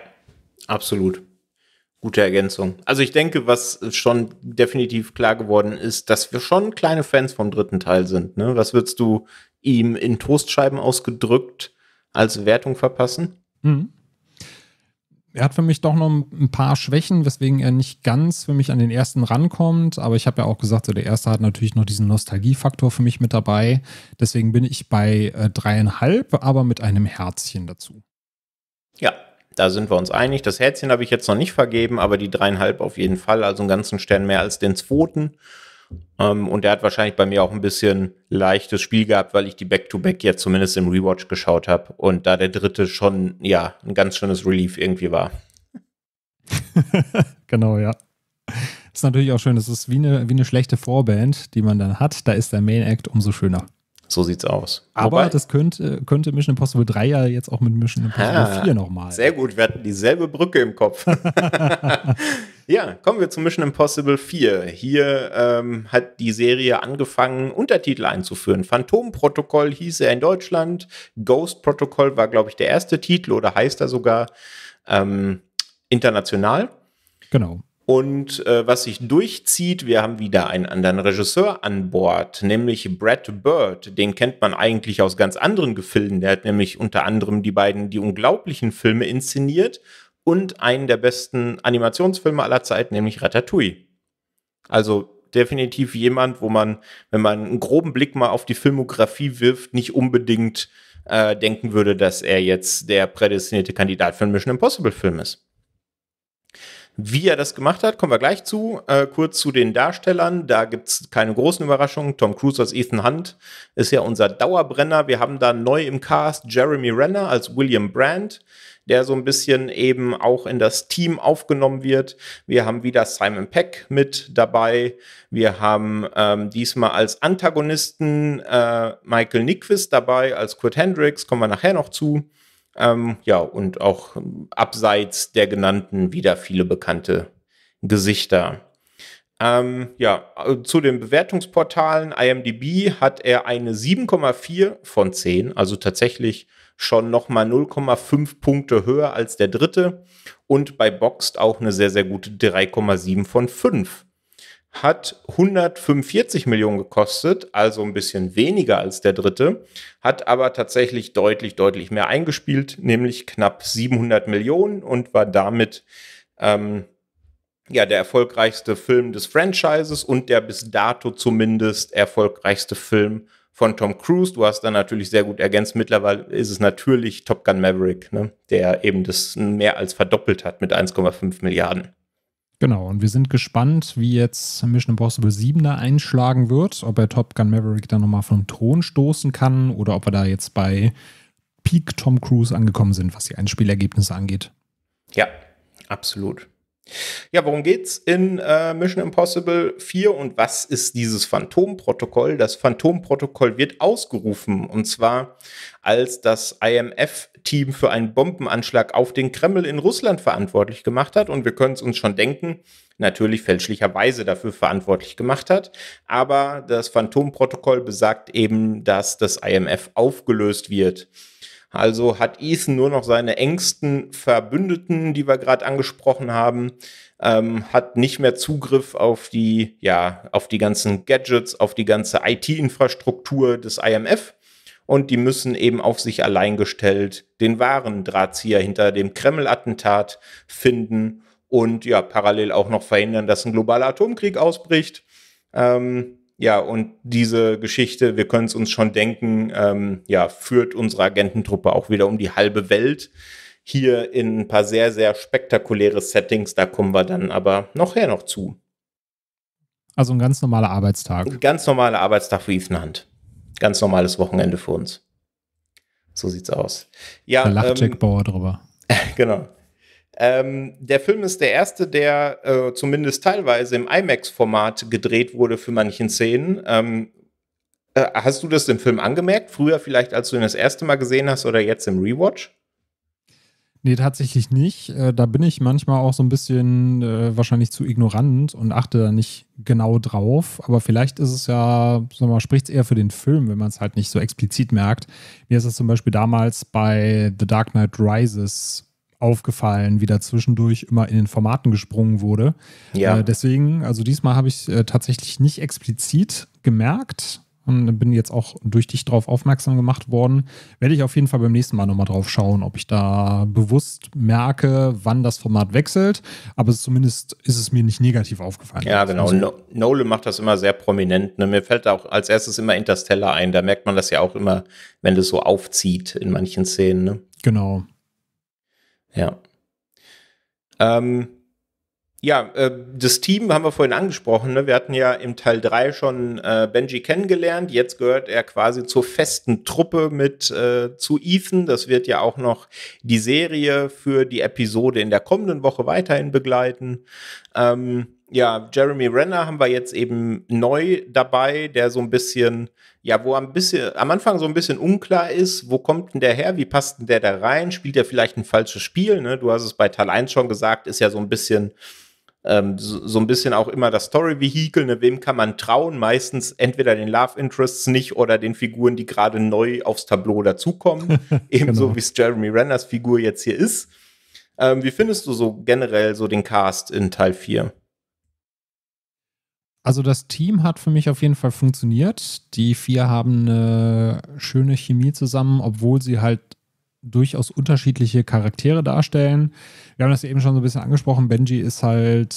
absolut. Gute Ergänzung. Also ich denke, was schon definitiv klar geworden ist, dass wir schon kleine Fans vom dritten Teil sind. Ne? Was würdest du ihm in Toastscheiben ausgedrückt als Wertung verpassen? Mhm. Er hat für mich doch noch ein paar Schwächen, weswegen er nicht ganz für mich an den ersten rankommt. Aber ich habe ja auch gesagt, so der erste hat natürlich noch diesen Nostalgiefaktor für mich mit dabei. Deswegen bin ich bei äh, dreieinhalb, aber mit einem Herzchen dazu. Ja, da sind wir uns einig. Das Herzchen habe ich jetzt noch nicht vergeben, aber die dreieinhalb auf jeden Fall. Also einen ganzen Stern mehr als den zweiten. Ähm, und der hat wahrscheinlich bei mir auch ein bisschen leichtes Spiel gehabt, weil ich die Back-to-Back jetzt zumindest im Rewatch geschaut habe und da der dritte schon, ja, ein ganz schönes Relief irgendwie war. genau, ja. Ist natürlich auch schön. Das ist wie eine, wie eine schlechte Vorband, die man dann hat. Da ist der Main Act umso schöner. So sieht's aus. Aber Wobei, das könnte, äh, könnte Mission Impossible 3 ja jetzt auch mit Mission Impossible ha, ah, 4 nochmal. Sehr gut, wir hatten dieselbe Brücke im Kopf. Ja, kommen wir zu Mission Impossible 4. Hier ähm, hat die Serie angefangen, Untertitel einzuführen. Phantomprotokoll hieß er in Deutschland. Ghost Protokoll war, glaube ich, der erste Titel oder heißt er sogar ähm, international. Genau. Und äh, was sich durchzieht, wir haben wieder einen anderen Regisseur an Bord, nämlich Brad Bird. Den kennt man eigentlich aus ganz anderen Gefilden. Der hat nämlich unter anderem die beiden Die Unglaublichen Filme inszeniert und einen der besten Animationsfilme aller Zeit, nämlich Ratatouille. Also definitiv jemand, wo man, wenn man einen groben Blick mal auf die Filmografie wirft, nicht unbedingt äh, denken würde, dass er jetzt der prädestinierte Kandidat für einen Mission Impossible-Film ist. Wie er das gemacht hat, kommen wir gleich zu. Äh, kurz zu den Darstellern. Da gibt es keine großen Überraschungen. Tom Cruise als Ethan Hunt ist ja unser Dauerbrenner. Wir haben da neu im Cast Jeremy Renner als William Brandt der so ein bisschen eben auch in das Team aufgenommen wird. Wir haben wieder Simon Peck mit dabei. Wir haben ähm, diesmal als Antagonisten äh, Michael Nyquist dabei, als Kurt Hendricks, kommen wir nachher noch zu. Ähm, ja, und auch abseits der genannten wieder viele bekannte Gesichter. Ähm, ja, äh, zu den Bewertungsportalen. IMDb hat er eine 7,4 von 10, also tatsächlich schon nochmal 0,5 Punkte höher als der dritte und bei Boxed auch eine sehr, sehr gute 3,7 von 5. Hat 145 Millionen gekostet, also ein bisschen weniger als der dritte, hat aber tatsächlich deutlich, deutlich mehr eingespielt, nämlich knapp 700 Millionen und war damit ähm, ja, der erfolgreichste Film des Franchises und der bis dato zumindest erfolgreichste Film von Tom Cruise. Du hast dann natürlich sehr gut ergänzt. Mittlerweile ist es natürlich Top Gun Maverick, ne? der eben das mehr als verdoppelt hat mit 1,5 Milliarden. Genau, und wir sind gespannt, wie jetzt Mission Impossible 7 da einschlagen wird, ob er Top Gun Maverick dann nochmal vom Thron stoßen kann oder ob wir da jetzt bei Peak Tom Cruise angekommen sind, was die Einspielergebnisse angeht. Ja, absolut. Ja, worum geht's in äh, Mission Impossible 4 und was ist dieses Phantomprotokoll? Das Phantomprotokoll wird ausgerufen und zwar als das IMF-Team für einen Bombenanschlag auf den Kreml in Russland verantwortlich gemacht hat und wir können es uns schon denken, natürlich fälschlicherweise dafür verantwortlich gemacht hat, aber das Phantomprotokoll besagt eben, dass das IMF aufgelöst wird. Also hat Ethan nur noch seine engsten Verbündeten, die wir gerade angesprochen haben, ähm, hat nicht mehr Zugriff auf die, ja, auf die ganzen Gadgets, auf die ganze IT-Infrastruktur des IMF. Und die müssen eben auf sich allein gestellt den wahren Drahtzieher hinter dem Kreml-Attentat finden und ja, parallel auch noch verhindern, dass ein globaler Atomkrieg ausbricht. Ähm, ja, und diese Geschichte, wir können es uns schon denken, ähm, ja, führt unsere Agententruppe auch wieder um die halbe Welt. Hier in ein paar sehr, sehr spektakuläre Settings, da kommen wir dann aber noch her noch zu. Also ein ganz normaler Arbeitstag. Ein ganz normaler Arbeitstag für Ethan Hunt. Ganz normales Wochenende für uns. So sieht's aus. Ja, da lacht ähm, Jack Bauer drüber. genau. Ähm, der Film ist der erste, der äh, zumindest teilweise im IMAX-Format gedreht wurde für manchen Szenen. Ähm, äh, hast du das im Film angemerkt? Früher vielleicht, als du ihn das erste Mal gesehen hast oder jetzt im Rewatch? Nee, tatsächlich nicht. Äh, da bin ich manchmal auch so ein bisschen äh, wahrscheinlich zu ignorant und achte da nicht genau drauf. Aber vielleicht ist es ja, sag mal, spricht es eher für den Film, wenn man es halt nicht so explizit merkt. Mir ist das zum Beispiel damals bei The Dark Knight Rises aufgefallen, wie da zwischendurch immer in den Formaten gesprungen wurde. Ja. Äh, deswegen, also diesmal habe ich äh, tatsächlich nicht explizit gemerkt und bin jetzt auch durch dich drauf aufmerksam gemacht worden. Werde ich auf jeden Fall beim nächsten Mal nochmal drauf schauen, ob ich da bewusst merke, wann das Format wechselt. Aber zumindest ist es mir nicht negativ aufgefallen. Ja, genau. Also, Nolan macht das immer sehr prominent. Ne? Mir fällt auch als erstes immer Interstellar ein. Da merkt man das ja auch immer, wenn das so aufzieht in manchen Szenen. Ne? Genau. Ja. Ähm, ja, äh, das Team haben wir vorhin angesprochen. Ne? Wir hatten ja im Teil 3 schon äh, Benji kennengelernt. Jetzt gehört er quasi zur festen Truppe mit äh, zu Ethan. Das wird ja auch noch die Serie für die Episode in der kommenden Woche weiterhin begleiten. Ähm, ja, Jeremy Renner haben wir jetzt eben neu dabei, der so ein bisschen ja, wo ein bisschen, am Anfang so ein bisschen unklar ist, wo kommt denn der her, wie passt denn der da rein, spielt der vielleicht ein falsches Spiel, ne? Du hast es bei Teil 1 schon gesagt, ist ja so ein bisschen, ähm, so, so, ein bisschen auch immer das Story-Vehikel, ne? Wem kann man trauen? Meistens entweder den Love Interests nicht oder den Figuren, die gerade neu aufs Tableau dazukommen, ebenso genau. wie es Jeremy Renners Figur jetzt hier ist. Ähm, wie findest du so generell so den Cast in Teil 4? Also das Team hat für mich auf jeden Fall funktioniert. Die vier haben eine schöne Chemie zusammen, obwohl sie halt durchaus unterschiedliche Charaktere darstellen. Wir haben das eben schon so ein bisschen angesprochen. Benji ist halt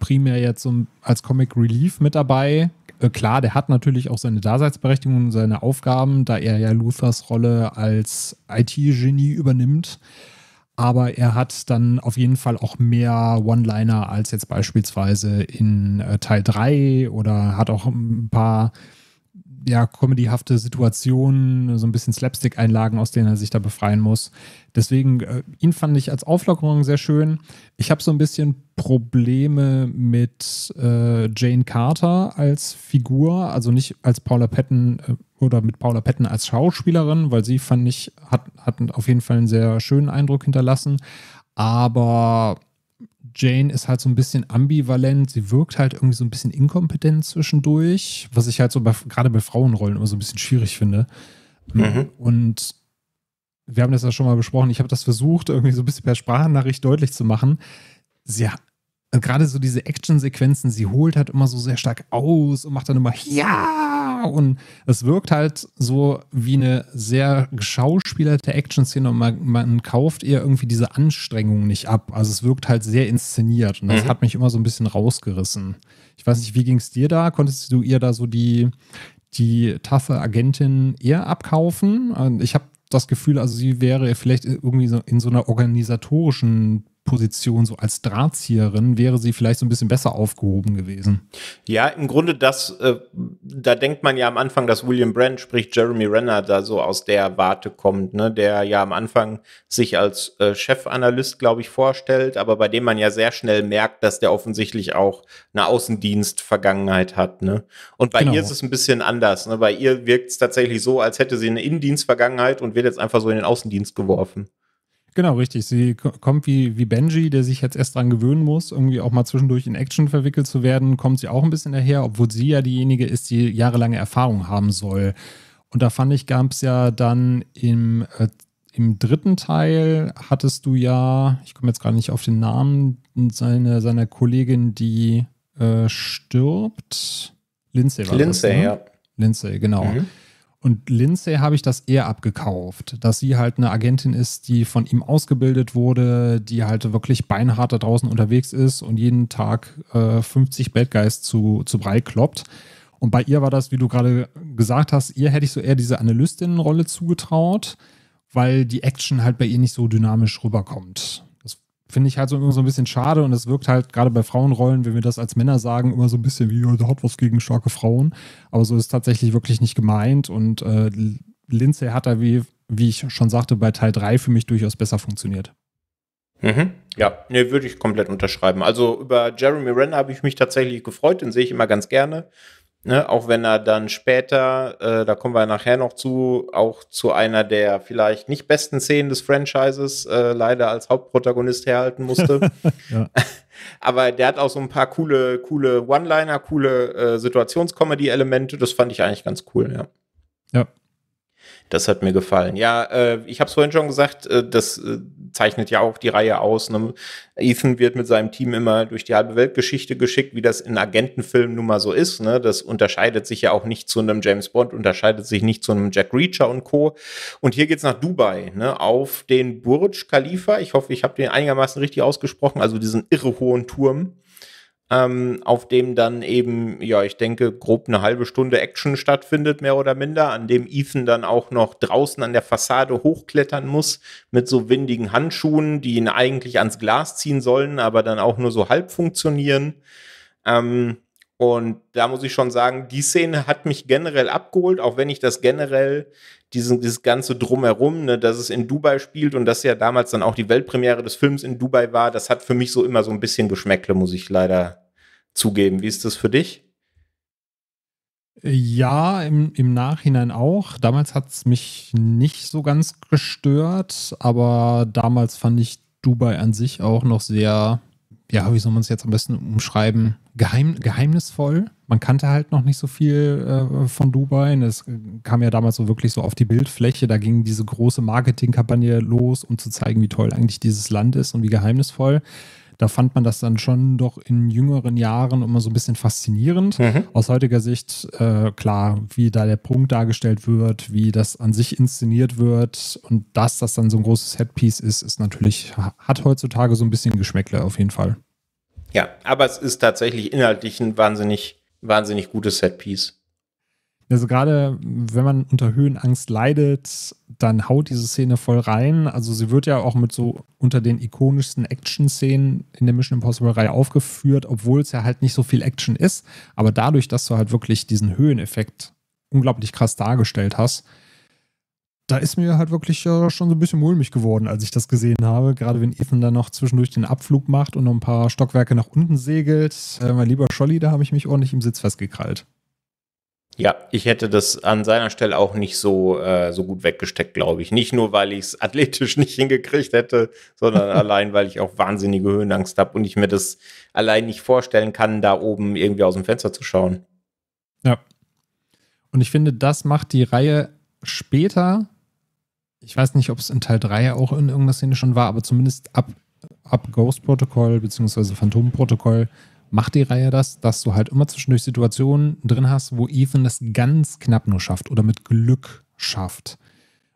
primär jetzt so als Comic Relief mit dabei. Äh, klar, der hat natürlich auch seine Daseinsberechtigung und seine Aufgaben, da er ja Luthers Rolle als IT-Genie übernimmt aber er hat dann auf jeden Fall auch mehr One-Liner als jetzt beispielsweise in äh, Teil 3 oder hat auch ein paar ja, comedyhafte Situationen, so ein bisschen Slapstick-Einlagen, aus denen er sich da befreien muss. Deswegen, äh, ihn fand ich als Auflockerung sehr schön. Ich habe so ein bisschen Probleme mit äh, Jane Carter als Figur, also nicht als Paula Patton äh, oder mit Paula Patton als Schauspielerin, weil sie, fand ich, hat, hat auf jeden Fall einen sehr schönen Eindruck hinterlassen. Aber Jane ist halt so ein bisschen ambivalent. Sie wirkt halt irgendwie so ein bisschen inkompetent zwischendurch, was ich halt so bei, gerade bei Frauenrollen immer so ein bisschen schwierig finde. Mhm. Und wir haben das ja schon mal besprochen. Ich habe das versucht, irgendwie so ein bisschen per Sprachnachricht deutlich zu machen. Sie, gerade so diese Action-Sequenzen, sie holt halt immer so sehr stark aus und macht dann immer Ja! und es wirkt halt so wie eine sehr geschauspielerte Action-Szene und man, man, kauft ihr irgendwie diese Anstrengung nicht ab. Also es wirkt halt sehr inszeniert und das mhm. hat mich immer so ein bisschen rausgerissen. Ich weiß nicht, wie ging es dir da? Konntest du ihr da so die, die taffe Agentin eher abkaufen? Ich habe das Gefühl, also sie wäre vielleicht irgendwie so in so einer organisatorischen Position so als Drahtzieherin wäre sie vielleicht so ein bisschen besser aufgehoben gewesen. Ja, im Grunde das, äh, da denkt man ja am Anfang, dass William Brand, sprich Jeremy Renner, da so aus der Warte kommt, ne, der ja am Anfang sich als äh, Chefanalyst, glaube ich, vorstellt, aber bei dem man ja sehr schnell merkt, dass der offensichtlich auch eine Außendienst-Vergangenheit hat. Ne? Und bei genau. ihr ist es ein bisschen anders. Ne? Bei ihr wirkt es tatsächlich so, als hätte sie eine Innendienst-Vergangenheit und wird jetzt einfach so in den Außendienst geworfen. Genau, richtig. Sie kommt wie, wie Benji, der sich jetzt erst dran gewöhnen muss, irgendwie auch mal zwischendurch in Action verwickelt zu werden, kommt sie auch ein bisschen daher, obwohl sie ja diejenige ist, die jahrelange Erfahrung haben soll. Und da fand ich, gab es ja dann im, äh, im dritten Teil hattest du ja, ich komme jetzt gerade nicht auf den Namen, seiner seine Kollegin, die äh, stirbt. Lindsay war Lindsay, das, ne? ja. Lindsay, genau. Mhm und Lindsay habe ich das eher abgekauft, dass sie halt eine Agentin ist, die von ihm ausgebildet wurde, die halt wirklich beinhart da draußen unterwegs ist und jeden Tag äh, 50 Bad Guys zu, zu Brei kloppt. Und bei ihr war das, wie du gerade gesagt hast, ihr hätte ich so eher diese Analystinnenrolle zugetraut, weil die Action halt bei ihr nicht so dynamisch rüberkommt finde ich halt so immer so ein bisschen schade und es wirkt halt gerade bei Frauenrollen, wenn wir das als Männer sagen, immer so ein bisschen wie, oh, der hat was gegen starke Frauen. Aber so ist tatsächlich wirklich nicht gemeint und äh, Lindsay hat da, wie, wie ich schon sagte, bei Teil 3 für mich durchaus besser funktioniert. Mhm. Ja, nee, würde ich komplett unterschreiben. Also über Jeremy Renner habe ich mich tatsächlich gefreut, den sehe ich immer ganz gerne. Ne, auch wenn er dann später, äh, da kommen wir nachher noch zu, auch zu einer der vielleicht nicht besten Szenen des Franchises äh, leider als Hauptprotagonist herhalten musste. Aber der hat auch so ein paar coole, coole One-Liner, coole äh, Situationscomedy-Elemente. Das fand ich eigentlich ganz cool, ja. Ja. Das hat mir gefallen. Ja, äh, ich habe es vorhin schon gesagt, äh, das äh, zeichnet ja auch die Reihe aus. Ne? Ethan wird mit seinem Team immer durch die halbe Weltgeschichte geschickt, wie das in Agentenfilmen nun mal so ist. Ne? Das unterscheidet sich ja auch nicht zu einem James Bond, unterscheidet sich nicht zu einem Jack Reacher und Co. Und hier geht's nach Dubai, ne? auf den Burj Khalifa. Ich hoffe, ich habe den einigermaßen richtig ausgesprochen, also diesen irre hohen Turm ähm, auf dem dann eben, ja, ich denke, grob eine halbe Stunde Action stattfindet, mehr oder minder, an dem Ethan dann auch noch draußen an der Fassade hochklettern muss mit so windigen Handschuhen, die ihn eigentlich ans Glas ziehen sollen, aber dann auch nur so halb funktionieren. Ähm, und da muss ich schon sagen, die Szene hat mich generell abgeholt, auch wenn ich das generell, diesen, dieses ganze Drumherum, ne, dass es in Dubai spielt und dass ja damals dann auch die Weltpremiere des Films in Dubai war, das hat für mich so immer so ein bisschen Geschmäckle, muss ich leider zugeben. Wie ist das für dich? Ja, im, im Nachhinein auch. Damals hat es mich nicht so ganz gestört, aber damals fand ich Dubai an sich auch noch sehr ja, wie soll man es jetzt am besten umschreiben? Geheim, geheimnisvoll. Man kannte halt noch nicht so viel äh, von Dubai. Es kam ja damals so wirklich so auf die Bildfläche. Da ging diese große Marketingkampagne los, um zu zeigen, wie toll eigentlich dieses Land ist und wie geheimnisvoll. Da fand man das dann schon doch in jüngeren Jahren immer so ein bisschen faszinierend. Mhm. Aus heutiger Sicht, äh, klar, wie da der Punkt dargestellt wird, wie das an sich inszeniert wird und dass das dann so ein großes Headpiece ist, ist natürlich, hat heutzutage so ein bisschen Geschmäckle auf jeden Fall. Ja, aber es ist tatsächlich inhaltlich ein wahnsinnig, wahnsinnig gutes Setpiece. Also gerade wenn man unter Höhenangst leidet, dann haut diese Szene voll rein. Also sie wird ja auch mit so unter den ikonischsten Action-Szenen in der Mission Impossible-Reihe aufgeführt, obwohl es ja halt nicht so viel Action ist. Aber dadurch, dass du halt wirklich diesen Höheneffekt unglaublich krass dargestellt hast, da ist mir halt wirklich äh, schon so ein bisschen mulmig geworden, als ich das gesehen habe. Gerade wenn Ethan dann noch zwischendurch den Abflug macht und noch ein paar Stockwerke nach unten segelt. Äh, mein lieber Scholli, da habe ich mich ordentlich im Sitz festgekrallt. Ja, ich hätte das an seiner Stelle auch nicht so, äh, so gut weggesteckt, glaube ich. Nicht nur, weil ich es athletisch nicht hingekriegt hätte, sondern allein, weil ich auch wahnsinnige Höhenangst habe und ich mir das allein nicht vorstellen kann, da oben irgendwie aus dem Fenster zu schauen. Ja. Und ich finde, das macht die Reihe später, ich weiß nicht, ob es in Teil 3 auch in irgendeiner Szene schon war, aber zumindest ab, ab Ghost Protocol bzw. Phantom Protocol macht die Reihe das, dass du halt immer zwischendurch Situationen drin hast, wo Ethan das ganz knapp nur schafft oder mit Glück schafft.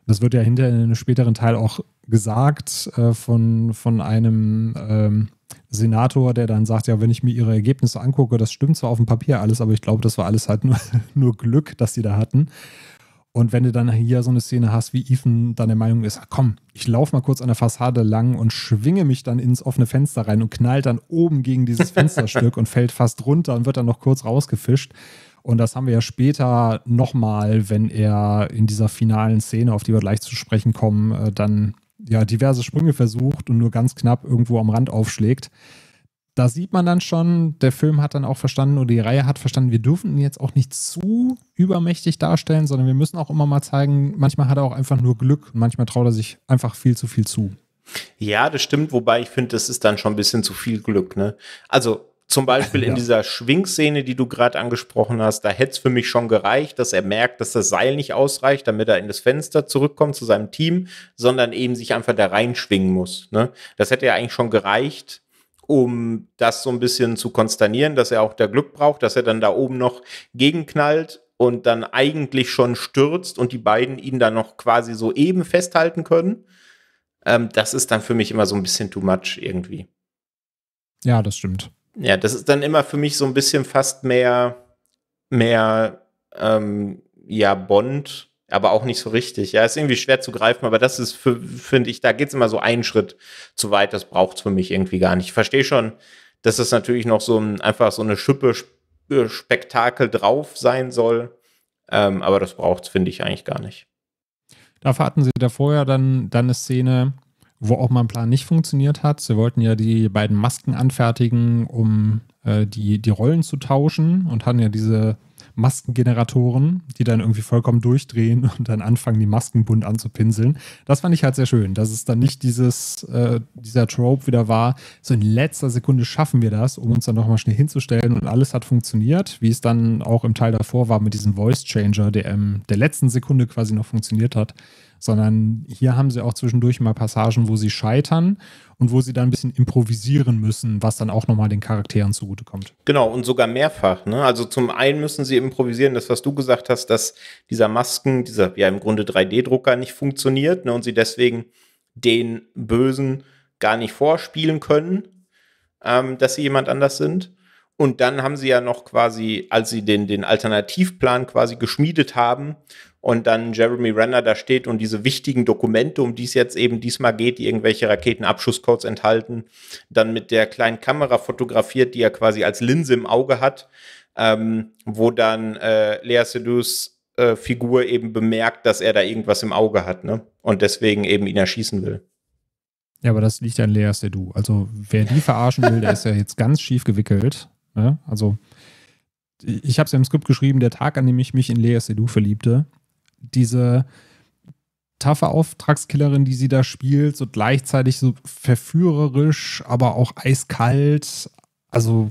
Das wird ja hinter in einem späteren Teil auch gesagt äh, von, von einem ähm, Senator, der dann sagt, ja, wenn ich mir ihre Ergebnisse angucke, das stimmt zwar auf dem Papier alles, aber ich glaube, das war alles halt nur, nur Glück, dass sie da hatten. Und wenn du dann hier so eine Szene hast, wie Ethan dann der Meinung ist, ah, komm, ich laufe mal kurz an der Fassade lang und schwinge mich dann ins offene Fenster rein und knallt dann oben gegen dieses Fensterstück und fällt fast runter und wird dann noch kurz rausgefischt. Und das haben wir ja später nochmal, wenn er in dieser finalen Szene, auf die wir gleich zu sprechen kommen, äh, dann ja diverse Sprünge versucht und nur ganz knapp irgendwo am Rand aufschlägt da sieht man dann schon, der Film hat dann auch verstanden oder die Reihe hat verstanden, wir dürfen ihn jetzt auch nicht zu übermächtig darstellen, sondern wir müssen auch immer mal zeigen, manchmal hat er auch einfach nur Glück und manchmal traut er sich einfach viel zu viel zu. Ja, das stimmt, wobei ich finde, das ist dann schon ein bisschen zu viel Glück. Ne? Also zum Beispiel in dieser Schwingszene, die du gerade angesprochen hast, da hätte es für mich schon gereicht, dass er merkt, dass das Seil nicht ausreicht, damit er in das Fenster zurückkommt zu seinem Team, sondern eben sich einfach da reinschwingen muss. Ne? Das hätte ja eigentlich schon gereicht, um das so ein bisschen zu konsternieren, dass er auch da Glück braucht, dass er dann da oben noch gegenknallt und dann eigentlich schon stürzt und die beiden ihn dann noch quasi so eben festhalten können. Ähm, das ist dann für mich immer so ein bisschen too much irgendwie. Ja, das stimmt. Ja, das ist dann immer für mich so ein bisschen fast mehr, mehr, ähm, ja, Bond aber auch nicht so richtig. Ja, ist irgendwie schwer zu greifen, aber das ist, finde ich, da geht es immer so einen Schritt zu weit. Das braucht es für mich irgendwie gar nicht. Ich verstehe schon, dass das natürlich noch so ein, einfach so eine Schippe äh, Spektakel drauf sein soll. Ähm, aber das braucht es, finde ich, eigentlich gar nicht. Dafür hatten sie davor ja dann, dann eine Szene, wo auch mein Plan nicht funktioniert hat. Sie wollten ja die beiden Masken anfertigen, um äh, die, die Rollen zu tauschen und hatten ja diese Maskengeneratoren, die dann irgendwie vollkommen durchdrehen und dann anfangen, die Masken bunt anzupinseln. Das fand ich halt sehr schön, dass es dann nicht dieses, äh, dieser Trope wieder war, so in letzter Sekunde schaffen wir das, um uns dann nochmal schnell hinzustellen und alles hat funktioniert, wie es dann auch im Teil davor war mit diesem Voice Changer, der in ähm, der letzten Sekunde quasi noch funktioniert hat sondern hier haben sie auch zwischendurch mal Passagen, wo sie scheitern und wo sie dann ein bisschen improvisieren müssen, was dann auch nochmal den Charakteren zugutekommt. Genau, und sogar mehrfach. Ne? Also zum einen müssen sie improvisieren, das, was du gesagt hast, dass dieser Masken, dieser ja im Grunde 3D-Drucker nicht funktioniert ne? und sie deswegen den Bösen gar nicht vorspielen können, ähm, dass sie jemand anders sind. Und dann haben sie ja noch quasi, als sie den, den Alternativplan quasi geschmiedet haben, und dann Jeremy Renner da steht und diese wichtigen Dokumente, um die es jetzt eben diesmal geht, die irgendwelche Raketenabschusscodes enthalten, dann mit der kleinen Kamera fotografiert, die er quasi als Linse im Auge hat, ähm, wo dann äh, Lea Sedus äh, Figur eben bemerkt, dass er da irgendwas im Auge hat, ne? Und deswegen eben ihn erschießen will. Ja, aber das liegt an Lea Sedou. Also, wer die verarschen will, der ist ja jetzt ganz schief gewickelt. Ne? Also, ich habe es ja im Skript geschrieben, der Tag, an dem ich mich in Lea Sedou verliebte, diese taffe Auftragskillerin, die sie da spielt, so gleichzeitig so verführerisch, aber auch eiskalt. Also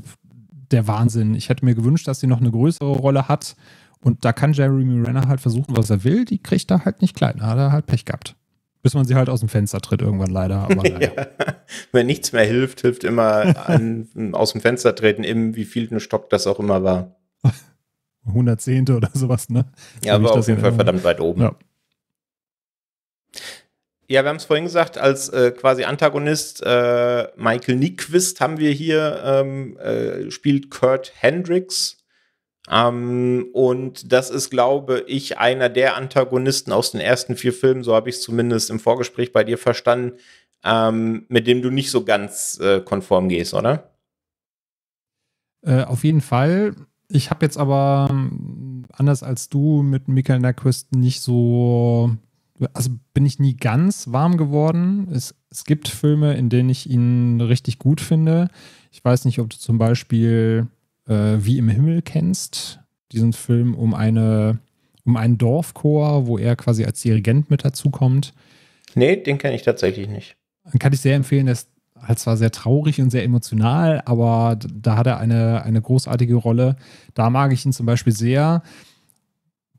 der Wahnsinn. Ich hätte mir gewünscht, dass sie noch eine größere Rolle hat. Und da kann Jeremy Renner halt versuchen, was er will. Die kriegt er halt nicht klein. Hat er halt Pech gehabt. Bis man sie halt aus dem Fenster tritt, irgendwann leider. Aber ja. Wenn nichts mehr hilft, hilft immer ein, aus dem Fenster treten, im wievielten Stock das auch immer war. 110. oder sowas, ne? Ja, aber auf jeden Fall verdammt weit oben. Ja. Ja, wir haben es vorhin gesagt, als äh, quasi Antagonist äh, Michael Nyquist haben wir hier, ähm, äh, spielt Kurt Hendricks. Ähm, und das ist, glaube ich, einer der Antagonisten aus den ersten vier Filmen, so habe ich es zumindest im Vorgespräch bei dir verstanden, ähm, mit dem du nicht so ganz äh, konform gehst, oder? Äh, auf jeden Fall. Ich habe jetzt aber, ähm, anders als du, mit Michael Nyquist nicht so, also bin ich nie ganz warm geworden. Es, es gibt Filme, in denen ich ihn richtig gut finde. Ich weiß nicht, ob du zum Beispiel äh, Wie im Himmel kennst, diesen Film um eine, um einen Dorfchor, wo er quasi als Dirigent mit dazukommt. Nee, den kenne ich tatsächlich nicht. Dann Kann ich sehr empfehlen, dass halt zwar sehr traurig und sehr emotional, aber da hat er eine, eine großartige Rolle. Da mag ich ihn zum Beispiel sehr.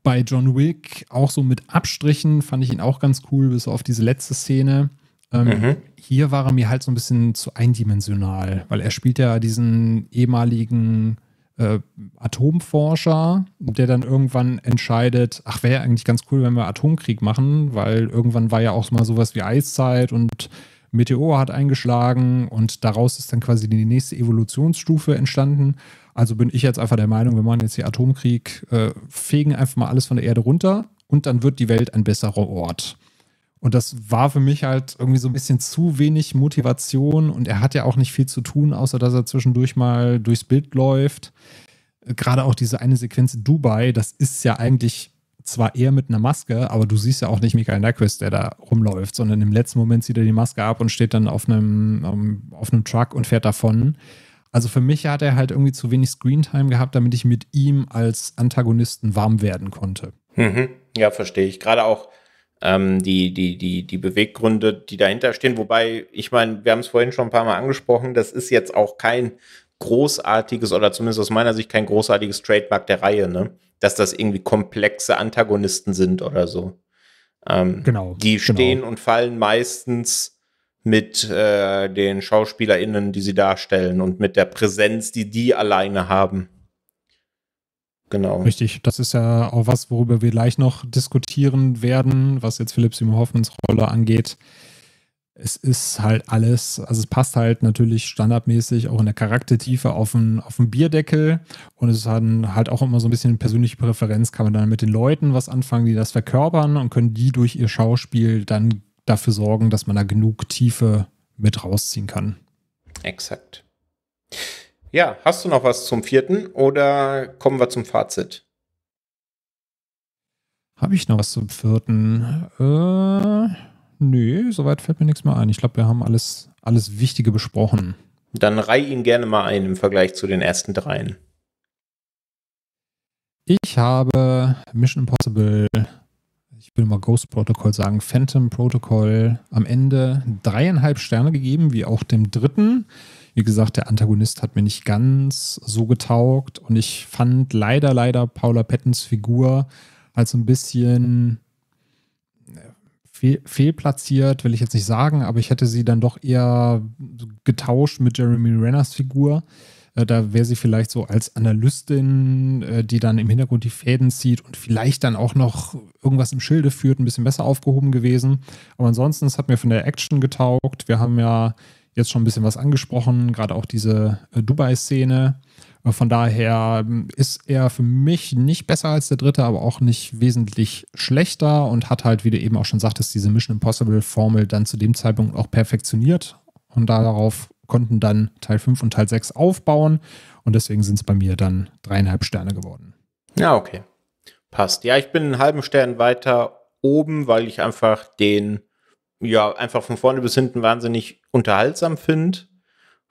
Bei John Wick auch so mit Abstrichen fand ich ihn auch ganz cool, bis auf diese letzte Szene. Ähm, mhm. Hier war er mir halt so ein bisschen zu eindimensional, weil er spielt ja diesen ehemaligen äh, Atomforscher, der dann irgendwann entscheidet, ach, wäre ja eigentlich ganz cool, wenn wir Atomkrieg machen, weil irgendwann war ja auch mal sowas wie Eiszeit und Meteor hat eingeschlagen und daraus ist dann quasi die nächste Evolutionsstufe entstanden. Also bin ich jetzt einfach der Meinung, wir machen jetzt hier Atomkrieg, äh, fegen einfach mal alles von der Erde runter und dann wird die Welt ein besserer Ort. Und das war für mich halt irgendwie so ein bisschen zu wenig Motivation und er hat ja auch nicht viel zu tun, außer dass er zwischendurch mal durchs Bild läuft. Äh, gerade auch diese eine Sequenz in Dubai, das ist ja eigentlich zwar eher mit einer Maske, aber du siehst ja auch nicht Michael Nyquist, der da rumläuft, sondern im letzten Moment zieht er die Maske ab und steht dann auf einem, um, ähm, auf einem Truck und fährt davon. Also für mich hat er halt irgendwie zu wenig Screentime gehabt, damit ich mit ihm als Antagonisten warm werden konnte. Mhm. Ja, verstehe ich. Gerade auch ähm, die, die, die, die Beweggründe, die dahinter stehen. Wobei, ich meine, wir haben es vorhin schon ein paar Mal angesprochen, das ist jetzt auch kein großartiges oder zumindest aus meiner Sicht kein großartiges Trademark der Reihe. Ne? dass das irgendwie komplexe Antagonisten sind oder so. Ähm, genau. Die genau. stehen genau. und fallen meistens mit äh, den SchauspielerInnen, die sie darstellen und mit der Präsenz, die die alleine haben. Genau. Richtig, das ist ja auch was, worüber wir gleich noch diskutieren werden, was jetzt Philipp Simon Hoffmanns Rolle angeht es ist halt alles, also es passt halt natürlich standardmäßig auch in der Charaktertiefe auf den, auf Bierdeckel und es hat halt auch immer so ein bisschen persönliche Präferenz, kann man dann mit den Leuten was anfangen, die das verkörpern und können die durch ihr Schauspiel dann dafür sorgen, dass man da genug Tiefe mit rausziehen kann. Exakt. Ja, hast du noch was zum vierten oder kommen wir zum Fazit? Habe ich noch was zum vierten? Äh Nö, soweit fällt mir nichts mehr ein. Ich glaube, wir haben alles, alles Wichtige besprochen. Dann reih ihn gerne mal ein im Vergleich zu den ersten dreien. Ich habe Mission Impossible, ich will mal Ghost Protocol sagen, Phantom Protocol am Ende dreieinhalb Sterne gegeben, wie auch dem dritten. Wie gesagt, der Antagonist hat mir nicht ganz so getaugt und ich fand leider, leider Paula Pettons Figur als halt so ein bisschen fehlplatziert, will ich jetzt nicht sagen, aber ich hätte sie dann doch eher getauscht mit Jeremy Renners Figur. Äh, da wäre sie vielleicht so als Analystin, äh, die dann im Hintergrund die Fäden zieht und vielleicht dann auch noch irgendwas im Schilde führt, ein bisschen besser aufgehoben gewesen. Aber ansonsten, es hat mir von der Action getaugt. Wir haben ja jetzt schon ein bisschen was angesprochen, gerade auch diese äh, Dubai-Szene. Von daher ähm, ist er für mich nicht besser als der dritte, aber auch nicht wesentlich schlechter und hat halt, wie du eben auch schon sagtest, diese Mission Impossible Formel dann zu dem Zeitpunkt auch perfektioniert. Und darauf konnten dann Teil 5 und Teil 6 aufbauen. Und deswegen sind es bei mir dann dreieinhalb Sterne geworden. Ja, okay. Passt. Ja, ich bin einen halben Stern weiter oben, weil ich einfach den, ja, einfach von vorne bis hinten wahnsinnig unterhaltsam finde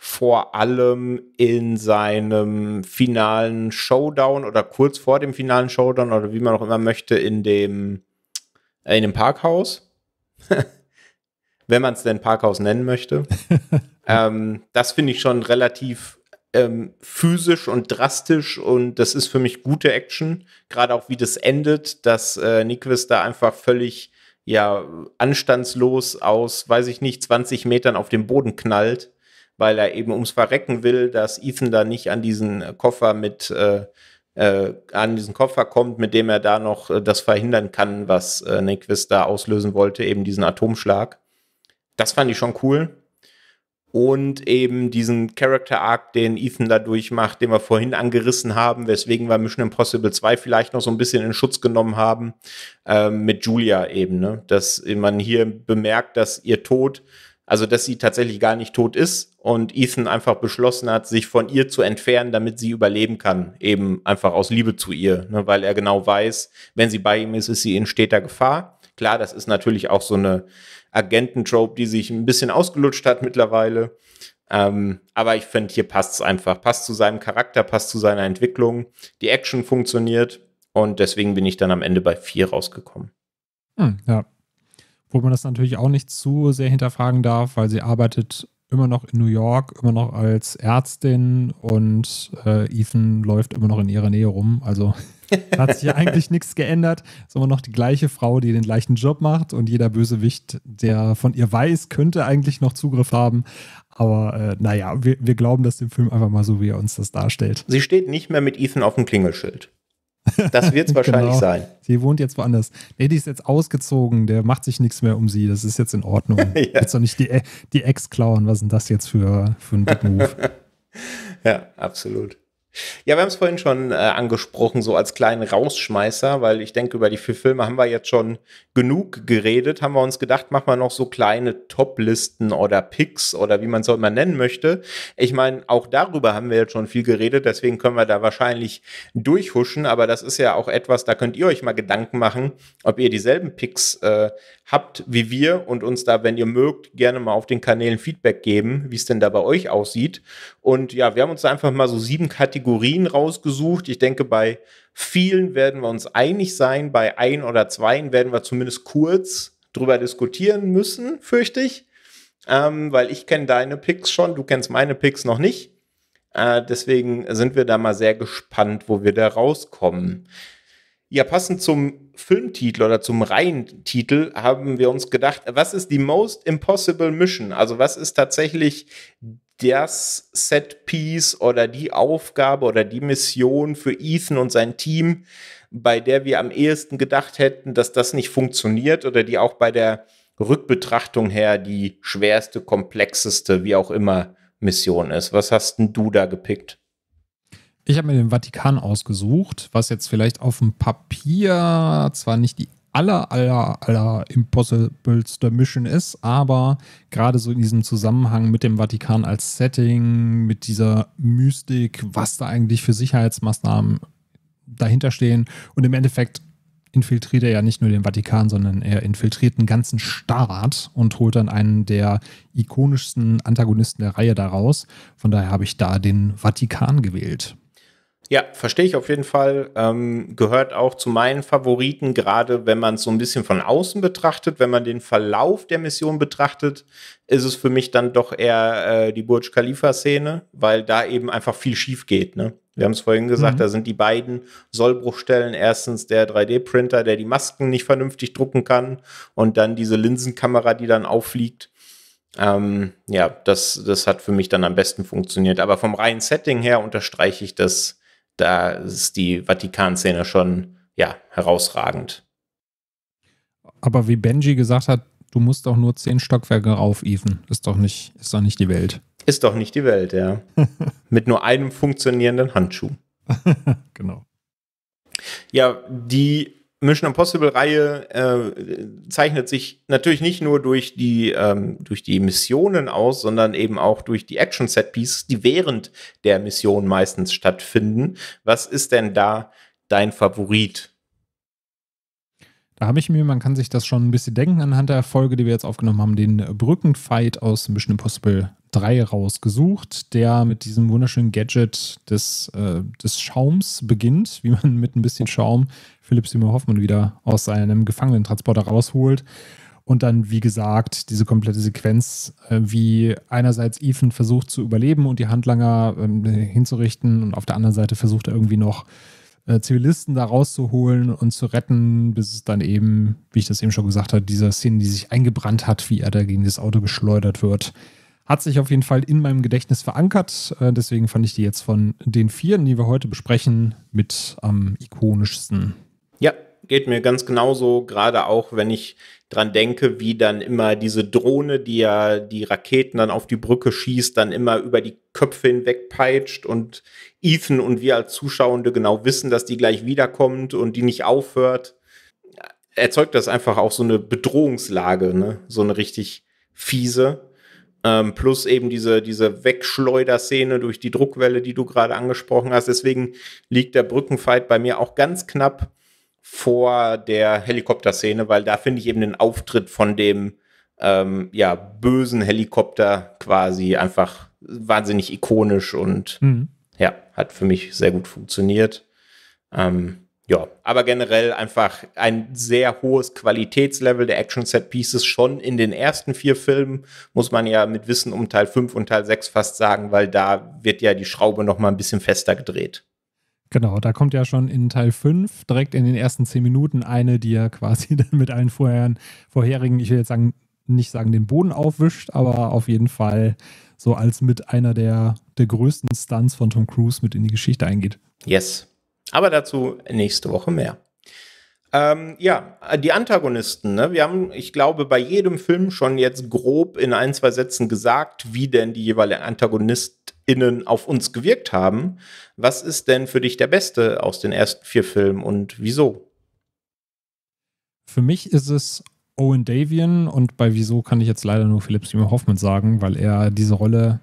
vor allem in seinem finalen Showdown oder kurz vor dem finalen Showdown oder wie man auch immer möchte, in dem, äh, in dem Parkhaus. Wenn man es denn Parkhaus nennen möchte. ähm, das finde ich schon relativ ähm, physisch und drastisch und das ist für mich gute Action. Gerade auch wie das endet, dass äh, Nyquist da einfach völlig ja anstandslos aus, weiß ich nicht, 20 Metern auf den Boden knallt weil er eben ums Verrecken will, dass Ethan da nicht an diesen äh, Koffer mit äh, äh, an diesen Koffer kommt, mit dem er da noch äh, das verhindern kann, was äh, Nyquist da auslösen wollte, eben diesen Atomschlag. Das fand ich schon cool. Und eben diesen Character-Arc, den Ethan da durchmacht, den wir vorhin angerissen haben, weswegen wir Mission Impossible 2 vielleicht noch so ein bisschen in Schutz genommen haben, ähm, mit Julia eben, ne? dass man hier bemerkt, dass ihr Tod also, dass sie tatsächlich gar nicht tot ist und Ethan einfach beschlossen hat, sich von ihr zu entfernen, damit sie überleben kann. Eben einfach aus Liebe zu ihr, ne? weil er genau weiß, wenn sie bei ihm ist, ist sie in steter Gefahr. Klar, das ist natürlich auch so eine Agententrope, die sich ein bisschen ausgelutscht hat mittlerweile. Ähm, aber ich finde, hier passt es einfach. Passt zu seinem Charakter, passt zu seiner Entwicklung. Die Action funktioniert und deswegen bin ich dann am Ende bei vier rausgekommen. Hm, ja, wo man das natürlich auch nicht zu sehr hinterfragen darf, weil sie arbeitet immer noch in New York, immer noch als Ärztin und äh, Ethan läuft immer noch in ihrer Nähe rum. Also hat sich ja eigentlich nichts geändert. Ist immer noch die gleiche Frau, die den gleichen Job macht und jeder Bösewicht, der von ihr weiß, könnte eigentlich noch Zugriff haben. Aber äh, naja, wir, wir glauben das dem Film einfach mal so, wie er uns das darstellt. Sie steht nicht mehr mit Ethan auf dem Klingelschild. Das wird es wahrscheinlich genau. sein. Sie wohnt jetzt woanders. Nee, die ist jetzt ausgezogen, der macht sich nichts mehr um sie, das ist jetzt in Ordnung. ja. Jetzt noch nicht die, e, die Ex klauen, was ist denn das jetzt für, für ein Move? ja, absolut. Ja, wir haben es vorhin schon äh, angesprochen, so als kleinen Rausschmeißer, weil ich denke, über die vier Filme haben wir jetzt schon genug geredet. Haben wir uns gedacht, machen wir noch so kleine Top-Listen oder Picks oder wie man es auch immer nennen möchte. Ich meine, auch darüber haben wir jetzt schon viel geredet, deswegen können wir da wahrscheinlich durchhuschen, aber das ist ja auch etwas, da könnt ihr euch mal Gedanken machen, ob ihr dieselben Picks äh, habt wie wir und uns da, wenn ihr mögt, gerne mal auf den Kanälen Feedback geben, wie es denn da bei euch aussieht. Und ja, wir haben uns da einfach mal so sieben Kategorien Kategorien rausgesucht. Ich denke, bei vielen werden wir uns einig sein. Bei ein oder zwei werden wir zumindest kurz drüber diskutieren müssen, fürchte ich. Ähm, weil ich kenne deine Picks schon, du kennst meine Picks noch nicht. Äh, deswegen sind wir da mal sehr gespannt, wo wir da rauskommen. Ja, passend zum Filmtitel oder zum Reihentitel haben wir uns gedacht, was ist die Most Impossible Mission? Also was ist tatsächlich das Setpiece oder die Aufgabe oder die Mission für Ethan und sein Team, bei der wir am ehesten gedacht hätten, dass das nicht funktioniert oder die auch bei der Rückbetrachtung her die schwerste, komplexeste, wie auch immer, Mission ist. Was hast denn du da gepickt? Ich habe mir den Vatikan ausgesucht, was jetzt vielleicht auf dem Papier zwar nicht die aller, aller, aller impossibelste Mission ist, aber gerade so in diesem Zusammenhang mit dem Vatikan als Setting, mit dieser Mystik, was da eigentlich für Sicherheitsmaßnahmen dahinter stehen und im Endeffekt infiltriert er ja nicht nur den Vatikan, sondern er infiltriert einen ganzen Staat und holt dann einen der ikonischsten Antagonisten der Reihe daraus. Von daher habe ich da den Vatikan gewählt. Ja, verstehe ich auf jeden Fall. Ähm, gehört auch zu meinen Favoriten, gerade wenn man es so ein bisschen von außen betrachtet. Wenn man den Verlauf der Mission betrachtet, ist es für mich dann doch eher äh, die Burj Khalifa-Szene, weil da eben einfach viel schief geht. Ne? Wir haben es vorhin gesagt, mhm. da sind die beiden Sollbruchstellen. Erstens der 3D-Printer, der die Masken nicht vernünftig drucken kann und dann diese Linsenkamera, die dann auffliegt. Ähm, ja, das, das hat für mich dann am besten funktioniert. Aber vom reinen Setting her unterstreiche ich das da ist die Vatikanszene schon ja herausragend. Aber wie Benji gesagt hat, du musst doch nur zehn Stockwerke rauf, Ethan. Ist doch nicht, ist doch nicht die Welt. Ist doch nicht die Welt, ja. Mit nur einem funktionierenden Handschuh. genau. Ja, die Mission Impossible-Reihe äh, zeichnet sich natürlich nicht nur durch die, ähm, durch die Missionen aus, sondern eben auch durch die Action-Set-Pieces, die während der Mission meistens stattfinden. Was ist denn da dein Favorit? Da habe ich mir, man kann sich das schon ein bisschen denken anhand der Folge, die wir jetzt aufgenommen haben, den Brückenfight aus Mission Impossible 3 rausgesucht, der mit diesem wunderschönen Gadget des, äh, des Schaums beginnt, wie man mit ein bisschen Schaum Philipp Simon Hoffmann wieder aus seinem Gefangenentransporter rausholt. Und dann, wie gesagt, diese komplette Sequenz, äh, wie einerseits Ethan versucht zu überleben und die Handlanger äh, hinzurichten und auf der anderen Seite versucht er irgendwie noch äh, Zivilisten da rauszuholen und zu retten, bis es dann eben, wie ich das eben schon gesagt habe, dieser Szene, die sich eingebrannt hat, wie er da gegen das Auto geschleudert wird, hat sich auf jeden Fall in meinem Gedächtnis verankert. Äh, deswegen fand ich die jetzt von den Vieren, die wir heute besprechen, mit am ikonischsten. Ja, geht mir ganz genauso, gerade auch wenn ich dran denke, wie dann immer diese Drohne, die ja die Raketen dann auf die Brücke schießt, dann immer über die Köpfe hinwegpeitscht und Ethan und wir als Zuschauende genau wissen, dass die gleich wiederkommt und die nicht aufhört. Erzeugt das einfach auch so eine Bedrohungslage, ne? So eine richtig fiese. Ähm, plus eben diese, diese Wegschleuderszene durch die Druckwelle, die du gerade angesprochen hast. Deswegen liegt der Brückenfight bei mir auch ganz knapp vor der Helikopterszene, weil da finde ich eben den Auftritt von dem ähm, ja, bösen Helikopter quasi einfach wahnsinnig ikonisch und mhm. ja, hat für mich sehr gut funktioniert. Ähm, ja, aber generell einfach ein sehr hohes Qualitätslevel der Action-Set-Pieces schon in den ersten vier Filmen, muss man ja mit Wissen um Teil 5 und Teil 6 fast sagen, weil da wird ja die Schraube noch mal ein bisschen fester gedreht. Genau, da kommt ja schon in Teil 5 direkt in den ersten 10 Minuten eine, die ja quasi dann mit allen vorherigen, vorherigen, ich will jetzt sagen, nicht sagen den Boden aufwischt, aber auf jeden Fall so als mit einer der, der größten Stunts von Tom Cruise mit in die Geschichte eingeht. Yes. Aber dazu nächste Woche mehr. Ähm, ja, die Antagonisten. Ne? Wir haben, ich glaube, bei jedem Film schon jetzt grob in ein, zwei Sätzen gesagt, wie denn die jeweiligen AntagonistInnen auf uns gewirkt haben. Was ist denn für dich der Beste aus den ersten vier Filmen und wieso? Für mich ist es Owen Davian und bei Wieso kann ich jetzt leider nur Philipp Seymour Hoffmann sagen, weil er diese Rolle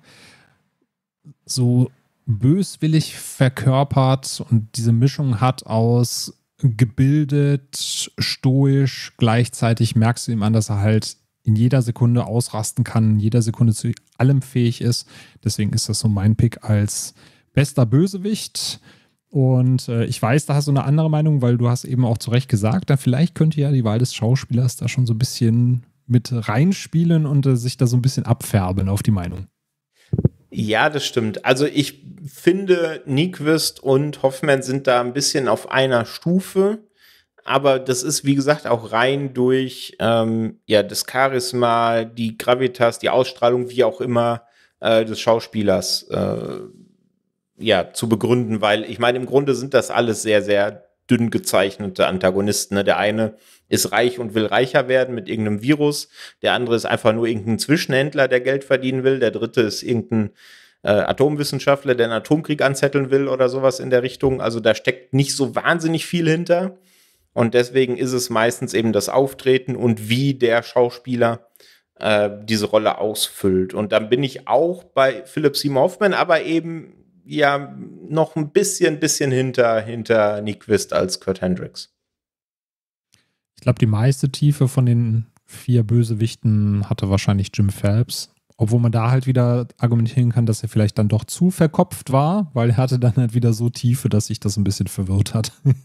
so böswillig verkörpert und diese Mischung hat aus gebildet, stoisch, gleichzeitig merkst du ihm an, dass er halt in jeder Sekunde ausrasten kann, in jeder Sekunde zu allem fähig ist. Deswegen ist das so mein Pick als bester Bösewicht. Und äh, ich weiß, da hast du eine andere Meinung, weil du hast eben auch zu Recht gesagt, da vielleicht könnte ja die Wahl des Schauspielers da schon so ein bisschen mit reinspielen und äh, sich da so ein bisschen abfärben auf die Meinung. Ja, das stimmt. Also ich finde, Nyquist und Hoffmann sind da ein bisschen auf einer Stufe. Aber das ist, wie gesagt, auch rein durch ähm, ja, das Charisma, die Gravitas, die Ausstrahlung, wie auch immer, äh, des Schauspielers äh, ja, zu begründen. Weil ich meine, im Grunde sind das alles sehr, sehr dünn gezeichnete Antagonisten. Ne? Der eine ist reich und will reicher werden mit irgendeinem Virus, der andere ist einfach nur irgendein Zwischenhändler, der Geld verdienen will, der dritte ist irgendein äh, Atomwissenschaftler, der einen Atomkrieg anzetteln will oder sowas in der Richtung. Also da steckt nicht so wahnsinnig viel hinter. Und deswegen ist es meistens eben das Auftreten und wie der Schauspieler äh, diese Rolle ausfüllt. Und dann bin ich auch bei Philip Seymour Hoffman, aber eben ja noch ein bisschen, bisschen hinter, hinter Nyquist als Kurt Hendricks. Ich glaube, die meiste Tiefe von den vier Bösewichten hatte wahrscheinlich Jim Phelps. Obwohl man da halt wieder argumentieren kann, dass er vielleicht dann doch zu verkopft war, weil er hatte dann halt wieder so Tiefe, dass sich das ein bisschen verwirrt hat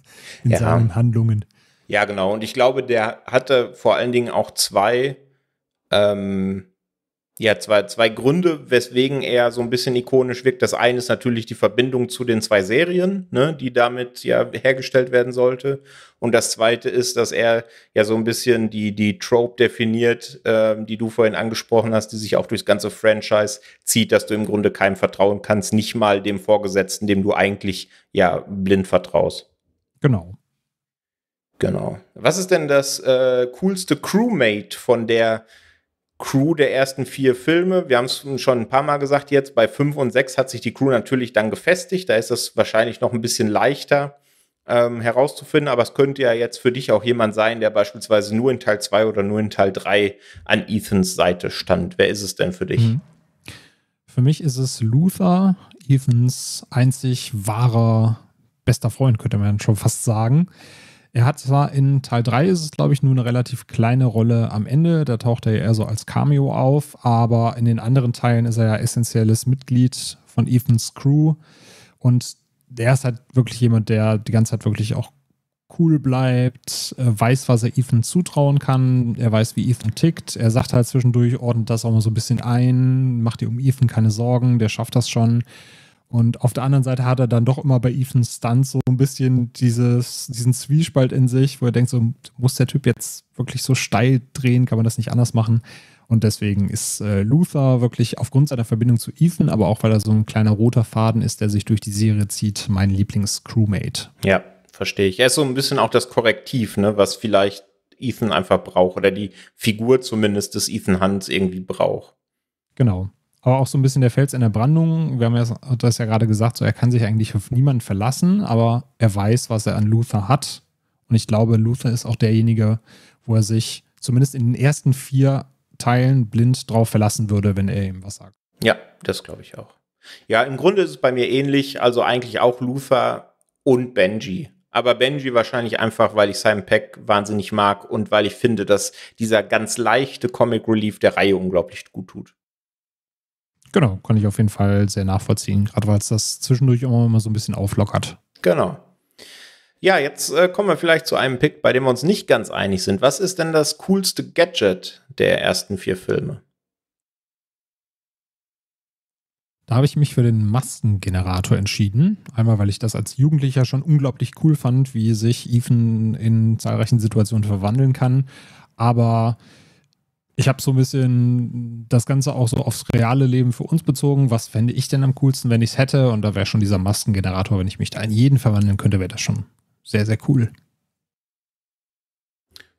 in ja. seinen Handlungen. Ja, genau. Und ich glaube, der hatte vor allen Dingen auch zwei ähm, ja, zwei, zwei Gründe, weswegen er so ein bisschen ikonisch wirkt. Das eine ist natürlich die Verbindung zu den zwei Serien, ne, die damit ja hergestellt werden sollte. Und das zweite ist, dass er ja so ein bisschen die, die Trope definiert, äh, die du vorhin angesprochen hast, die sich auch durchs ganze Franchise zieht, dass du im Grunde keinem vertrauen kannst, nicht mal dem Vorgesetzten, dem du eigentlich ja blind vertraust. Genau. Genau. Was ist denn das äh, coolste Crewmate von der Crew der ersten vier Filme. Wir haben es schon ein paar Mal gesagt jetzt, bei fünf und sechs hat sich die Crew natürlich dann gefestigt. Da ist es wahrscheinlich noch ein bisschen leichter ähm, herauszufinden, aber es könnte ja jetzt für dich auch jemand sein, der beispielsweise nur in Teil zwei oder nur in Teil drei an Ethans Seite stand. Wer ist es denn für dich? Mhm. Für mich ist es Luther, Ethans einzig wahrer bester Freund, könnte man schon fast sagen. Er hat zwar in Teil 3 ist es, glaube ich, nur eine relativ kleine Rolle am Ende. Da taucht er ja eher so als Cameo auf, aber in den anderen Teilen ist er ja essentielles Mitglied von Ethans Crew. Und der ist halt wirklich jemand, der die ganze Zeit wirklich auch cool bleibt, äh, weiß, was er Ethan zutrauen kann, er weiß, wie Ethan tickt, er sagt halt zwischendurch, ordnet das auch mal so ein bisschen ein, macht dir um Ethan keine Sorgen, der schafft das schon. Und auf der anderen Seite hat er dann doch immer bei Ethan Stunt so ein bisschen dieses, diesen Zwiespalt in sich, wo er denkt, so muss der Typ jetzt wirklich so steil drehen, kann man das nicht anders machen. Und deswegen ist äh, Luther wirklich aufgrund seiner Verbindung zu Ethan, aber auch weil er so ein kleiner roter Faden ist, der sich durch die Serie zieht, mein Lieblings-Crewmate. Ja, verstehe ich. Er ist so ein bisschen auch das Korrektiv, ne, was vielleicht Ethan einfach braucht oder die Figur zumindest des Ethan Hunts irgendwie braucht. Genau aber auch so ein bisschen der Fels in der Brandung. Wir haben ja das ja gerade gesagt, so er kann sich eigentlich auf niemanden verlassen, aber er weiß, was er an Luther hat. Und ich glaube, Luther ist auch derjenige, wo er sich zumindest in den ersten vier Teilen blind drauf verlassen würde, wenn er ihm was sagt. Ja, das glaube ich auch. Ja, im Grunde ist es bei mir ähnlich, also eigentlich auch Luther und Benji. Aber Benji wahrscheinlich einfach, weil ich Simon Peck wahnsinnig mag und weil ich finde, dass dieser ganz leichte Comic Relief der Reihe unglaublich gut tut. Genau, kann ich auf jeden Fall sehr nachvollziehen, gerade weil es das zwischendurch immer mal so ein bisschen auflockert. Genau. Ja, jetzt äh, kommen wir vielleicht zu einem Pick, bei dem wir uns nicht ganz einig sind. Was ist denn das coolste Gadget der ersten vier Filme? Da habe ich mich für den Maskengenerator entschieden. Einmal, weil ich das als Jugendlicher schon unglaublich cool fand, wie sich Ethan in zahlreichen Situationen verwandeln kann. Aber ich habe so ein bisschen das Ganze auch so aufs reale Leben für uns bezogen. Was fände ich denn am coolsten, wenn ich es hätte? Und da wäre schon dieser Maskengenerator, wenn ich mich da in jeden verwandeln könnte, wäre das schon sehr, sehr cool.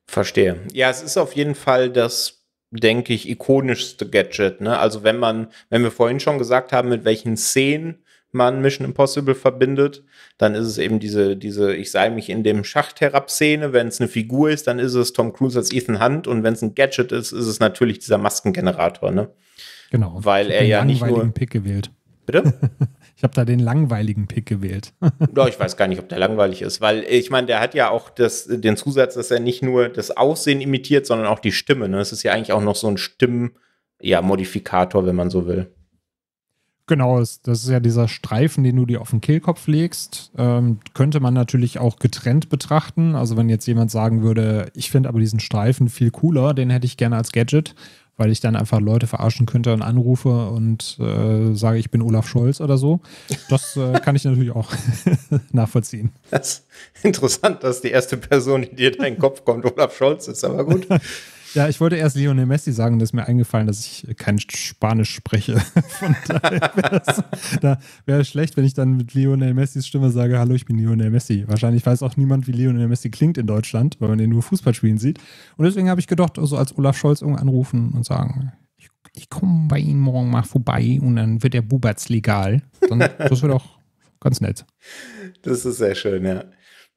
Verstehe. Ja, es ist auf jeden Fall das, denke ich, ikonischste Gadget. Ne? Also wenn man, wenn wir vorhin schon gesagt haben, mit welchen Szenen man Mission Impossible verbindet, dann ist es eben diese, diese ich sei mich in dem Schacht herab-Szene. Wenn es eine Figur ist, dann ist es Tom Cruise als Ethan Hunt und wenn es ein Gadget ist, ist es natürlich dieser Maskengenerator, ne? Genau. Weil er ja nicht nur. Pick gewählt. Bitte? ich habe da den langweiligen Pick gewählt. ja, ich weiß gar nicht, ob der langweilig ist, weil ich meine, der hat ja auch das, den Zusatz, dass er nicht nur das Aussehen imitiert, sondern auch die Stimme. Ne? ist ja eigentlich auch noch so ein Stimmen, ja, wenn man so will. Genau, das ist ja dieser Streifen, den du dir auf den Kehlkopf legst. Ähm, könnte man natürlich auch getrennt betrachten. Also wenn jetzt jemand sagen würde, ich finde aber diesen Streifen viel cooler, den hätte ich gerne als Gadget, weil ich dann einfach Leute verarschen könnte und anrufe und äh, sage, ich bin Olaf Scholz oder so. Das äh, kann ich natürlich auch nachvollziehen. Das ist interessant, dass die erste Person, die dir in den Kopf kommt, Olaf Scholz ist, aber gut. Ja, ich wollte erst Lionel Messi sagen, das ist mir eingefallen, dass ich kein Spanisch spreche. Von daher wäre da wär schlecht, wenn ich dann mit Lionel Messis Stimme sage, hallo, ich bin Lionel Messi. Wahrscheinlich weiß auch niemand, wie Lionel Messi klingt in Deutschland, weil man den nur Fußball spielen sieht. Und deswegen habe ich gedacht, so also als Olaf Scholz irgendwann anrufen und sagen, ich, ich komme bei Ihnen morgen mal vorbei und dann wird der Bubatz legal. Dann, das wird auch ganz nett. Das ist sehr schön, ja.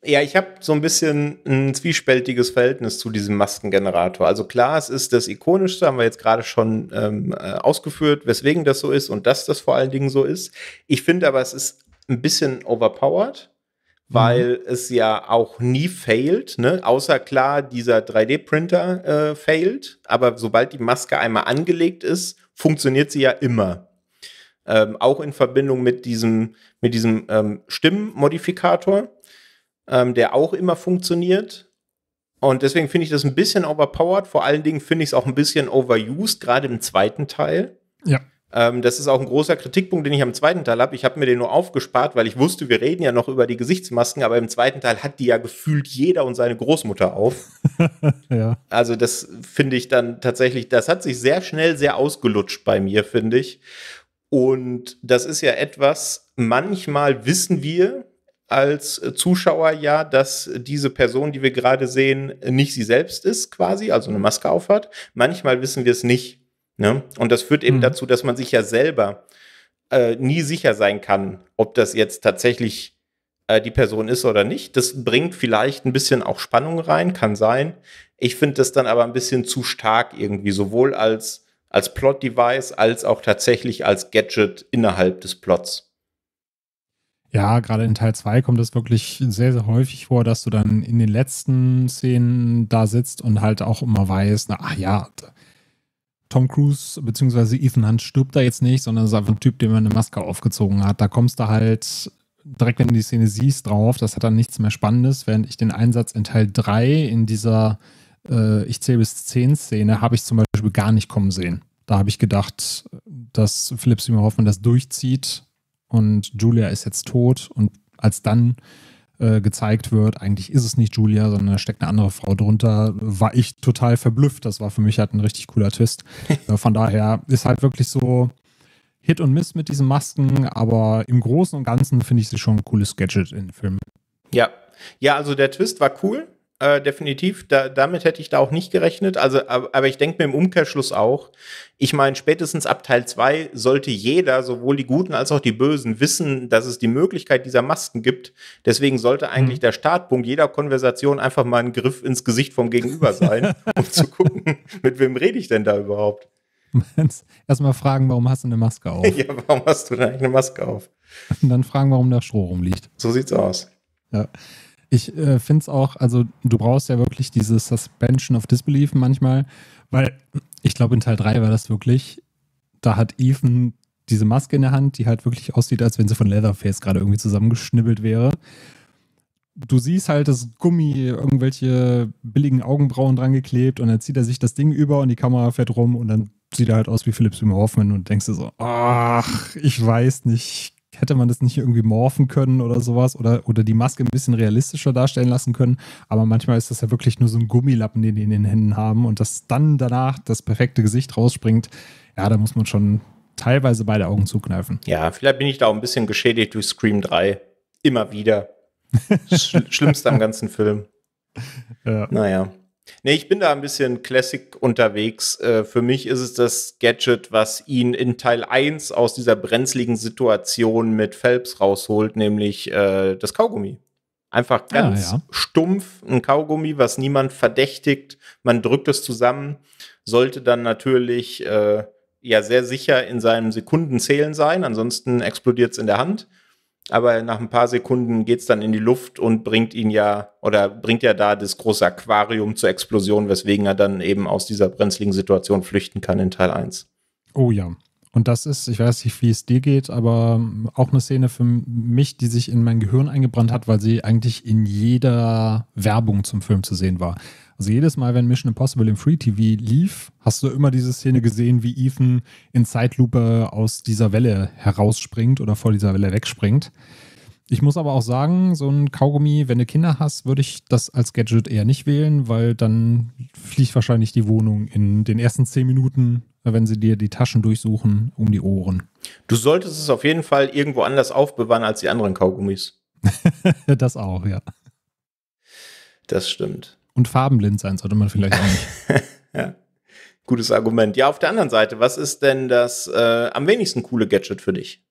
Ja, ich habe so ein bisschen ein zwiespältiges Verhältnis zu diesem Maskengenerator. Also klar, es ist das Ikonischste, haben wir jetzt gerade schon ähm, äh, ausgeführt, weswegen das so ist und dass das vor allen Dingen so ist. Ich finde aber, es ist ein bisschen overpowered, weil mhm. es ja auch nie failt, ne? außer klar, dieser 3D-Printer äh, failt, aber sobald die Maske einmal angelegt ist, funktioniert sie ja immer. Ähm, auch in Verbindung mit diesem, mit diesem ähm, Stimmmodifikator ähm, der auch immer funktioniert. Und deswegen finde ich das ein bisschen overpowered. Vor allen Dingen finde ich es auch ein bisschen overused, gerade im zweiten Teil. Ja. Ähm, das ist auch ein großer Kritikpunkt, den ich am zweiten Teil habe. Ich habe mir den nur aufgespart, weil ich wusste, wir reden ja noch über die Gesichtsmasken, aber im zweiten Teil hat die ja gefühlt jeder und seine Großmutter auf. ja. Also das finde ich dann tatsächlich, das hat sich sehr schnell sehr ausgelutscht bei mir, finde ich. Und das ist ja etwas, manchmal wissen wir, als äh, Zuschauer ja, dass diese Person, die wir gerade sehen, nicht sie selbst ist quasi, also eine Maske aufhat. Manchmal wissen wir es nicht. Ne? Und das führt eben mhm. dazu, dass man sich ja selber äh, nie sicher sein kann, ob das jetzt tatsächlich äh, die Person ist oder nicht. Das bringt vielleicht ein bisschen auch Spannung rein, kann sein. Ich finde das dann aber ein bisschen zu stark irgendwie, sowohl als, als Plot-Device als auch tatsächlich als Gadget innerhalb des Plots. Ja, gerade in Teil 2 kommt es wirklich sehr, sehr häufig vor, dass du dann in den letzten Szenen da sitzt und halt auch immer weißt, na, ach ja, Tom Cruise bzw. Ethan Hunt stirbt da jetzt nicht, sondern ist einfach ein Typ, dem man eine Maske aufgezogen hat. Da kommst du halt direkt, wenn du die Szene siehst, drauf. Das hat dann nichts mehr Spannendes, während ich den Einsatz in Teil 3 in dieser äh, Ich zähle bis 10 Szene habe ich zum Beispiel gar nicht kommen sehen. Da habe ich gedacht, dass Philipp Simon Hoffmann das durchzieht und Julia ist jetzt tot und als dann äh, gezeigt wird, eigentlich ist es nicht Julia, sondern da steckt eine andere Frau drunter, war ich total verblüfft. Das war für mich halt ein richtig cooler Twist. Äh, von daher ist halt wirklich so Hit und Miss mit diesen Masken, aber im Großen und Ganzen finde ich sie schon ein cooles Gadget in den Filmen. Ja, ja, also der Twist war cool äh, definitiv. Da, damit hätte ich da auch nicht gerechnet. Also, aber, ich denke mir im Umkehrschluss auch, ich meine, spätestens ab Teil 2 sollte jeder, sowohl die Guten als auch die Bösen, wissen, dass es die Möglichkeit dieser Masken gibt. Deswegen sollte eigentlich mhm. der Startpunkt jeder Konversation einfach mal ein Griff ins Gesicht vom Gegenüber sein, um zu gucken, mit wem rede ich denn da überhaupt. Erstmal fragen, warum hast du eine Maske auf? ja, warum hast du da eine Maske auf? Und dann fragen, warum da Stroh rumliegt. So sieht's aus. Ja. Ich äh, finde es auch, also du brauchst ja wirklich diese Suspension of Disbelief manchmal, weil ich glaube, in Teil 3 war das wirklich, da hat Ethan diese Maske in der Hand, die halt wirklich aussieht, als wenn sie von Leatherface gerade irgendwie zusammengeschnibbelt wäre. Du siehst halt das Gummi, irgendwelche billigen Augenbrauen dran geklebt und dann zieht er sich das Ding über und die Kamera fährt rum und dann sieht er halt aus wie Philips Seymour Hoffman und denkst du so, ach, ich weiß nicht, hätte man das nicht irgendwie morphen können oder sowas oder, oder die Maske ein bisschen realistischer darstellen lassen können. Aber manchmal ist das ja wirklich nur so ein Gummilappen, den die in den Händen haben und dass dann danach das perfekte Gesicht rausspringt. Ja, da muss man schon teilweise beide Augen zukneifen. Ja, vielleicht bin ich da auch ein bisschen geschädigt durch Scream 3. Immer wieder. schlimmste am ganzen Film. Ja. Naja. Nee, ich bin da ein bisschen Classic unterwegs. Äh, für mich ist es das Gadget, was ihn in Teil 1 aus dieser brenzligen Situation mit Phelps rausholt, nämlich äh, das Kaugummi. Einfach ah, ganz ah, ja. stumpf ein Kaugummi, was niemand verdächtigt. Man drückt es zusammen, sollte dann natürlich äh, ja sehr sicher in seinem Sekundenzählen sein, ansonsten explodiert es in der Hand aber nach ein paar Sekunden geht's dann in die Luft und bringt ihn ja oder bringt ja da das große Aquarium zur Explosion, weswegen er dann eben aus dieser brenzligen Situation flüchten kann in Teil 1. Oh ja. Und das ist, ich weiß nicht, wie es dir geht, aber auch eine Szene für mich, die sich in mein Gehirn eingebrannt hat, weil sie eigentlich in jeder Werbung zum Film zu sehen war. Also jedes Mal, wenn Mission Impossible im Free TV lief, hast du immer diese Szene gesehen, wie Ethan in Zeitlupe aus dieser Welle herausspringt oder vor dieser Welle wegspringt. Ich muss aber auch sagen, so ein Kaugummi, wenn du Kinder hast, würde ich das als Gadget eher nicht wählen, weil dann fliegt wahrscheinlich die Wohnung in den ersten zehn Minuten, wenn sie dir die Taschen durchsuchen, um die Ohren. Du solltest es auf jeden Fall irgendwo anders aufbewahren als die anderen Kaugummis. das auch, ja. Das stimmt und farbenblind sein sollte man vielleicht auch nicht. ja. Gutes Argument. Ja, auf der anderen Seite, was ist denn das äh, am wenigsten coole Gadget für dich?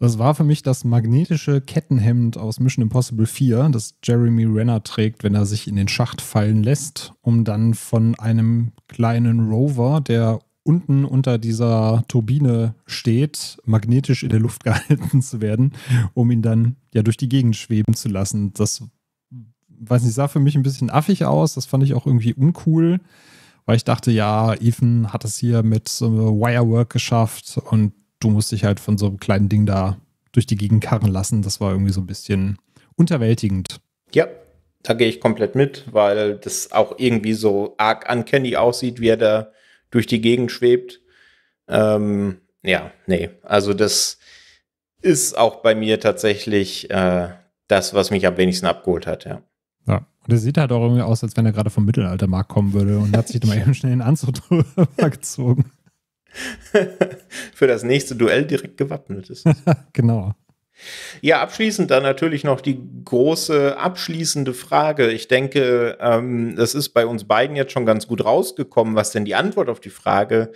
Das war für mich das magnetische Kettenhemd aus Mission Impossible 4, das Jeremy Renner trägt, wenn er sich in den Schacht fallen lässt, um dann von einem kleinen Rover, der unten unter dieser Turbine steht, magnetisch in der Luft gehalten zu werden, um ihn dann ja durch die Gegend schweben zu lassen. Das weiß nicht, sah für mich ein bisschen affig aus. Das fand ich auch irgendwie uncool, weil ich dachte, ja, Ethan hat es hier mit so Wirework geschafft und du musst dich halt von so einem kleinen Ding da durch die Gegend karren lassen. Das war irgendwie so ein bisschen unterwältigend. Ja, da gehe ich komplett mit, weil das auch irgendwie so arg uncanny aussieht, wie er da durch die Gegend schwebt. Ähm, ja, nee, also das ist auch bei mir tatsächlich äh, das, was mich am wenigsten abgeholt hat, ja. Ja. Und er sieht halt auch irgendwie aus, als wenn er gerade vom Mittelaltermarkt kommen würde und hat sich dann mal eben schnell den Anzug drüber gezogen. Für das nächste Duell direkt gewappnet ist. genau. Ja, abschließend dann natürlich noch die große abschließende Frage. Ich denke, ähm, das ist bei uns beiden jetzt schon ganz gut rausgekommen, was denn die Antwort auf die Frage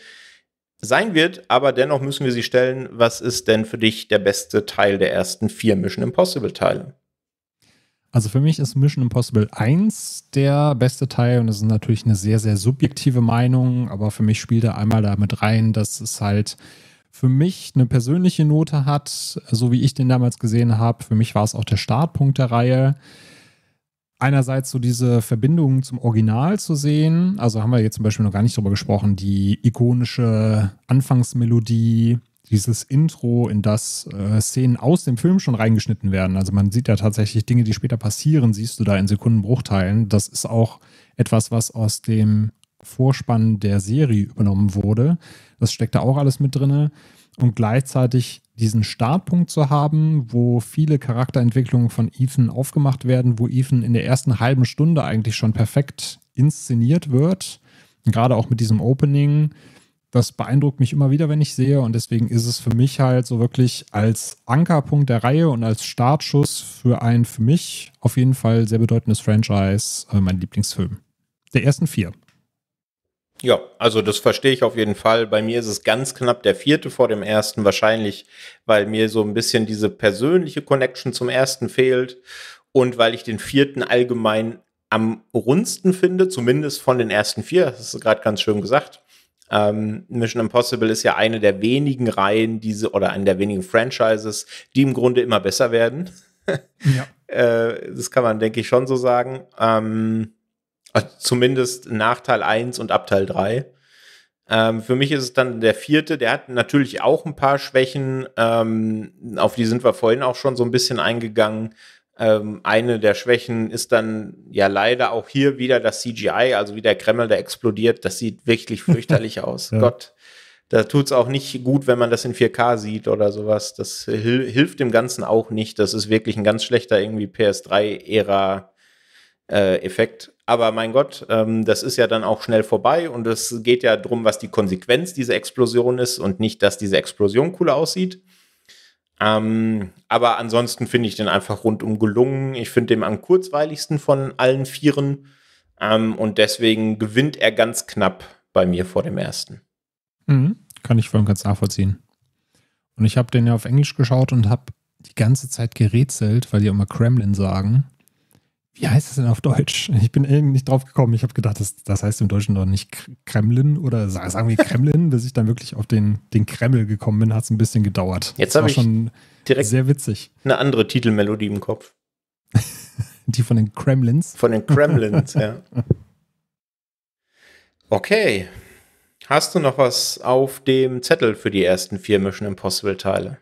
sein wird, aber dennoch müssen wir sie stellen, was ist denn für dich der beste Teil der ersten vier Mission Impossible Teile? Also für mich ist Mission Impossible 1 der beste Teil und das ist natürlich eine sehr, sehr subjektive Meinung, aber für mich spielt er einmal damit rein, dass es halt für mich eine persönliche Note hat, so wie ich den damals gesehen habe. Für mich war es auch der Startpunkt der Reihe einerseits so diese Verbindung zum Original zu sehen. Also haben wir jetzt zum Beispiel noch gar nicht drüber gesprochen, die ikonische Anfangsmelodie, dieses Intro, in das äh, Szenen aus dem Film schon reingeschnitten werden. Also man sieht ja tatsächlich Dinge, die später passieren, siehst du da in Sekundenbruchteilen. Das ist auch etwas, was aus dem Vorspann der Serie übernommen wurde. Das steckt da auch alles mit drinne. Und gleichzeitig diesen Startpunkt zu haben, wo viele Charakterentwicklungen von Ethan aufgemacht werden, wo Ethan in der ersten halben Stunde eigentlich schon perfekt inszeniert wird. Gerade auch mit diesem Opening das beeindruckt mich immer wieder, wenn ich sehe. Und deswegen ist es für mich halt so wirklich als Ankerpunkt der Reihe und als Startschuss für ein für mich auf jeden Fall sehr bedeutendes Franchise äh, mein Lieblingsfilm. Der ersten vier. Ja, also das verstehe ich auf jeden Fall. Bei mir ist es ganz knapp der vierte vor dem ersten, wahrscheinlich, weil mir so ein bisschen diese persönliche Connection zum ersten fehlt und weil ich den vierten allgemein am rundsten finde, zumindest von den ersten vier. Das ist gerade ganz schön gesagt. Ähm, Mission Impossible ist ja eine der wenigen Reihen, diese oder eine der wenigen Franchises, die im Grunde immer besser werden. ja. äh, das kann man, denke ich, schon so sagen. Ähm, also zumindest nach Teil 1 und ab Teil 3. Ähm, für mich ist es dann der vierte, der hat natürlich auch ein paar Schwächen, ähm, auf die sind wir vorhin auch schon so ein bisschen eingegangen. Ähm, eine der Schwächen ist dann ja leider auch hier wieder das CGI, also wie der Kreml, der explodiert. Das sieht wirklich fürchterlich aus. Ja. Gott, da tut es auch nicht gut, wenn man das in 4K sieht oder sowas. Das hil hilft dem Ganzen auch nicht. Das ist wirklich ein ganz schlechter irgendwie PS3-Ära. Äh, Effekt. Aber mein Gott, ähm, das ist ja dann auch schnell vorbei und es geht ja darum, was die Konsequenz dieser Explosion ist und nicht, dass diese Explosion cool aussieht. Ähm, aber ansonsten finde ich den einfach rundum gelungen. Ich finde den am kurzweiligsten von allen Vieren. Ähm, und deswegen gewinnt er ganz knapp bei mir vor dem ersten. Mhm. Kann ich voll und ganz nachvollziehen. Und ich habe den ja auf Englisch geschaut und habe die ganze Zeit gerätselt, weil die immer Kremlin sagen wie heißt das denn auf Deutsch? Ich bin irgendwie nicht drauf gekommen. Ich habe gedacht, das, das heißt im Deutschen doch nicht Kremlin oder sagen wir Kremlin, bis ich dann wirklich auf den, den Kreml gekommen bin, hat es ein bisschen gedauert. Jetzt habe ich schon direkt sehr witzig. Eine andere Titelmelodie im Kopf. Die von den Kremlins. Von den Kremlins, ja. Okay. Hast du noch was auf dem Zettel für die ersten vier Mission Impossible Teile?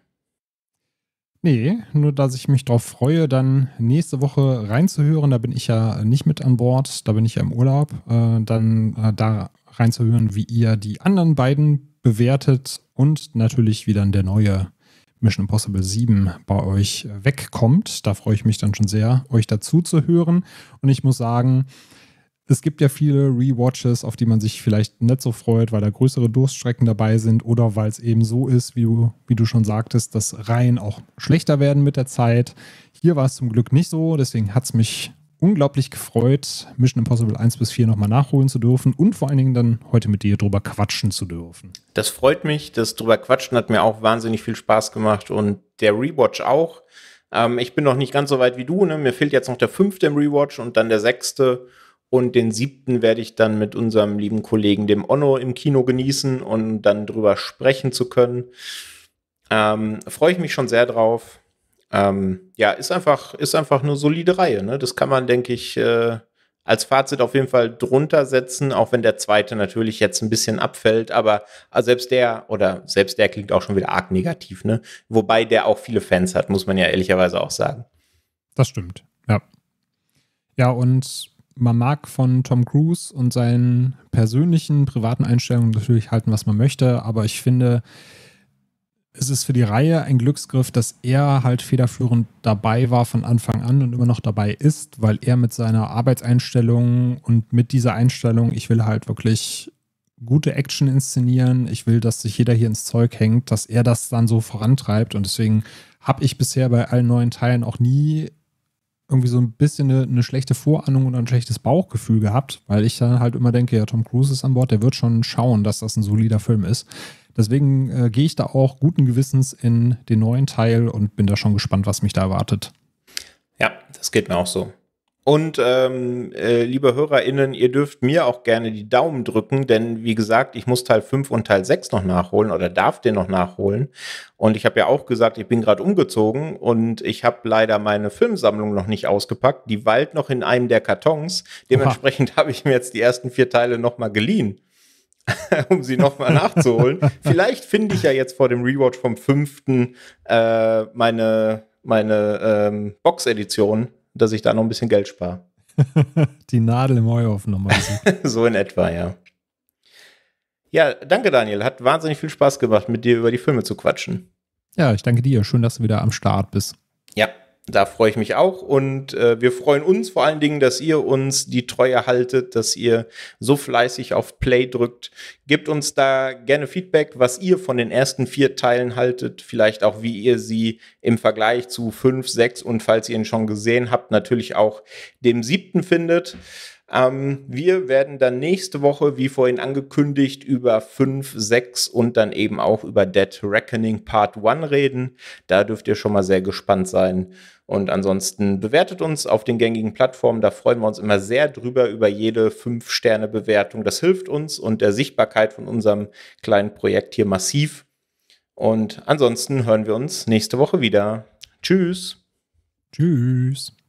Nee, nur dass ich mich darauf freue, dann nächste Woche reinzuhören. Da bin ich ja nicht mit an Bord, da bin ich ja im Urlaub. Äh, dann äh, da reinzuhören, wie ihr die anderen beiden bewertet und natürlich, wie dann der neue Mission Impossible 7 bei euch wegkommt. Da freue ich mich dann schon sehr, euch dazu zu hören. Und ich muss sagen, es gibt ja viele Rewatches, auf die man sich vielleicht nicht so freut, weil da größere Durststrecken dabei sind oder weil es eben so ist, wie du, wie du schon sagtest, dass Reihen auch schlechter werden mit der Zeit. Hier war es zum Glück nicht so, deswegen hat es mich unglaublich gefreut, Mission Impossible 1 bis 4 nochmal nachholen zu dürfen und vor allen Dingen dann heute mit dir drüber quatschen zu dürfen. Das freut mich, das drüber quatschen hat mir auch wahnsinnig viel Spaß gemacht und der Rewatch auch. Ähm, ich bin noch nicht ganz so weit wie du, ne? mir fehlt jetzt noch der fünfte im Rewatch und dann der sechste und den siebten werde ich dann mit unserem lieben Kollegen, dem Onno, im Kino genießen und dann drüber sprechen zu können. Ähm, Freue ich mich schon sehr drauf. Ähm, ja, ist einfach, ist einfach eine solide Reihe. Ne? Das kann man, denke ich, äh, als Fazit auf jeden Fall drunter setzen, auch wenn der zweite natürlich jetzt ein bisschen abfällt, aber ah, selbst der oder selbst der klingt auch schon wieder arg negativ, ne? Wobei der auch viele Fans hat, muss man ja ehrlicherweise auch sagen. Das stimmt, ja. Ja, und man mag von Tom Cruise und seinen persönlichen, privaten Einstellungen natürlich halten, was man möchte, aber ich finde, es ist für die Reihe ein Glücksgriff, dass er halt federführend dabei war von Anfang an und immer noch dabei ist, weil er mit seiner Arbeitseinstellung und mit dieser Einstellung, ich will halt wirklich gute Action inszenieren, ich will, dass sich jeder hier ins Zeug hängt, dass er das dann so vorantreibt und deswegen habe ich bisher bei allen neuen Teilen auch nie irgendwie so ein bisschen eine, eine, schlechte Vorahnung und ein schlechtes Bauchgefühl gehabt, weil ich dann halt immer denke, ja, Tom Cruise ist an Bord, der wird schon schauen, dass das ein solider Film ist. Deswegen äh, gehe ich da auch guten Gewissens in den neuen Teil und bin da schon gespannt, was mich da erwartet. Ja, das geht mir auch so. Und ähm, äh, liebe HörerInnen, ihr dürft mir auch gerne die Daumen drücken, denn wie gesagt, ich muss Teil 5 und Teil 6 noch nachholen oder darf den noch nachholen. Und ich habe ja auch gesagt, ich bin gerade umgezogen und ich habe leider meine Filmsammlung noch nicht ausgepackt. Die walt noch in einem der Kartons. Dementsprechend habe ich mir jetzt die ersten vier Teile nochmal geliehen. um sie nochmal nachzuholen. Vielleicht finde ich ja jetzt vor dem Rewatch vom 5. äh, meine, meine ähm, Box-Edition dass ich da noch ein bisschen Geld spare. Die Nadel im Heuhaufen nochmal. so in etwa, ja. Ja, danke Daniel. Hat wahnsinnig viel Spaß gemacht, mit dir über die Filme zu quatschen. Ja, ich danke dir. Schön, dass du wieder am Start bist. Ja, da freue ich mich auch und äh, wir freuen uns vor allen Dingen, dass ihr uns die Treue haltet, dass ihr so fleißig auf Play drückt. Gebt uns da gerne Feedback, was ihr von den ersten vier Teilen haltet, vielleicht auch wie ihr sie im Vergleich zu fünf, sechs und falls ihr ihn schon gesehen habt, natürlich auch dem siebten findet. Ähm, wir werden dann nächste Woche, wie vorhin angekündigt, über 5, 6 und dann eben auch über Dead Reckoning Part 1 reden. Da dürft ihr schon mal sehr gespannt sein und ansonsten bewertet uns auf den gängigen Plattformen. Da freuen wir uns immer sehr drüber über jede 5-Sterne-Bewertung. Das hilft uns und der Sichtbarkeit von unserem kleinen Projekt hier massiv. Und ansonsten hören wir uns nächste Woche wieder. Tschüss. Tschüss.